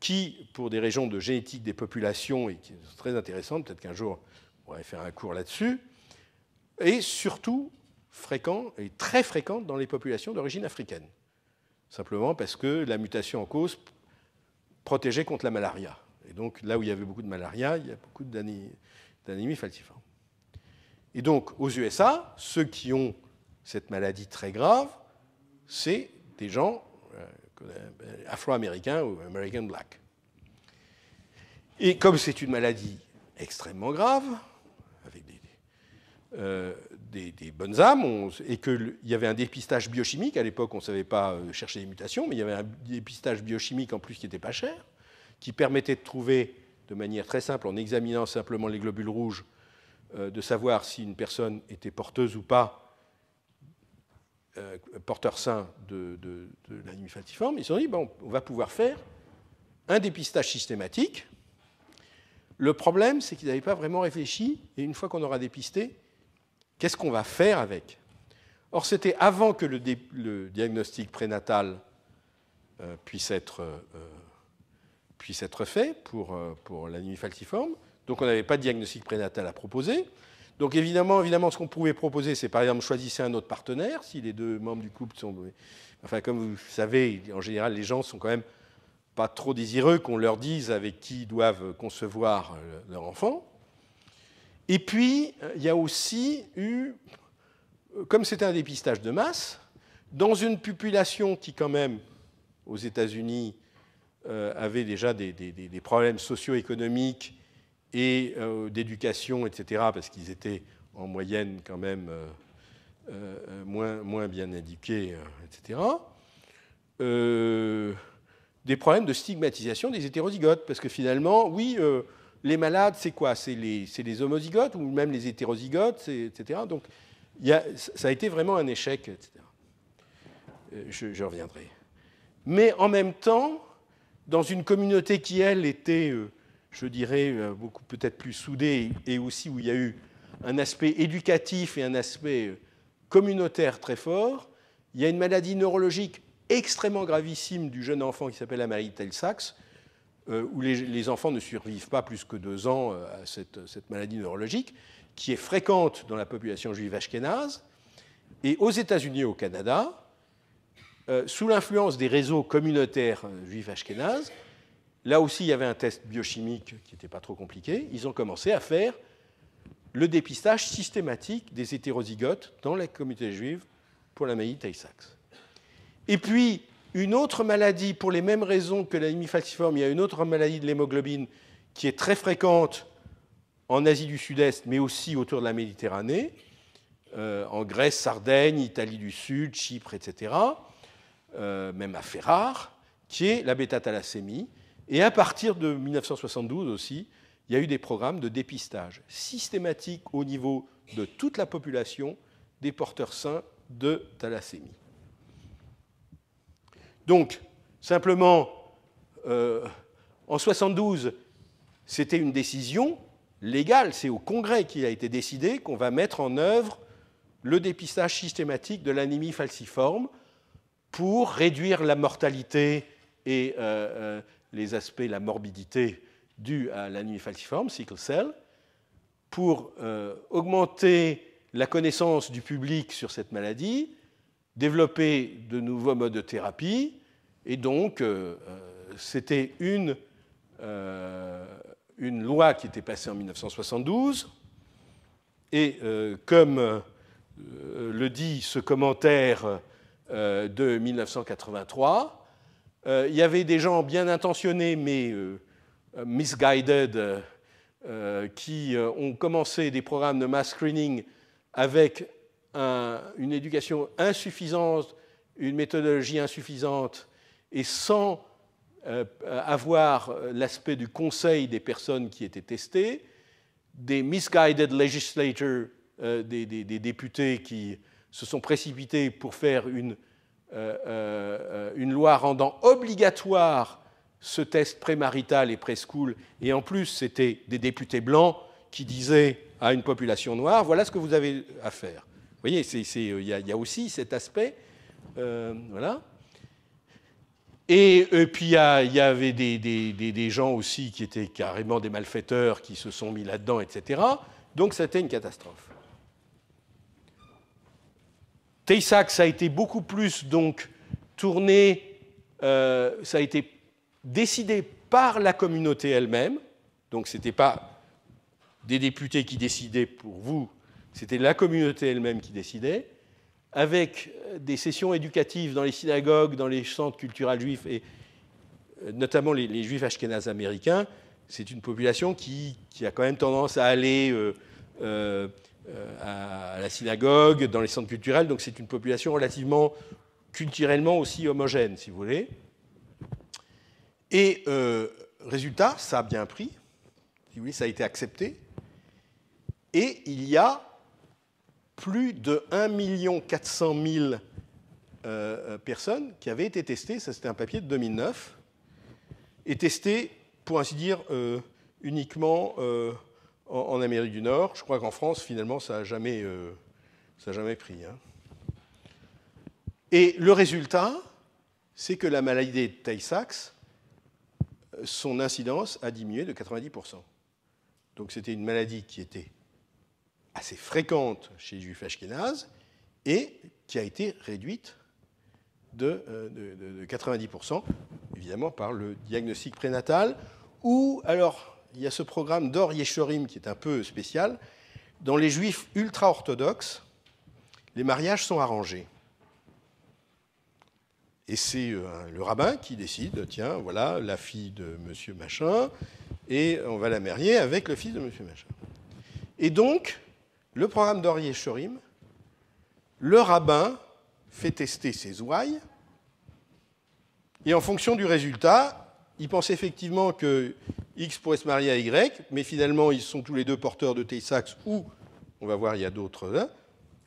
Speaker 1: qui, pour des raisons de génétique des populations, et qui sont très intéressantes, peut-être qu'un jour on va faire un cours là-dessus, est surtout fréquent et très fréquente dans les populations d'origine africaine. Simplement parce que la mutation en cause protégeait contre la malaria. Et donc là où il y avait beaucoup de malaria, il y a beaucoup d'anémie falciforme. Et donc, aux USA, ceux qui ont cette maladie très grave, c'est des gens euh, afro-américains ou American Black. Et comme c'est une maladie extrêmement grave, avec des, euh, bonnes âmes, et qu'il y avait un dépistage biochimique, à l'époque on ne savait pas euh, chercher des mutations, mais il y avait un dépistage biochimique en plus qui n'était pas cher, qui permettait de trouver de manière très simple, en examinant simplement les globules rouges, euh, de savoir si une personne était porteuse ou pas, euh, porteur sain de, de, l'anémie falciforme, ils sont dit bon, on va pouvoir faire un dépistage systématique. Le problème, c'est qu'ils n'avaient pas vraiment réfléchi, et une fois qu'on aura dépisté, qu'est-ce qu'on va faire avec Or, c'était avant que le, diagnostic prénatal euh, puisse, être, puisse être fait pour, pour l'anémie falciforme. Donc on n'avait pas de diagnostic prénatal à proposer. Donc évidemment, évidemment ce qu'on pouvait proposer, c'est par exemple choisir un autre partenaire, si les deux membres du couple sont... Enfin, comme vous savez, en général, les gens sont quand même pas trop désireux qu'on leur dise avec qui ils doivent concevoir euh, leur enfant. Et puis, il y a aussi eu, euh, comme c'était un dépistage de masse, dans une population qui, quand même, aux États-Unis, euh, avait déjà des problèmes socio-économiques et euh, d'éducation, etc., parce qu'ils étaient en moyenne quand même euh, euh, moins, moins, bien éduqués, etc. des problèmes de stigmatisation des hétérozygotes, parce que finalement, oui, les malades, c'est quoi C'est les, homozygotes ou même les hétérozygotes, etc. Donc, ça a été vraiment un échec, etc. Je, reviendrai. Mais en même temps, dans une communauté qui, elle, était je dirais, euh, beaucoup peut-être plus soudée, et aussi où il y a eu un aspect éducatif et un aspect euh, communautaire très fort. Il y a une maladie neurologique extrêmement gravissime du jeune enfant qui s'appelle la maladie de Telsax, euh, où les, enfants ne survivent pas plus que deux ans à cette, maladie neurologique, qui est fréquente dans la population juive ashkénaze. Et aux États-Unis et au Canada, sous l'influence des réseaux communautaires juifs ashkénazes, Là aussi, il y avait un test biochimique qui n'était pas trop compliqué. Ils ont commencé à faire le dépistage systématique des hétérozygotes dans la communauté juive pour la maladie Tay-Sachs. Et puis, une autre maladie, pour les mêmes raisons que la il y a une autre maladie de l'hémoglobine qui est très fréquente en Asie du Sud-Est, mais aussi autour de la Méditerranée, euh, en Grèce, Sardaigne, Italie du Sud, Chypre, etc., euh, même à Ferrare, qui est la bêta-thalassémie, et à partir de 1972 aussi, il y a eu des programmes de dépistage systématique au niveau de toute la population des porteurs sains de thalassémie. Donc, simplement, euh, en 1972, c'était une décision légale, c'est au Congrès qu'il a été décidé qu'on va mettre en œuvre le dépistage systématique de l'anémie falciforme pour réduire la mortalité et euh, euh, les aspects, la morbidité due à l'anémie falciforme, sickle cell, pour euh, augmenter la connaissance du public sur cette maladie, développer de nouveaux modes de thérapie, et donc euh, euh, c'était une, une, loi qui était passée en 1972, et comme le dit ce commentaire de 1983, euh, il y avait des gens bien intentionnés, mais euh, misguided, euh, qui ont commencé des programmes de mass screening avec une éducation insuffisante, une méthodologie insuffisante, et sans avoir l'aspect du conseil des personnes qui étaient testées, des misguided legislators, des, députés qui se sont précipités pour faire une euh, euh, une loi rendant obligatoire ce test prémarital et pré-school. et en plus c'était des députés blancs qui disaient à une population noire, voilà ce que vous avez à faire. Vous voyez, euh, il y, a aussi cet aspect. voilà. Et, puis il y, avait des, des, gens aussi qui étaient carrément des malfaiteurs qui se sont mis là-dedans, etc. Donc c'était une catastrophe. Taysac, ça a été beaucoup plus donc tourné, euh, ça a été décidé par la communauté elle-même. Donc ce n'était pas des députés qui décidaient pour vous, c'était la communauté elle-même qui décidait, avec euh, des sessions éducatives dans les synagogues, dans les centres culturels juifs et euh, notamment les, juifs ashkénazes américains. C'est une population qui, a quand même tendance à aller euh, à la synagogue, dans les centres culturels. Donc c'est une population relativement culturellement aussi homogène, si vous voulez. Et euh, résultat, ça a bien pris, si ça a été accepté. Et il y a plus de 1,4 million de euh, personnes qui avaient été testées, ça c'était un papier de 2009, et testées, pour ainsi dire, uniquement en, Amérique du Nord. Je crois qu'en France, finalement, ça n'a euh, jamais, pris. Hein. Et le résultat, c'est que la maladie de Tay-Sachs, son incidence a diminué de 90%. Donc c'était une maladie qui était assez fréquente chez les juifs Ashkenazes et qui a été réduite de, euh, de 90%, évidemment par le diagnostic prénatal, ou alors il y a ce programme d'Or Yeshurim qui est un peu spécial. Dans les juifs ultra-orthodoxes, les mariages sont arrangés. Et c'est euh, le rabbin qui décide, tiens, voilà la fille de monsieur machin, et on va la marier avec le fils de monsieur machin. Et donc, le programme d'Or Yeshurim, le rabbin fait tester ses ouailles, et en fonction du résultat, il pense effectivement que... X pourrait se marier à Y, mais finalement, ils sont tous les deux porteurs de t sachs ou, on va voir, il y a d'autres. Hein,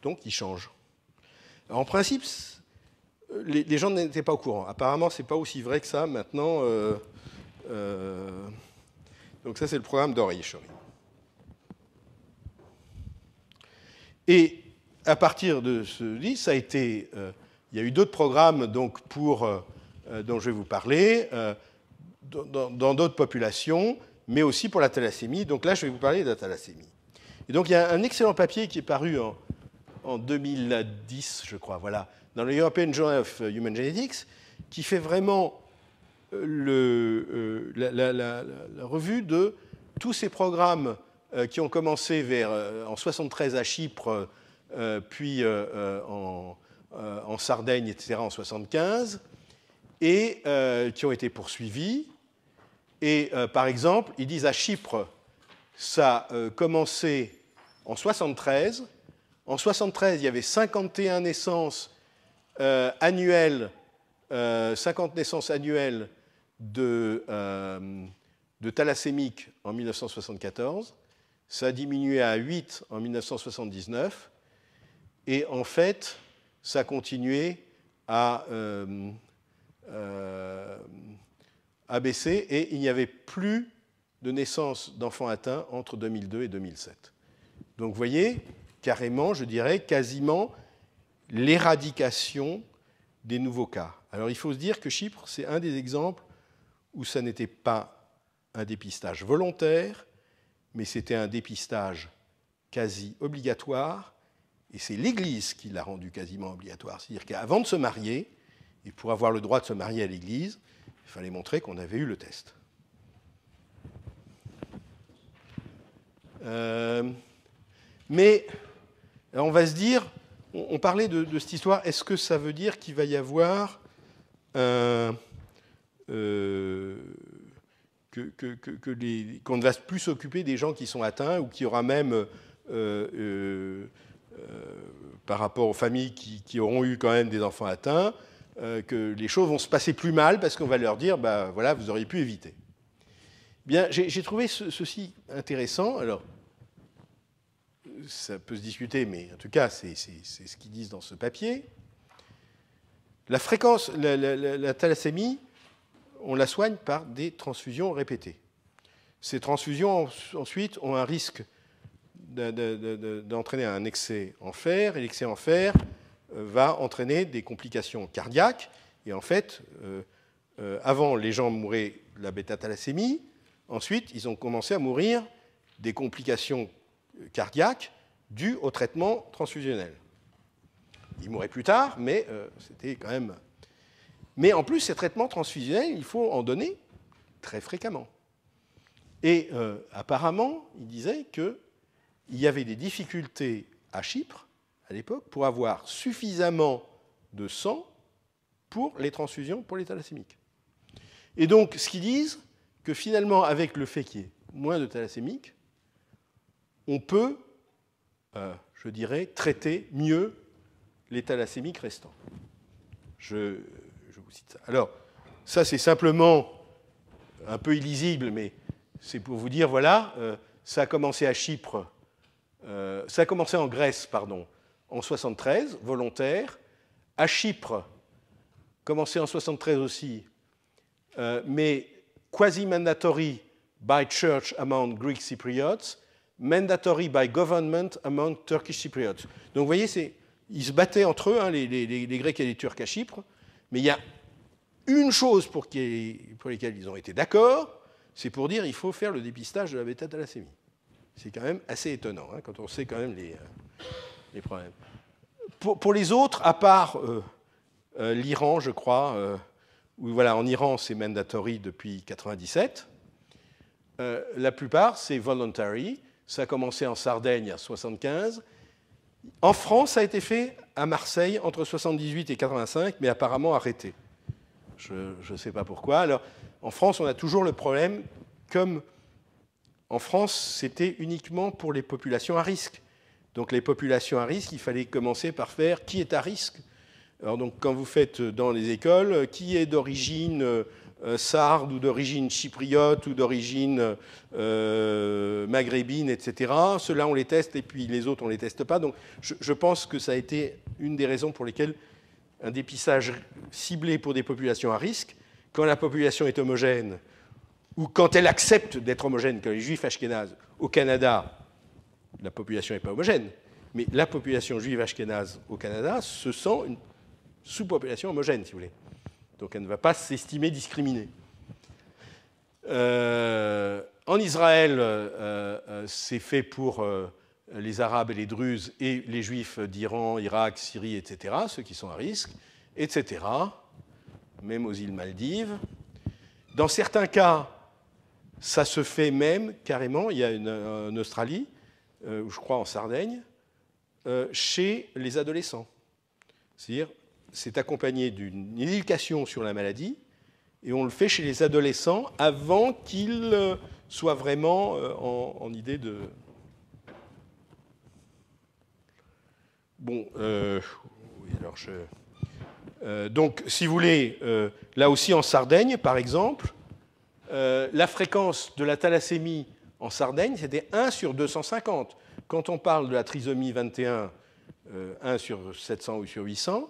Speaker 1: donc, ils changent. en principe, les, gens n'étaient pas au courant. Apparemment, ce n'est pas aussi vrai que ça maintenant. Euh, euh, donc, ça, c'est le programme d'Henri Et à partir de ce lit, ça a été. Euh, il y a eu d'autres programmes donc, pour, dont je vais vous parler dans d'autres populations, mais aussi pour la thalassémie. Donc là, je vais vous parler de la thalassémie. Et donc, il y a un excellent papier qui est paru en, 2010, je crois, voilà, dans le European Journal of Human Genetics, qui fait vraiment euh, euh, la, revue de tous ces programmes euh, qui ont commencé vers, en 73 à Chypre, puis en, en, Sardaigne, etc., en 75, et qui ont été poursuivis, et euh, par exemple, ils disent à Chypre, ça a euh, commencé en 73. En 73, il y avait 51 naissances euh, annuelles, 50 naissances annuelles de, de thalassémiques en 1974. Ça a diminué à 8 en 1979. Et en fait, ça a continué à, a baissé et il n'y avait plus de naissance d'enfants atteints entre 2002 et 2007. Donc vous voyez, carrément, je dirais, quasiment l'éradication des nouveaux cas. Alors il faut se dire que Chypre, c'est un des exemples où ça n'était pas un dépistage volontaire, mais c'était un dépistage quasi obligatoire, et c'est l'Église qui l'a rendu quasiment obligatoire. C'est-à-dire qu'avant de se marier, et pour avoir le droit de se marier à l'Église, il fallait montrer qu'on avait eu le test. Euh, mais euh, on va se dire, on, parlait de, cette histoire, est-ce que ça veut dire qu'il va y avoir euh, que, qu'on ne va plus s'occuper des gens qui sont atteints ou qu'il y aura même par rapport aux familles qui, auront eu quand même des enfants atteints, euh, que les choses vont se passer plus mal parce qu'on va leur dire, bah voilà, vous auriez pu éviter. Bien, j'ai trouvé ceci intéressant. Alors, ça peut se discuter, mais en tout cas, c'est ce qu'ils disent dans ce papier. La fréquence, la, la thalassémie, on la soigne par des transfusions répétées. Ces transfusions, ensuite, ont un risque d'entraîner un excès en fer, et l'excès en fer euh, va entraîner des complications cardiaques. Et en fait, euh, euh, avant, les gens mouraient de la bêta-thalassémie. Ensuite, ils ont commencé à mourir des complications cardiaques dues au traitement transfusionnel. Ils mouraient plus tard, mais c'était quand même. Mais en plus, ces traitements transfusionnels, il faut en donner très fréquemment. Et apparemment, il disait qu'il y avait des difficultés à Chypre à l'époque, pour avoir suffisamment de sang pour les transfusions pour les thalassémiques. Et donc, ce qu'ils disent, que finalement, avec le fait qu'il y ait moins de thalassémiques, on peut, euh, je dirais, traiter mieux les thalassémiques restants. Je, vous cite ça. Alors, ça, c'est simplement un peu illisible, mais c'est pour vous dire, voilà, euh, ça a commencé à Chypre, euh, ça a commencé en Grèce, pardon, en 73, volontaire, à Chypre, commencé en 73 aussi, euh, mais quasi mandatory by church among Greek Cypriots, mandatory by government among Turkish Cypriots. Donc vous voyez, ils se battaient entre eux, hein, les, Grecs et les Turcs à Chypre, mais il y a une chose pour, laquelle ils ont été d'accord, c'est pour dire qu'il faut faire le dépistage de la bêta-thalassémie. C'est quand même assez étonnant, hein, quand on sait quand même les, euh, les problèmes. Pour, les autres, à part euh, euh, l'Iran, je crois, euh, où voilà, en Iran, c'est mandatory depuis 1997, la plupart, c'est voluntary. Ça a commencé en Sardaigne en 1975. En France, ça a été fait à Marseille entre 78 et 85, mais apparemment arrêté. Je ne sais pas pourquoi. Alors, en France, on a toujours le problème, comme en France, c'était uniquement pour les populations à risque. Donc les populations à risque, il fallait commencer par faire qui est à risque. Alors donc quand vous faites dans les écoles, qui est d'origine euh, sarde ou d'origine chypriote ou d'origine euh, maghrébine, etc. Ceux-là, on les teste et puis les autres, on ne les teste pas. Donc je, pense que ça a été une des raisons pour lesquelles un dépistage ciblé pour des populations à risque, quand la population est homogène, ou quand elle accepte d'être homogène, comme les juifs ashkénazes au Canada la population n'est pas homogène, mais la population juive ashkénaze au Canada se sent une sous-population homogène, si vous voulez. Donc elle ne va pas s'estimer discriminée. Euh, en Israël, euh, euh, c'est fait pour les Arabes et les Druzes et les Juifs d'Iran, Irak, Syrie, etc., ceux qui sont à risque, etc., même aux îles Maldives. Dans certains cas, ça se fait même carrément. Il y a une, Australie euh, je crois en Sardaigne, euh, chez les adolescents. C'est-à-dire, c'est accompagné d'une éducation sur la maladie, et on le fait chez les adolescents avant qu'ils euh, soient vraiment en, idée de... Bon, alors je... donc, si vous voulez, là aussi en Sardaigne, par exemple, la fréquence de la thalassémie en Sardaigne, c'était 1 sur 250. Quand on parle de la trisomie 21, 1 euh, sur 700 ou sur 800,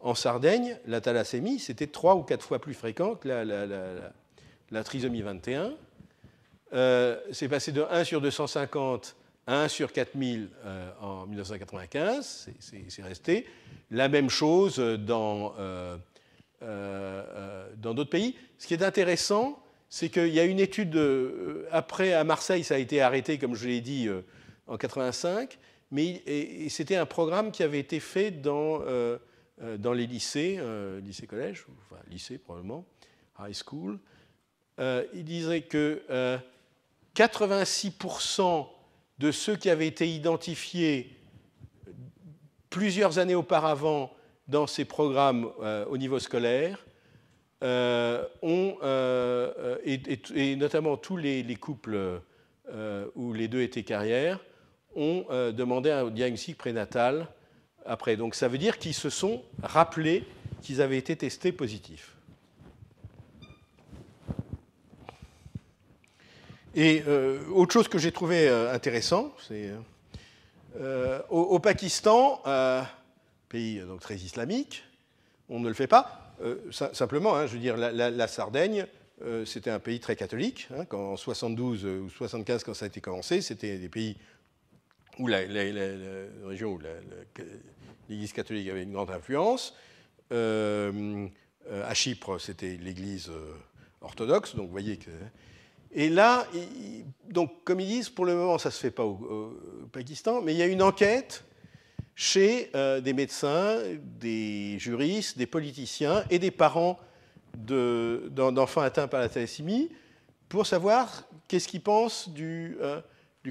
Speaker 1: en Sardaigne, la thalassémie, c'était 3 ou 4 fois plus fréquent que la, trisomie 21. Euh, c'est passé de 1 sur 250 à 1 sur 4000 euh, en 1995, c'est resté. La même chose dans dans d'autres pays. Ce qui est intéressant, c'est qu'il y a une étude, euh, après à Marseille, ça a été arrêté, comme je l'ai dit, euh, en 85, mais c'était un programme qui avait été fait dans, euh, dans les lycées, lycée-collège, enfin lycée probablement, high school. il disait que 86% de ceux qui avaient été identifiés plusieurs années auparavant dans ces programmes au niveau scolaire euh, ont, euh, et, notamment tous les, couples euh, où les deux étaient carrières, ont demandé un diagnostic prénatal après. Donc ça veut dire qu'ils se sont rappelés qu'ils avaient été testés positifs. Et autre chose que j'ai trouvé intéressant, c'est au, au, Pakistan, pays donc très islamique, on ne le fait pas, euh, simplement, hein, je veux dire, la, Sardaigne, euh, c'était un pays très catholique. Hein, quand, en 72 euh, ou 75, quand ça a été commencé, c'était des pays où la, région où l'Église catholique avait une grande influence. à Chypre, c'était l'Église orthodoxe, donc vous voyez que. Hein. Et là, donc, comme ils disent, pour le moment, ça ne se fait pas au Pakistan, mais il y a une enquête chez euh, des médecins, des juristes, des politiciens et des parents d'enfants atteints par la thalassémie pour savoir qu'est-ce qu'ils pensent du, euh,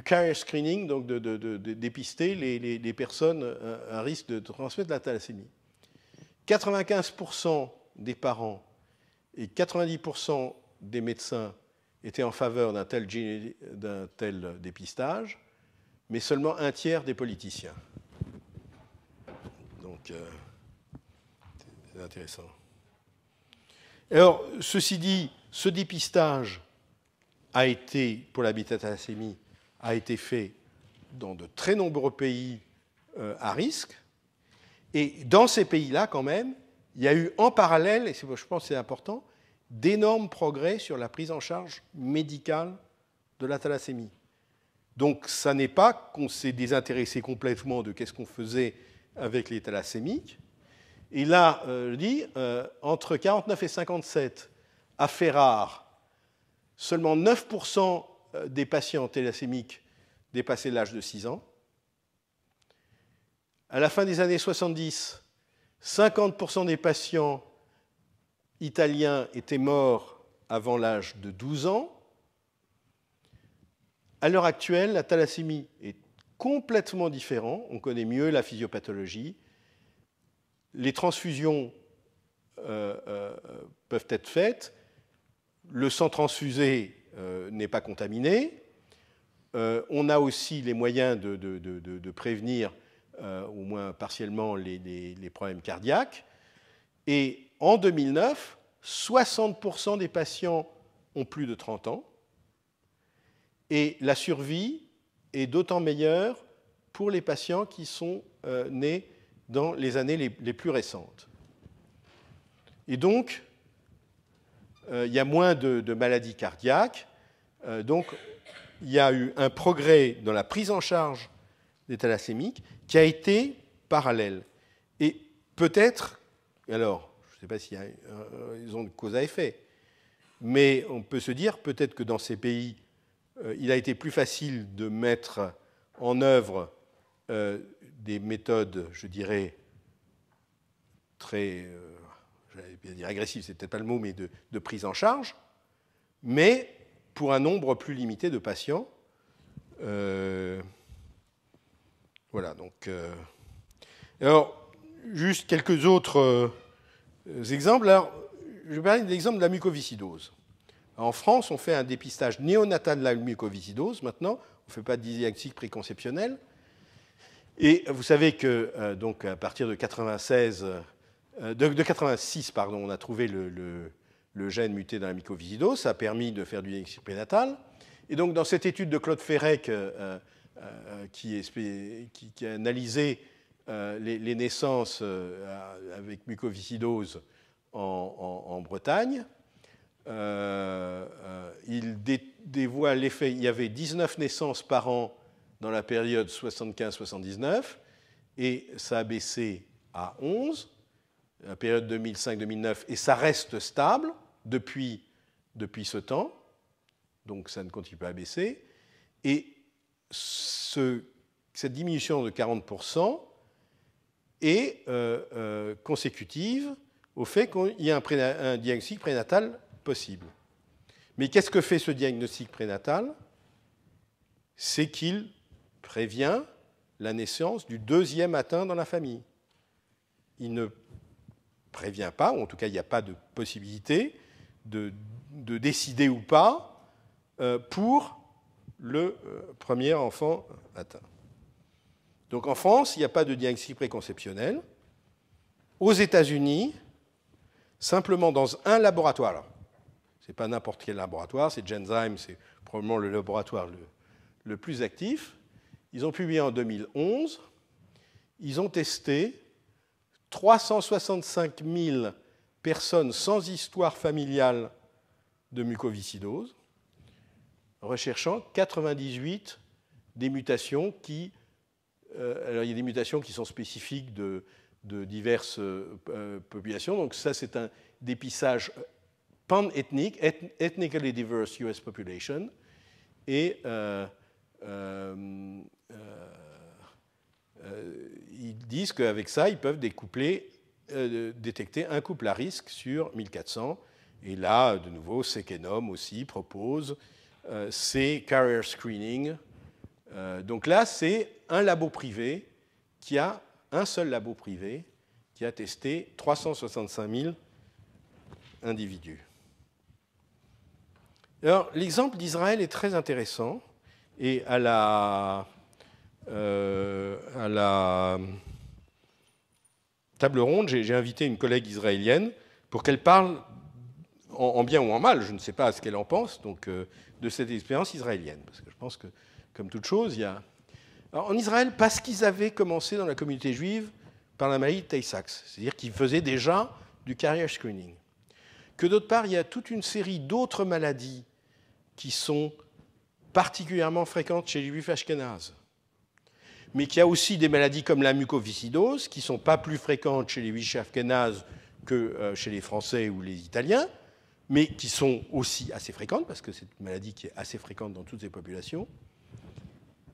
Speaker 1: carrier screening, donc de, dépister les, personnes euh, à risque de transmettre la thalassémie. 95% des parents et 90% des médecins étaient en faveur d'un tel dépistage, mais seulement un tiers des politiciens. Euh, c'est intéressant. Alors, ceci dit, ce dépistage a été, pour la a été fait dans de très nombreux pays euh, à risque. Et dans ces pays-là, quand même, il y a eu en parallèle, et je pense que c'est important, d'énormes progrès sur la prise en charge médicale de la thalassémie. Donc ça n'est pas qu'on s'est désintéressé complètement de qu'est-ce qu'on faisait avec les thalassémiques. Et là, euh, je euh, entre 49 et 57, à Ferrare, seulement 9% euh, des patients thalassémiques dépassaient l'âge de 6 ans. À la fin des années 70, 50% des patients italiens étaient morts avant l'âge de 12 ans. À l'heure actuelle, la thalassémie est complètement différent. On connaît mieux la physiopathologie. Les transfusions euh, euh, peuvent être faites. Le sang transfusé euh, n'est pas contaminé. on a aussi les moyens de, prévenir, au moins partiellement, les, les problèmes cardiaques. Et en 2009, 60% des patients ont plus de 30 ans. Et la survie et d'autant meilleur pour les patients qui sont euh, nés dans les années les, plus récentes. Et donc, euh, il y a moins de, maladies cardiaques, euh, donc il y a eu un progrès dans la prise en charge des thalassémiques qui a été parallèle. Et peut-être, alors, je ne sais pas s'il y a une raison de cause à effet, mais on peut se dire peut-être que dans ces pays euh, il a été plus facile de mettre en œuvre euh, des méthodes, je dirais, très, euh, j'allais bien agressives, c'est peut-être pas le mot, mais de, prise en charge, mais pour un nombre plus limité de patients. voilà, donc. alors, juste quelques autres exemples. Alors, je vais parler de l'exemple de la mucoviscidose. En France, on fait un dépistage néonatal de la mucoviscidose maintenant. On ne fait pas de diagnostic préconceptionnel. Et vous savez que euh, donc à partir de 96, euh, de, pardon, on a trouvé le, gène muté dans la mucoviscidose. ça a permis de faire du diagnostic prénatal. Et donc dans cette étude de Claude Ferrec euh, qui, a analysé les, naissances avec mucoviscidose en Bretagne, euh, euh, il dévoile l'effet. Il y avait 19 naissances par an dans la période 75-79, et ça a baissé à 11, la période 2005-2009, et ça reste stable depuis, depuis ce temps, donc ça ne continue pas à baisser. Et ce, cette diminution de 40% est euh, consécutive au fait qu'il y a un, un, diagnostic prénatal possible. Mais qu'est-ce que fait ce diagnostic prénatal C'est qu'il prévient la naissance du deuxième atteint dans la famille. Il ne prévient pas, ou en tout cas il n'y a pas de possibilité de, décider ou pas euh, pour le euh, premier enfant atteint. Donc en France, il n'y a pas de diagnostic préconceptionnel. Aux États-Unis, simplement dans un laboratoire n'est pas n'importe quel laboratoire, c'est Genzyme, c'est probablement le laboratoire le, plus actif. Ils ont publié en 2011, ils ont testé 365 000 personnes sans histoire familiale de mucoviscidose, recherchant 98 des mutations qui... Euh, alors il y des mutations qui sont spécifiques de, diverses euh, populations, donc ça c'est un dépistage pan-ethnic, ethnically diverse US population, et euh, euh, euh, ils disent qu'avec ça, ils peuvent détecter un couple à risque sur 1400. Et là, de nouveau, Sekenom aussi propose ces carrier screening. donc là, c'est un labo privé qui a un seul labo privé qui a testé 365 000 individus. Alors, l'exemple d'Israël est très intéressant et à la, euh, à la table ronde, j'ai invité une collègue israélienne pour qu'elle parle en, bien ou en mal, je ne sais pas ce qu'elle en pense, donc euh, de cette expérience israélienne, parce que je pense que, comme toute chose, il y a. en Israël, parce qu'ils avaient commencé dans la communauté juive par la maladie de Tay-Sachs, c'est-à-dire qu'ils faisaient déjà du carrier screening. Que d'autre part, il y a toute une série d'autres maladies qui sont particulièrement fréquentes chez les juifs Mais qui a aussi des maladies comme la mucoviscidose, qui ne sont pas plus fréquentes chez les juifs que euh, chez les Français ou les Italiens, mais qui sont aussi assez fréquentes, parce que c'est une maladie qui est assez fréquente dans toutes ces populations.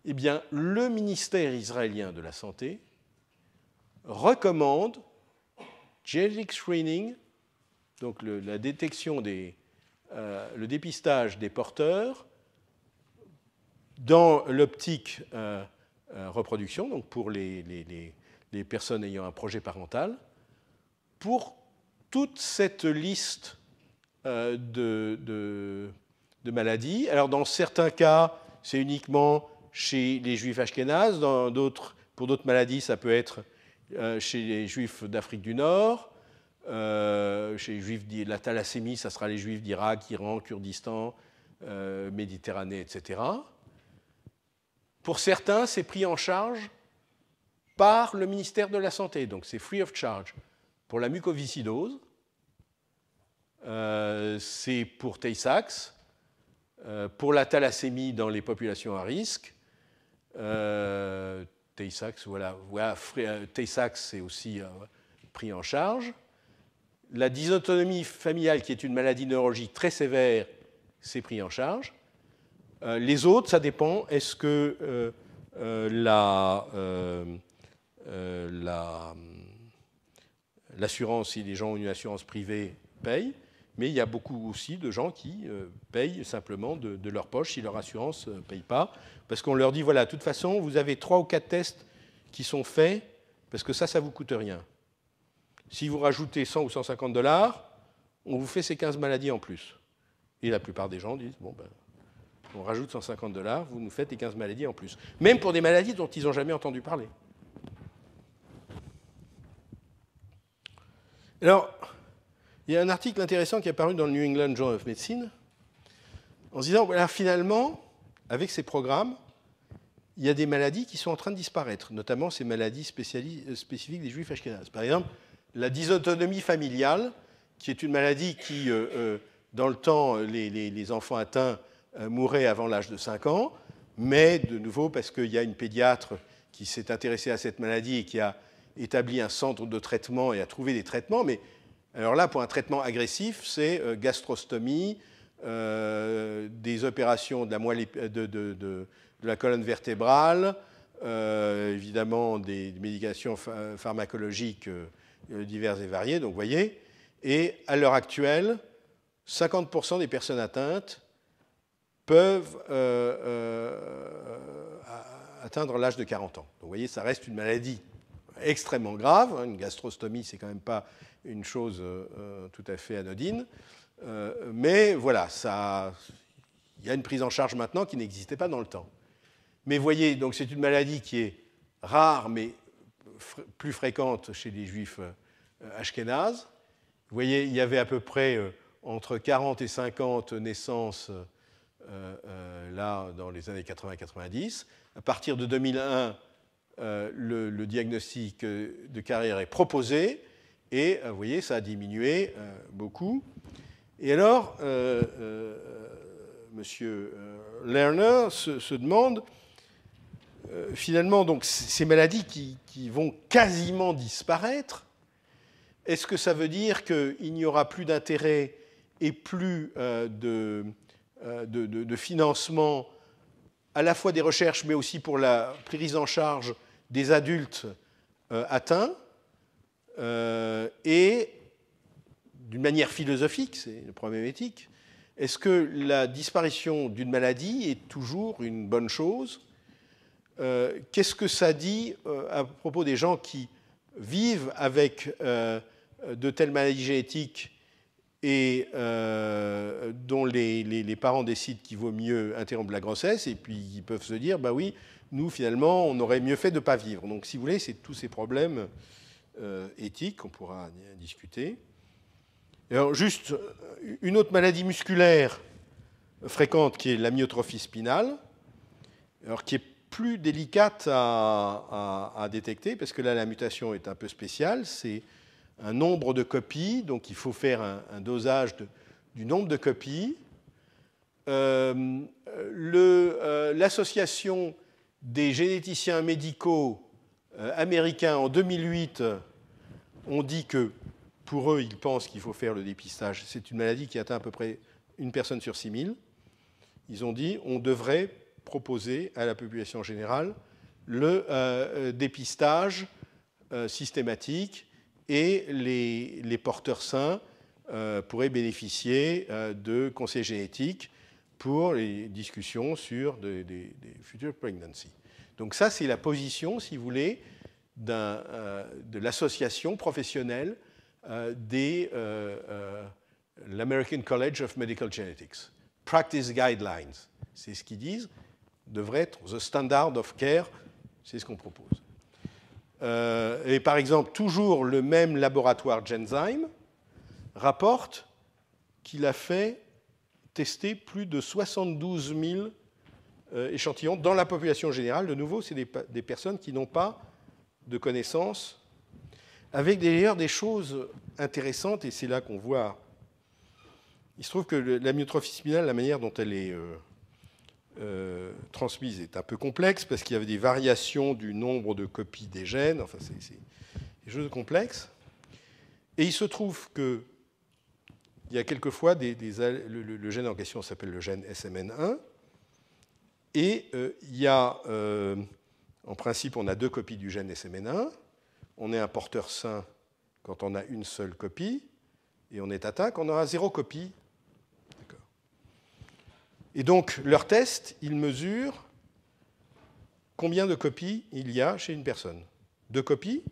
Speaker 1: Eh bien, le ministère israélien de la Santé recommande genetic screening, donc la détection des, euh, le dépistage des porteurs dans l'optique euh, euh, reproduction, donc pour les, personnes ayant un projet parental, pour toute cette liste de, maladies. Alors dans certains cas, c'est uniquement chez les juifs ashkénazes, pour d'autres maladies, ça peut être chez les juifs d'Afrique du Nord, euh, chez les juifs, la thalassémie, ça sera les juifs d'Irak, Iran, Kurdistan, euh, Méditerranée, etc. Pour certains, c'est pris en charge par le ministère de la Santé, donc c'est free of charge. Pour la mucoviscidose, euh, c'est pour Tay Sachs, pour la thalassémie dans les populations à risque, Tay Sachs, voilà, voilà Tay Sachs, c'est aussi pris en charge. La dysautonomie familiale, qui est une maladie neurologique très sévère, c'est pris en charge. Euh, les autres, ça dépend. Est-ce que euh, euh, la, l'assurance, si les gens ont une assurance privée, paye mais il y a beaucoup aussi de gens qui payent simplement de, de leur poche si leur assurance ne paye pas, parce qu'on leur dit, voilà, de toute façon, vous avez trois ou quatre tests qui sont faits, parce que ça, ça ne vous coûte rien. Si vous rajoutez 100 ou 150 dollars, on vous fait ces 15 maladies en plus. Et la plupart des gens disent, bon, ben, on rajoute 150 dollars, vous nous faites les 15 maladies en plus. Même pour des maladies dont ils n'ont jamais entendu parler. Alors, il y a un article intéressant qui est apparu dans le New England Journal of Medicine, en se disant, voilà, finalement, avec ces programmes, il y a des maladies qui sont en train de disparaître, notamment ces maladies euh, spécifiques des juifs ashkenazes. Par exemple, la dysautonomie familiale, qui est une maladie qui, euh, euh, dans le temps, les, enfants atteints euh, mouraient avant l'âge de 5 ans, mais de nouveau, parce qu'il y a une pédiatre qui s'est intéressée à cette maladie et qui a établi un centre de traitement et a trouvé des traitements, mais alors là, pour un traitement agressif, c'est gastrostomie, des opérations de la, colonne vertébrale, évidemment des, médications pharmacologiques euh, divers et variés, donc vous voyez. Et à l'heure actuelle, 50% des personnes atteintes peuvent euh, euh, atteindre l'âge de 40 ans. Donc vous voyez, ça reste une maladie extrêmement grave. Hein. Une gastrostomie, c'est quand même pas une chose tout à fait anodine. mais voilà, ça, il y a une prise en charge maintenant qui n'existait pas dans le temps. Mais voyez, donc c'est une maladie qui est rare, mais plus fréquente chez les juifs euh, ashkénazes. Vous voyez, il y avait à peu près euh, entre 40 et 50 naissances euh, là dans les années 80-90. À partir de 2001, le, diagnostic de carrière est proposé et vous voyez, ça a diminué beaucoup. Et alors, Monsieur Lerner se demande euh, finalement, donc, ces maladies qui, vont quasiment disparaître, est-ce que ça veut dire qu'il n'y aura plus d'intérêt et plus euh, euh, de, financement à la fois des recherches, mais aussi pour la prise en charge des adultes atteints Et d'une manière philosophique, c'est le problème éthique, est-ce que la disparition d'une maladie est toujours une bonne chose euh, qu'est-ce que ça dit euh, à propos des gens qui vivent avec euh, de telles maladies génétiques et dont les, parents décident qu'il vaut mieux interrompre la grossesse, et puis ils peuvent se dire, bah oui, nous finalement, on aurait mieux fait de ne pas vivre. Donc si vous voulez, c'est tous ces problèmes éthiques qu'on pourra discuter. Alors, juste une autre maladie musculaire fréquente qui est la myotrophie spinale, alors qui est plus délicate à, détecter, parce que là, la mutation est un peu spéciale. C'est un nombre de copies, donc il faut faire un, dosage du nombre de copies. Euh, euh, l'association des généticiens médicaux euh, américains en 2008 ont dit que pour eux, ils pensent qu'il faut faire le dépistage. C'est une maladie qui atteint à peu près une personne sur 6000. Ils ont dit on devrait proposer à la population générale le euh, euh, dépistage euh, systématique et les, porteurs sains pourraient bénéficier de conseils génétiques pour les discussions sur des, futures pregnancies. Donc ça, c'est la position, si vous voulez, de l'association professionnelle des l'American College of Medical Genetics. Practice Guidelines, c'est ce qu'ils disent devrait être the standard of care, c'est ce qu'on propose. Euh, et par exemple, toujours le même laboratoire Genzyme rapporte qu'il a fait tester plus de 72 000 euh, échantillons dans la population générale. De nouveau, c'est des, personnes qui n'ont pas de connaissances, avec d'ailleurs des choses intéressantes, et c'est là qu'on voit. Il se trouve que la myotrophie spinale, la manière dont elle est euh, euh, transmise est un peu complexe parce qu'il y avait des variations du nombre de copies des gènes, enfin c'est des choses complexes. Et il se trouve que il y a quelquefois des, des le, gène en question s'appelle le gène SMN1, et euh, il y a, euh, en principe, on a deux copies du gène SMN1, on est un porteur sain quand on a une seule copie, et on est atteint quand on aura zéro copie et donc, leur test, il mesure combien de copies il y a chez une personne. Deux copies,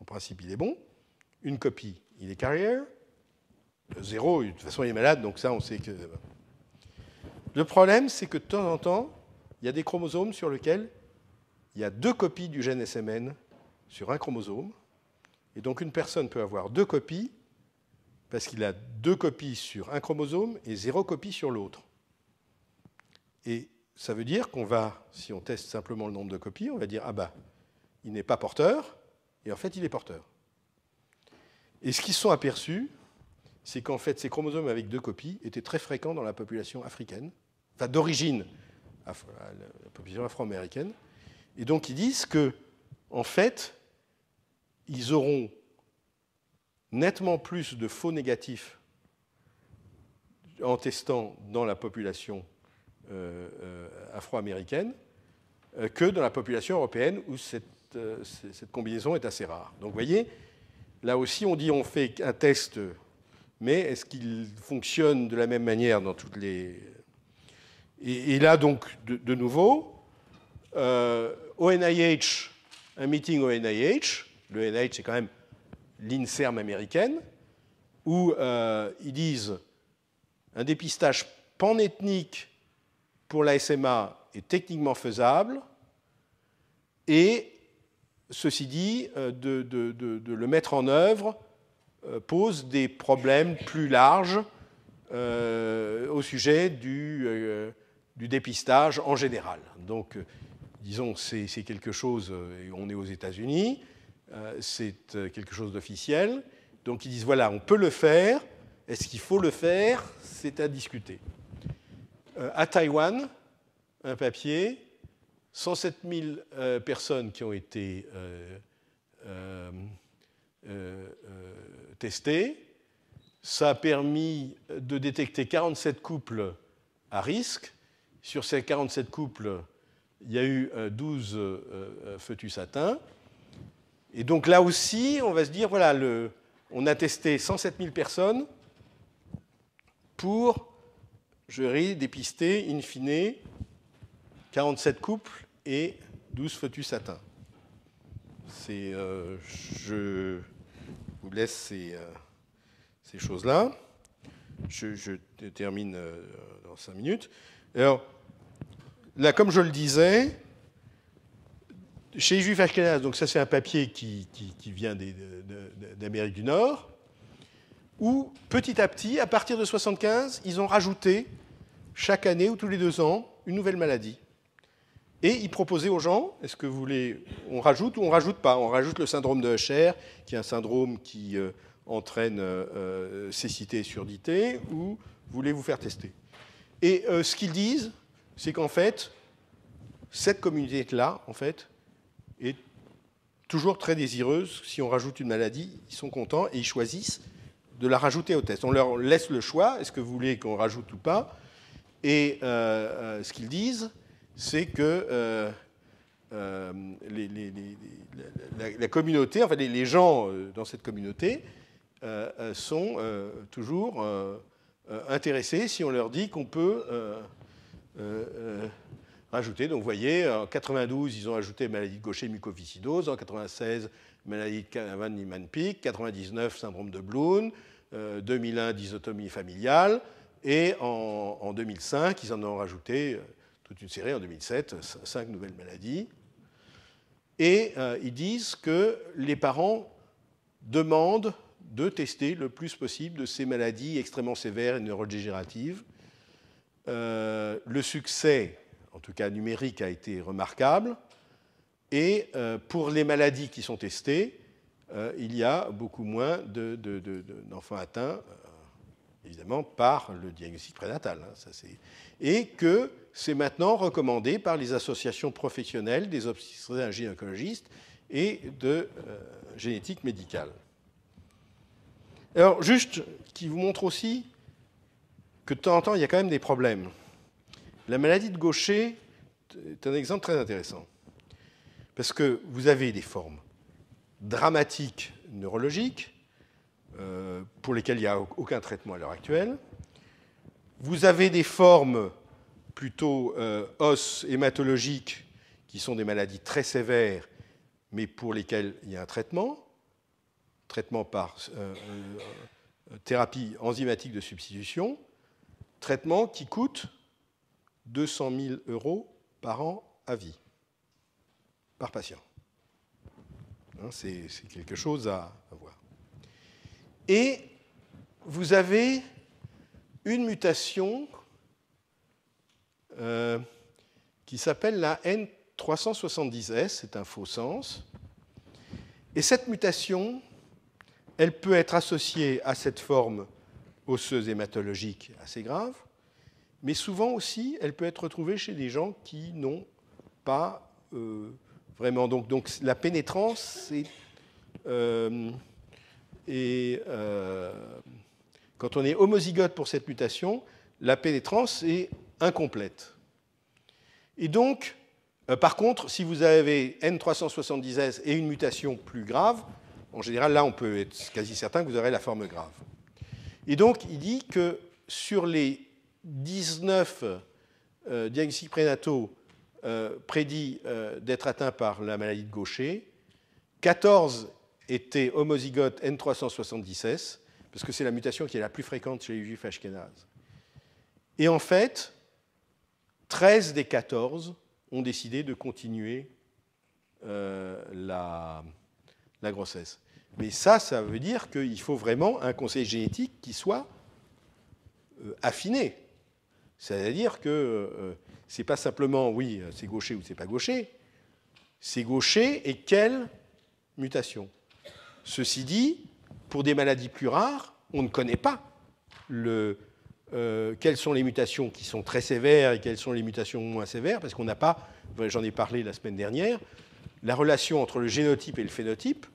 Speaker 1: en principe, il est bon. Une copie, il est carrière. zéro, de toute façon, il est malade, donc ça, on sait que. Le problème, c'est que de temps en temps, il y a des chromosomes sur lesquels il y a deux copies du gène SMN sur un chromosome. Et donc, une personne peut avoir deux copies parce qu'il a deux copies sur un chromosome et zéro copie sur l'autre. Et ça veut dire qu'on va, si on teste simplement le nombre de copies, on va dire, ah bah, il n'est pas porteur, et en fait, il est porteur. Et ce qu'ils sont aperçus, c'est qu'en fait, ces chromosomes avec deux copies étaient très fréquents dans la population africaine, enfin d'origine, la population afro-américaine. Et donc, ils disent que, en fait, ils auront nettement plus de faux négatifs en testant dans la population euh, euh, afro-américaine euh, que dans la population européenne où cette, combinaison est assez rare. Donc vous voyez, là aussi on dit on fait un test, mais est-ce qu'il fonctionne de la même manière dans toutes les... Et, là donc de, nouveau, ONIH, un meeting ONIH, le NIH c'est quand même l'INSERM américaine, où ils disent un dépistage panethnique pour la SMA est techniquement faisable. Et ceci dit, euh, de, le mettre en œuvre euh, pose des problèmes plus larges euh, au sujet du, du, dépistage en général. Donc, disons, c'est quelque chose, on est aux États-Unis, c'est quelque chose d'officiel. Donc, ils disent, voilà, on peut le faire, est-ce qu'il faut le faire C'est à discuter. Euh, à Taïwan, un papier, 107 000 euh, personnes qui ont été euh, testées. Ça a permis de détecter 47 couples à risque. Sur ces 47 couples, il y a eu 12 foetus atteints. Et donc là aussi, on va se dire, voilà, on a testé 107 000 personnes pour ris dépisté, in fine, 47 couples et 12 foetus atteints. C'est, euh, je vous laisse ces, euh, choses-là. Je, termine euh, dans 5 minutes. Alors, là, comme je le disais, chez les Juifs donc ça c'est un papier qui vient d'Amérique du Nord, où petit à petit, à partir de 1975, ils ont rajouté chaque année ou tous les deux ans une nouvelle maladie. Et ils proposaient aux gens, est-ce que vous voulez, on rajoute ou on rajoute pas On rajoute le syndrome de Usher, qui est un syndrome qui euh, entraîne euh, euh, cécité et surdité, ou voulez-vous faire tester Et ce qu'ils disent, c'est qu'en fait, cette communauté-là, en fait, est toujours très désireuse. Si on rajoute une maladie, ils sont contents et ils choisissent de la rajouter au test. On leur laisse le choix, est-ce que vous voulez qu'on rajoute ou pas Et euh, euh, ce qu'ils disent, c'est que euh, la, communauté, enfin les, gens dans cette communauté, sont toujours intéressés si on leur dit qu'on peut rajouter. Donc vous voyez, en 92, ils ont ajouté maladie de Gaucher, mucoviscidose, en 96, maladie de Van niemann pick 99, syndrome de Bloom, euh, 2001, disotomie familiale, et en, 2005, ils en ont rajouté euh, toute une série en 2007, cinq nouvelles maladies. Et euh, ils disent que les parents demandent de tester le plus possible de ces maladies extrêmement sévères et neurodégénératives. le succès, en tout cas numérique, a été remarquable. Et euh, pour les maladies qui sont testées, euh, il y a beaucoup moins d'enfants atteints, euh, évidemment, par le diagnostic prénatal. Hein, et que c'est maintenant recommandé par les associations professionnelles des obstétriciens gynécologistes et de génétique médicale. Alors, juste, qui vous montre aussi que de temps en temps, il y a quand même des problèmes. La maladie de Gaucher est un exemple très intéressant. Parce que vous avez des formes dramatiques neurologiques, euh, pour lesquelles il n'y a aucun traitement à l'heure actuelle. Vous avez des formes plutôt euh, os hématologiques, qui sont des maladies très sévères, mais pour lesquelles il y a un traitement, traitement par euh, thérapie enzymatique de substitution, traitement qui coûte 200 000 euros par an à vie par patient. Hein, c'est quelque chose à, voir. Et vous avez une mutation euh, qui s'appelle la N370S, c'est un faux sens. Et cette mutation, elle peut être associée à cette forme osseuse hématologique assez grave, mais souvent aussi, elle peut être retrouvée chez des gens qui n'ont pas euh, Vraiment, donc, donc la pénétrance, c'est. Euh, euh, quand on est homozygote pour cette mutation, la pénétrance est incomplète. Et donc, euh, par contre, si vous avez N370S et une mutation plus grave, en général, là, on peut être quasi certain que vous aurez la forme grave. Et donc, il dit que sur les 19 diagnostics prénataux euh, prédit euh, d'être atteint par la maladie de Gaucher. 14 étaient homozygotes n 376 parce que c'est la mutation qui est la plus fréquente chez les juifs ashkénazes. Et en fait, 13 des 14 ont décidé de continuer euh, la grossesse. Mais ça, ça veut dire qu'il faut vraiment un conseil génétique qui soit affiné. C'est-à-dire que c'est pas simplement oui, euh, c'est gaucher ou c'est pas gaucher, c'est gaucher et quelle mutation. Ceci dit, pour des maladies plus rares, on ne connaît pas le, euh, quelles sont les mutations qui sont très sévères et quelles sont les mutations moins sévères, parce qu'on n'a pas, j'en ai parlé la semaine dernière, la relation entre le génotype et le phénotype,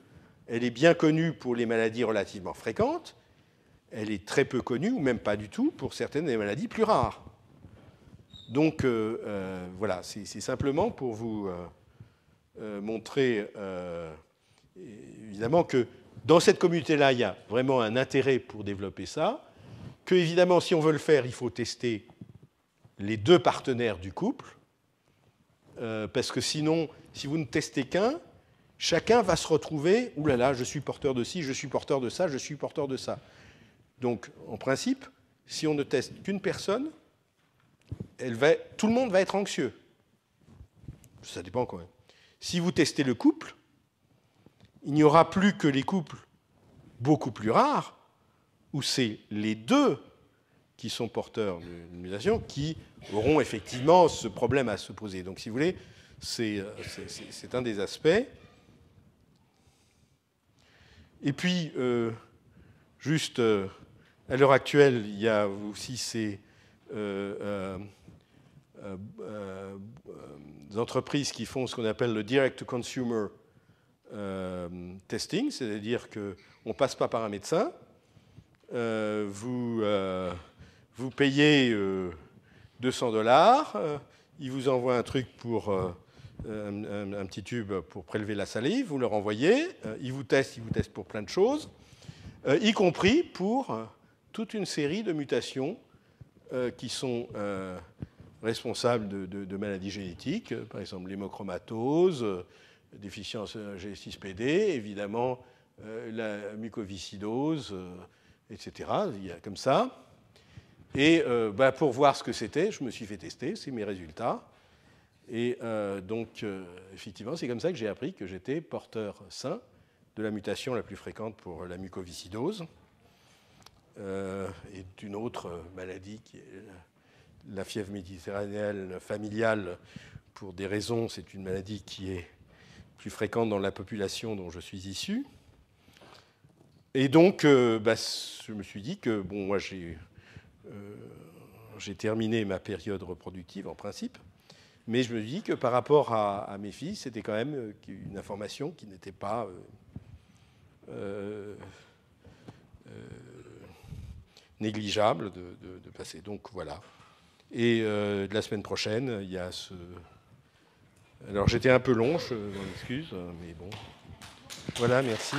Speaker 1: elle est bien connue pour les maladies relativement fréquentes, elle est très peu connue, ou même pas du tout, pour certaines des maladies plus rares. Donc euh, euh, voilà, c'est simplement pour vous euh, montrer évidemment que dans cette communauté-là, il y a vraiment un intérêt pour développer ça, que évidemment, si on veut le faire, il faut tester les deux partenaires du couple, parce que sinon, si vous ne testez qu'un, chacun va se retrouver, oulala, là là, je suis porteur de ci, je suis porteur de ça, je suis porteur de ça. Donc, en principe, si on ne teste qu'une personne, elle va, tout le monde va être anxieux. Ça dépend quand même. Si vous testez le couple, il n'y aura plus que les couples beaucoup plus rares, où c'est les deux qui sont porteurs d'une mutation qui auront effectivement ce problème à se poser. Donc si vous voulez, c'est euh, un des aspects. Et puis, euh, juste euh, à l'heure actuelle, il y a aussi ces euh, euh, euh, entreprises qui font ce qu'on appelle le direct-to-consumer testing, c'est-à-dire qu'on ne passe pas par un médecin. vous, vous payez 200 dollars, il vous envoie un truc pour un, petit tube pour prélever la salive, vous le renvoyez, il ils vous testent, il vous teste pour plein de choses, y compris pour toute une série de mutations euh, qui sont euh, responsables de, maladies génétiques, euh, par exemple l'hémochromatose, déficience G6PD, évidemment la mucoviscidose, etc. Il y a comme ça. Et bah, pour voir ce que c'était, je me suis fait tester, c'est mes résultats. Et donc, effectivement, c'est comme ça que j'ai appris que j'étais porteur sain de la mutation la plus fréquente pour la mucoviscidose. Euh, est une autre maladie qui est la fièvre méditerranéenne familiale. Pour des raisons, c'est une maladie qui est plus fréquente dans la population dont je suis issu. Et donc, euh, bah, je me suis dit que, bon, moi, euh, j'ai terminé ma période reproductive, en principe, mais je me dis que par rapport à, mes filles, c'était quand même une information qui n'était pas négligeable de, passer. Donc voilà. Et de euh, la semaine prochaine, il y a ce. Alors j'étais un peu long, je m'en excuse, mais bon. Voilà, merci.